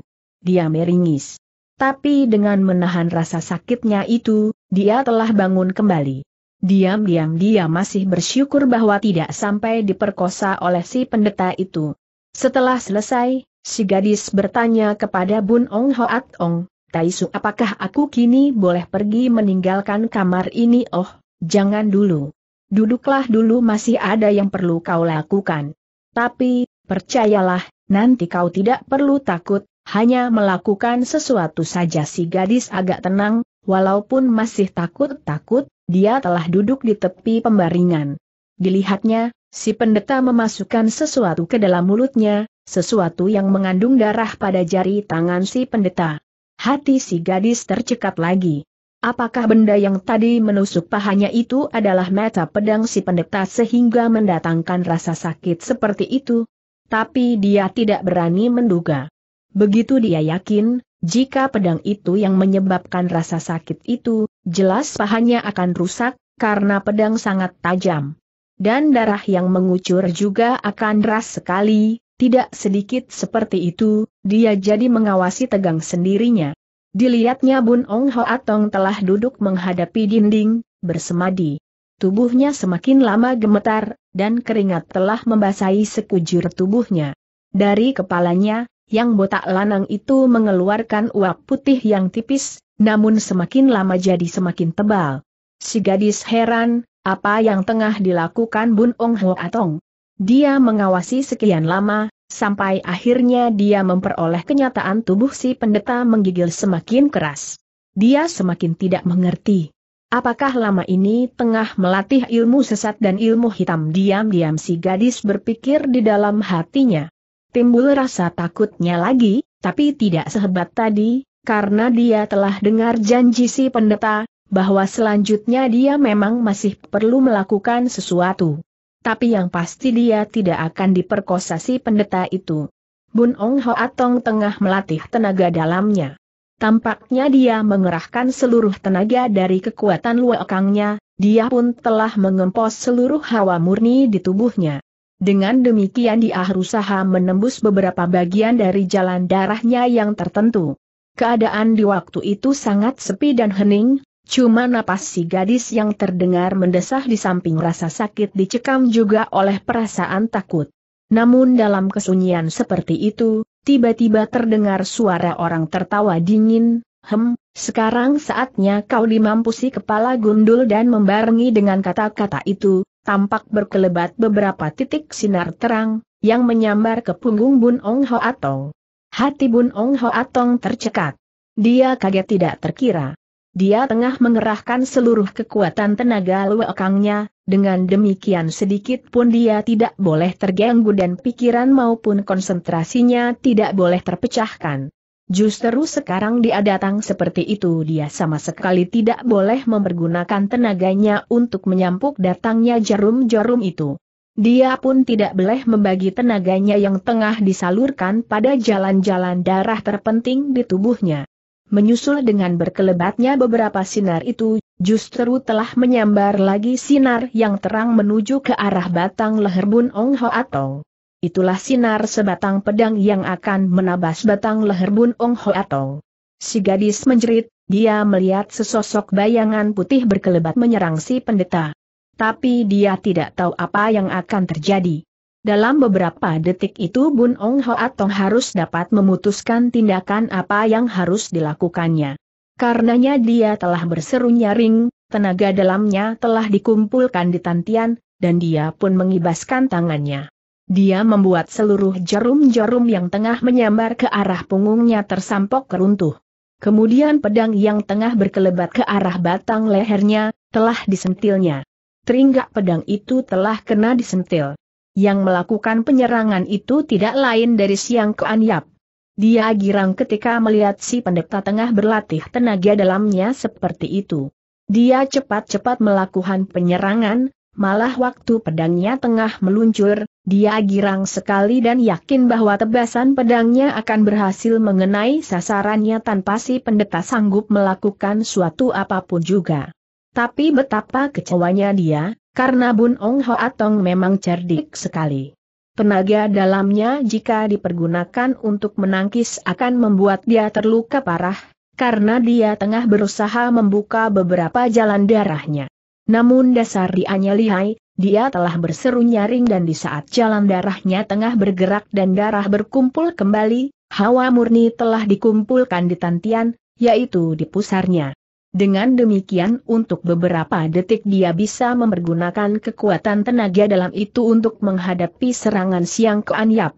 Dia meringis. Tapi dengan menahan rasa sakitnya itu, dia telah bangun kembali. Diam-diam dia masih bersyukur bahwa tidak sampai diperkosa oleh si pendeta itu. Setelah selesai, si gadis bertanya kepada Bun Ong Hoat Ong, Taisu apakah aku kini boleh pergi meninggalkan kamar ini? Oh, jangan dulu. Duduklah dulu masih ada yang perlu kau lakukan. Tapi, Percayalah, nanti kau tidak perlu takut, hanya melakukan sesuatu saja si gadis agak tenang, walaupun masih takut-takut, dia telah duduk di tepi pembaringan. Dilihatnya, si pendeta memasukkan sesuatu ke dalam mulutnya, sesuatu yang mengandung darah pada jari tangan si pendeta. Hati si gadis tercekat lagi. Apakah benda yang tadi menusuk pahanya itu adalah mata pedang si pendeta sehingga mendatangkan rasa sakit seperti itu? tapi dia tidak berani menduga. Begitu dia yakin, jika pedang itu yang menyebabkan rasa sakit itu, jelas pahanya akan rusak, karena pedang sangat tajam. Dan darah yang mengucur juga akan deras sekali, tidak sedikit seperti itu, dia jadi mengawasi tegang sendirinya. Dilihatnya Bun Ong Ho Atong telah duduk menghadapi dinding, bersemadi. Tubuhnya semakin lama gemetar, dan keringat telah membasahi sekujur tubuhnya. Dari kepalanya, yang botak lanang itu mengeluarkan uap putih yang tipis, namun semakin lama jadi semakin tebal. Si gadis heran, apa yang tengah dilakukan Bun Ong Ho Atong. Dia mengawasi sekian lama, sampai akhirnya dia memperoleh kenyataan tubuh si pendeta menggigil semakin keras. Dia semakin tidak mengerti. Apakah lama ini tengah melatih ilmu sesat dan ilmu hitam diam-diam si gadis berpikir di dalam hatinya. Timbul rasa takutnya lagi, tapi tidak sehebat tadi, karena dia telah dengar janji si pendeta, bahwa selanjutnya dia memang masih perlu melakukan sesuatu. Tapi yang pasti dia tidak akan diperkosa si pendeta itu. Bun Ong Hoatong tengah melatih tenaga dalamnya. Tampaknya dia mengerahkan seluruh tenaga dari kekuatan luakangnya, dia pun telah mengempos seluruh hawa murni di tubuhnya. Dengan demikian dia berusaha menembus beberapa bagian dari jalan darahnya yang tertentu. Keadaan di waktu itu sangat sepi dan hening, cuma napas si gadis yang terdengar mendesah di samping rasa sakit dicekam juga oleh perasaan takut. Namun dalam kesunyian seperti itu, tiba-tiba terdengar suara orang tertawa dingin, hem, sekarang saatnya kau dimampusi kepala gundul dan membarengi dengan kata-kata itu, tampak berkelebat beberapa titik sinar terang, yang menyambar ke punggung Bun Ong Ho Atong. Hati Bun Ong Ho Atong tercekat. Dia kaget tidak terkira. Dia tengah mengerahkan seluruh kekuatan tenaga luekangnya, dengan demikian sedikit pun dia tidak boleh terganggu dan pikiran maupun konsentrasinya tidak boleh terpecahkan. Justru sekarang dia datang seperti itu dia sama sekali tidak boleh mempergunakan tenaganya untuk menyampuk datangnya jarum-jarum itu. Dia pun tidak boleh membagi tenaganya yang tengah disalurkan pada jalan-jalan darah terpenting di tubuhnya. Menyusul dengan berkelebatnya beberapa sinar itu, justru telah menyambar lagi sinar yang terang menuju ke arah batang leher Bun Ong Ho Hoatong. Itulah sinar sebatang pedang yang akan menabas batang leher Bun Ong Ho Hoatong. Si gadis menjerit, dia melihat sesosok bayangan putih berkelebat menyerang si pendeta. Tapi dia tidak tahu apa yang akan terjadi. Dalam beberapa detik itu Bun Ong Ho Atong harus dapat memutuskan tindakan apa yang harus dilakukannya. Karenanya dia telah berseru nyaring, tenaga dalamnya telah dikumpulkan di tantian, dan dia pun mengibaskan tangannya. Dia membuat seluruh jarum-jarum yang tengah menyambar ke arah punggungnya tersampok keruntuh. Kemudian pedang yang tengah berkelebat ke arah batang lehernya, telah disentilnya. Teringgak pedang itu telah kena disentil. Yang melakukan penyerangan itu tidak lain dari Siang Kuan Yap. Dia girang ketika melihat si pendeta tengah berlatih tenaga dalamnya seperti itu. Dia cepat-cepat melakukan penyerangan, malah waktu pedangnya tengah meluncur, dia girang sekali dan yakin bahwa tebasan pedangnya akan berhasil mengenai sasarannya tanpa si pendeta sanggup melakukan suatu apapun juga. Tapi betapa kecewanya dia, karena Bun Ong Ho Atong memang cerdik sekali. Tenaga dalamnya jika dipergunakan untuk menangkis akan membuat dia terluka parah, karena dia tengah berusaha membuka beberapa jalan darahnya. Namun dasar dianya lihai, dia telah berseru nyaring dan di saat jalan darahnya tengah bergerak dan darah berkumpul kembali, hawa murni telah dikumpulkan di tantian, yaitu di pusarnya. Dengan demikian untuk beberapa detik dia bisa mempergunakan kekuatan tenaga dalam itu untuk menghadapi serangan siang keanyap.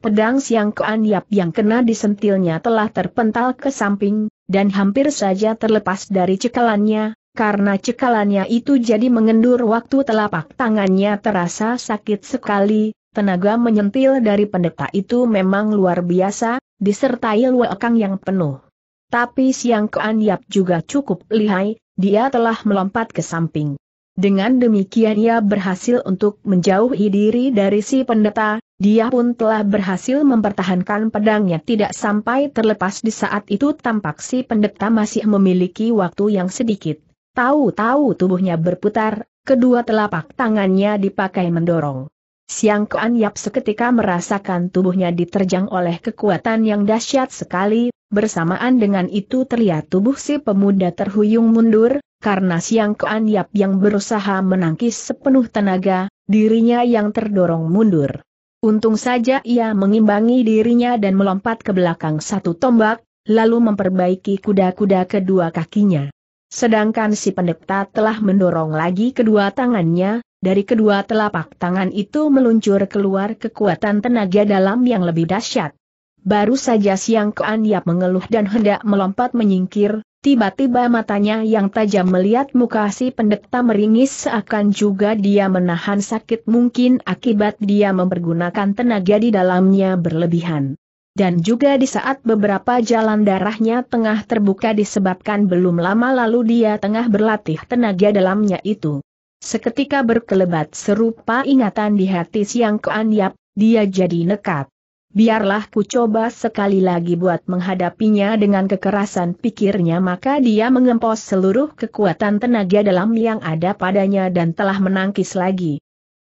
Pedang siang keanyap yang kena disentilnya telah terpental ke samping, dan hampir saja terlepas dari cekalannya, karena cekalannya itu jadi mengendur waktu telapak tangannya terasa sakit sekali, tenaga menyentil dari pendeta itu memang luar biasa, disertai luekang yang penuh. Tapi Siang Kean juga cukup lihai, dia telah melompat ke samping. Dengan demikian ia berhasil untuk menjauhi diri dari si pendeta, dia pun telah berhasil mempertahankan pedangnya tidak sampai terlepas di saat itu tampak si pendeta masih memiliki waktu yang sedikit. Tahu-tahu tubuhnya berputar, kedua telapak tangannya dipakai mendorong. Siang Kuan Yap seketika merasakan tubuhnya diterjang oleh kekuatan yang dahsyat sekali, bersamaan dengan itu terlihat tubuh si pemuda terhuyung mundur, karena Siang Kuan Yap yang berusaha menangkis sepenuh tenaga, dirinya yang terdorong mundur. Untung saja ia mengimbangi dirinya dan melompat ke belakang satu tombak, lalu memperbaiki kuda-kuda kedua kakinya. Sedangkan si pendeta telah mendorong lagi kedua tangannya, dari kedua telapak tangan itu meluncur keluar kekuatan tenaga dalam yang lebih dahsyat. Baru saja Siang Koan Yap mengeluh dan hendak melompat menyingkir, tiba-tiba matanya yang tajam melihat muka si pendekta meringis seakan juga dia menahan sakit mungkin akibat dia mempergunakan tenaga di dalamnya berlebihan. Dan juga di saat beberapa jalan darahnya tengah terbuka disebabkan belum lama lalu dia tengah berlatih tenaga dalamnya itu. Seketika berkelebat serupa ingatan di hati Siang Keanyap, dia jadi nekat. Biarlah ku coba sekali lagi buat menghadapinya dengan kekerasan pikirnya maka dia mengempos seluruh kekuatan tenaga dalam yang ada padanya dan telah menangkis lagi.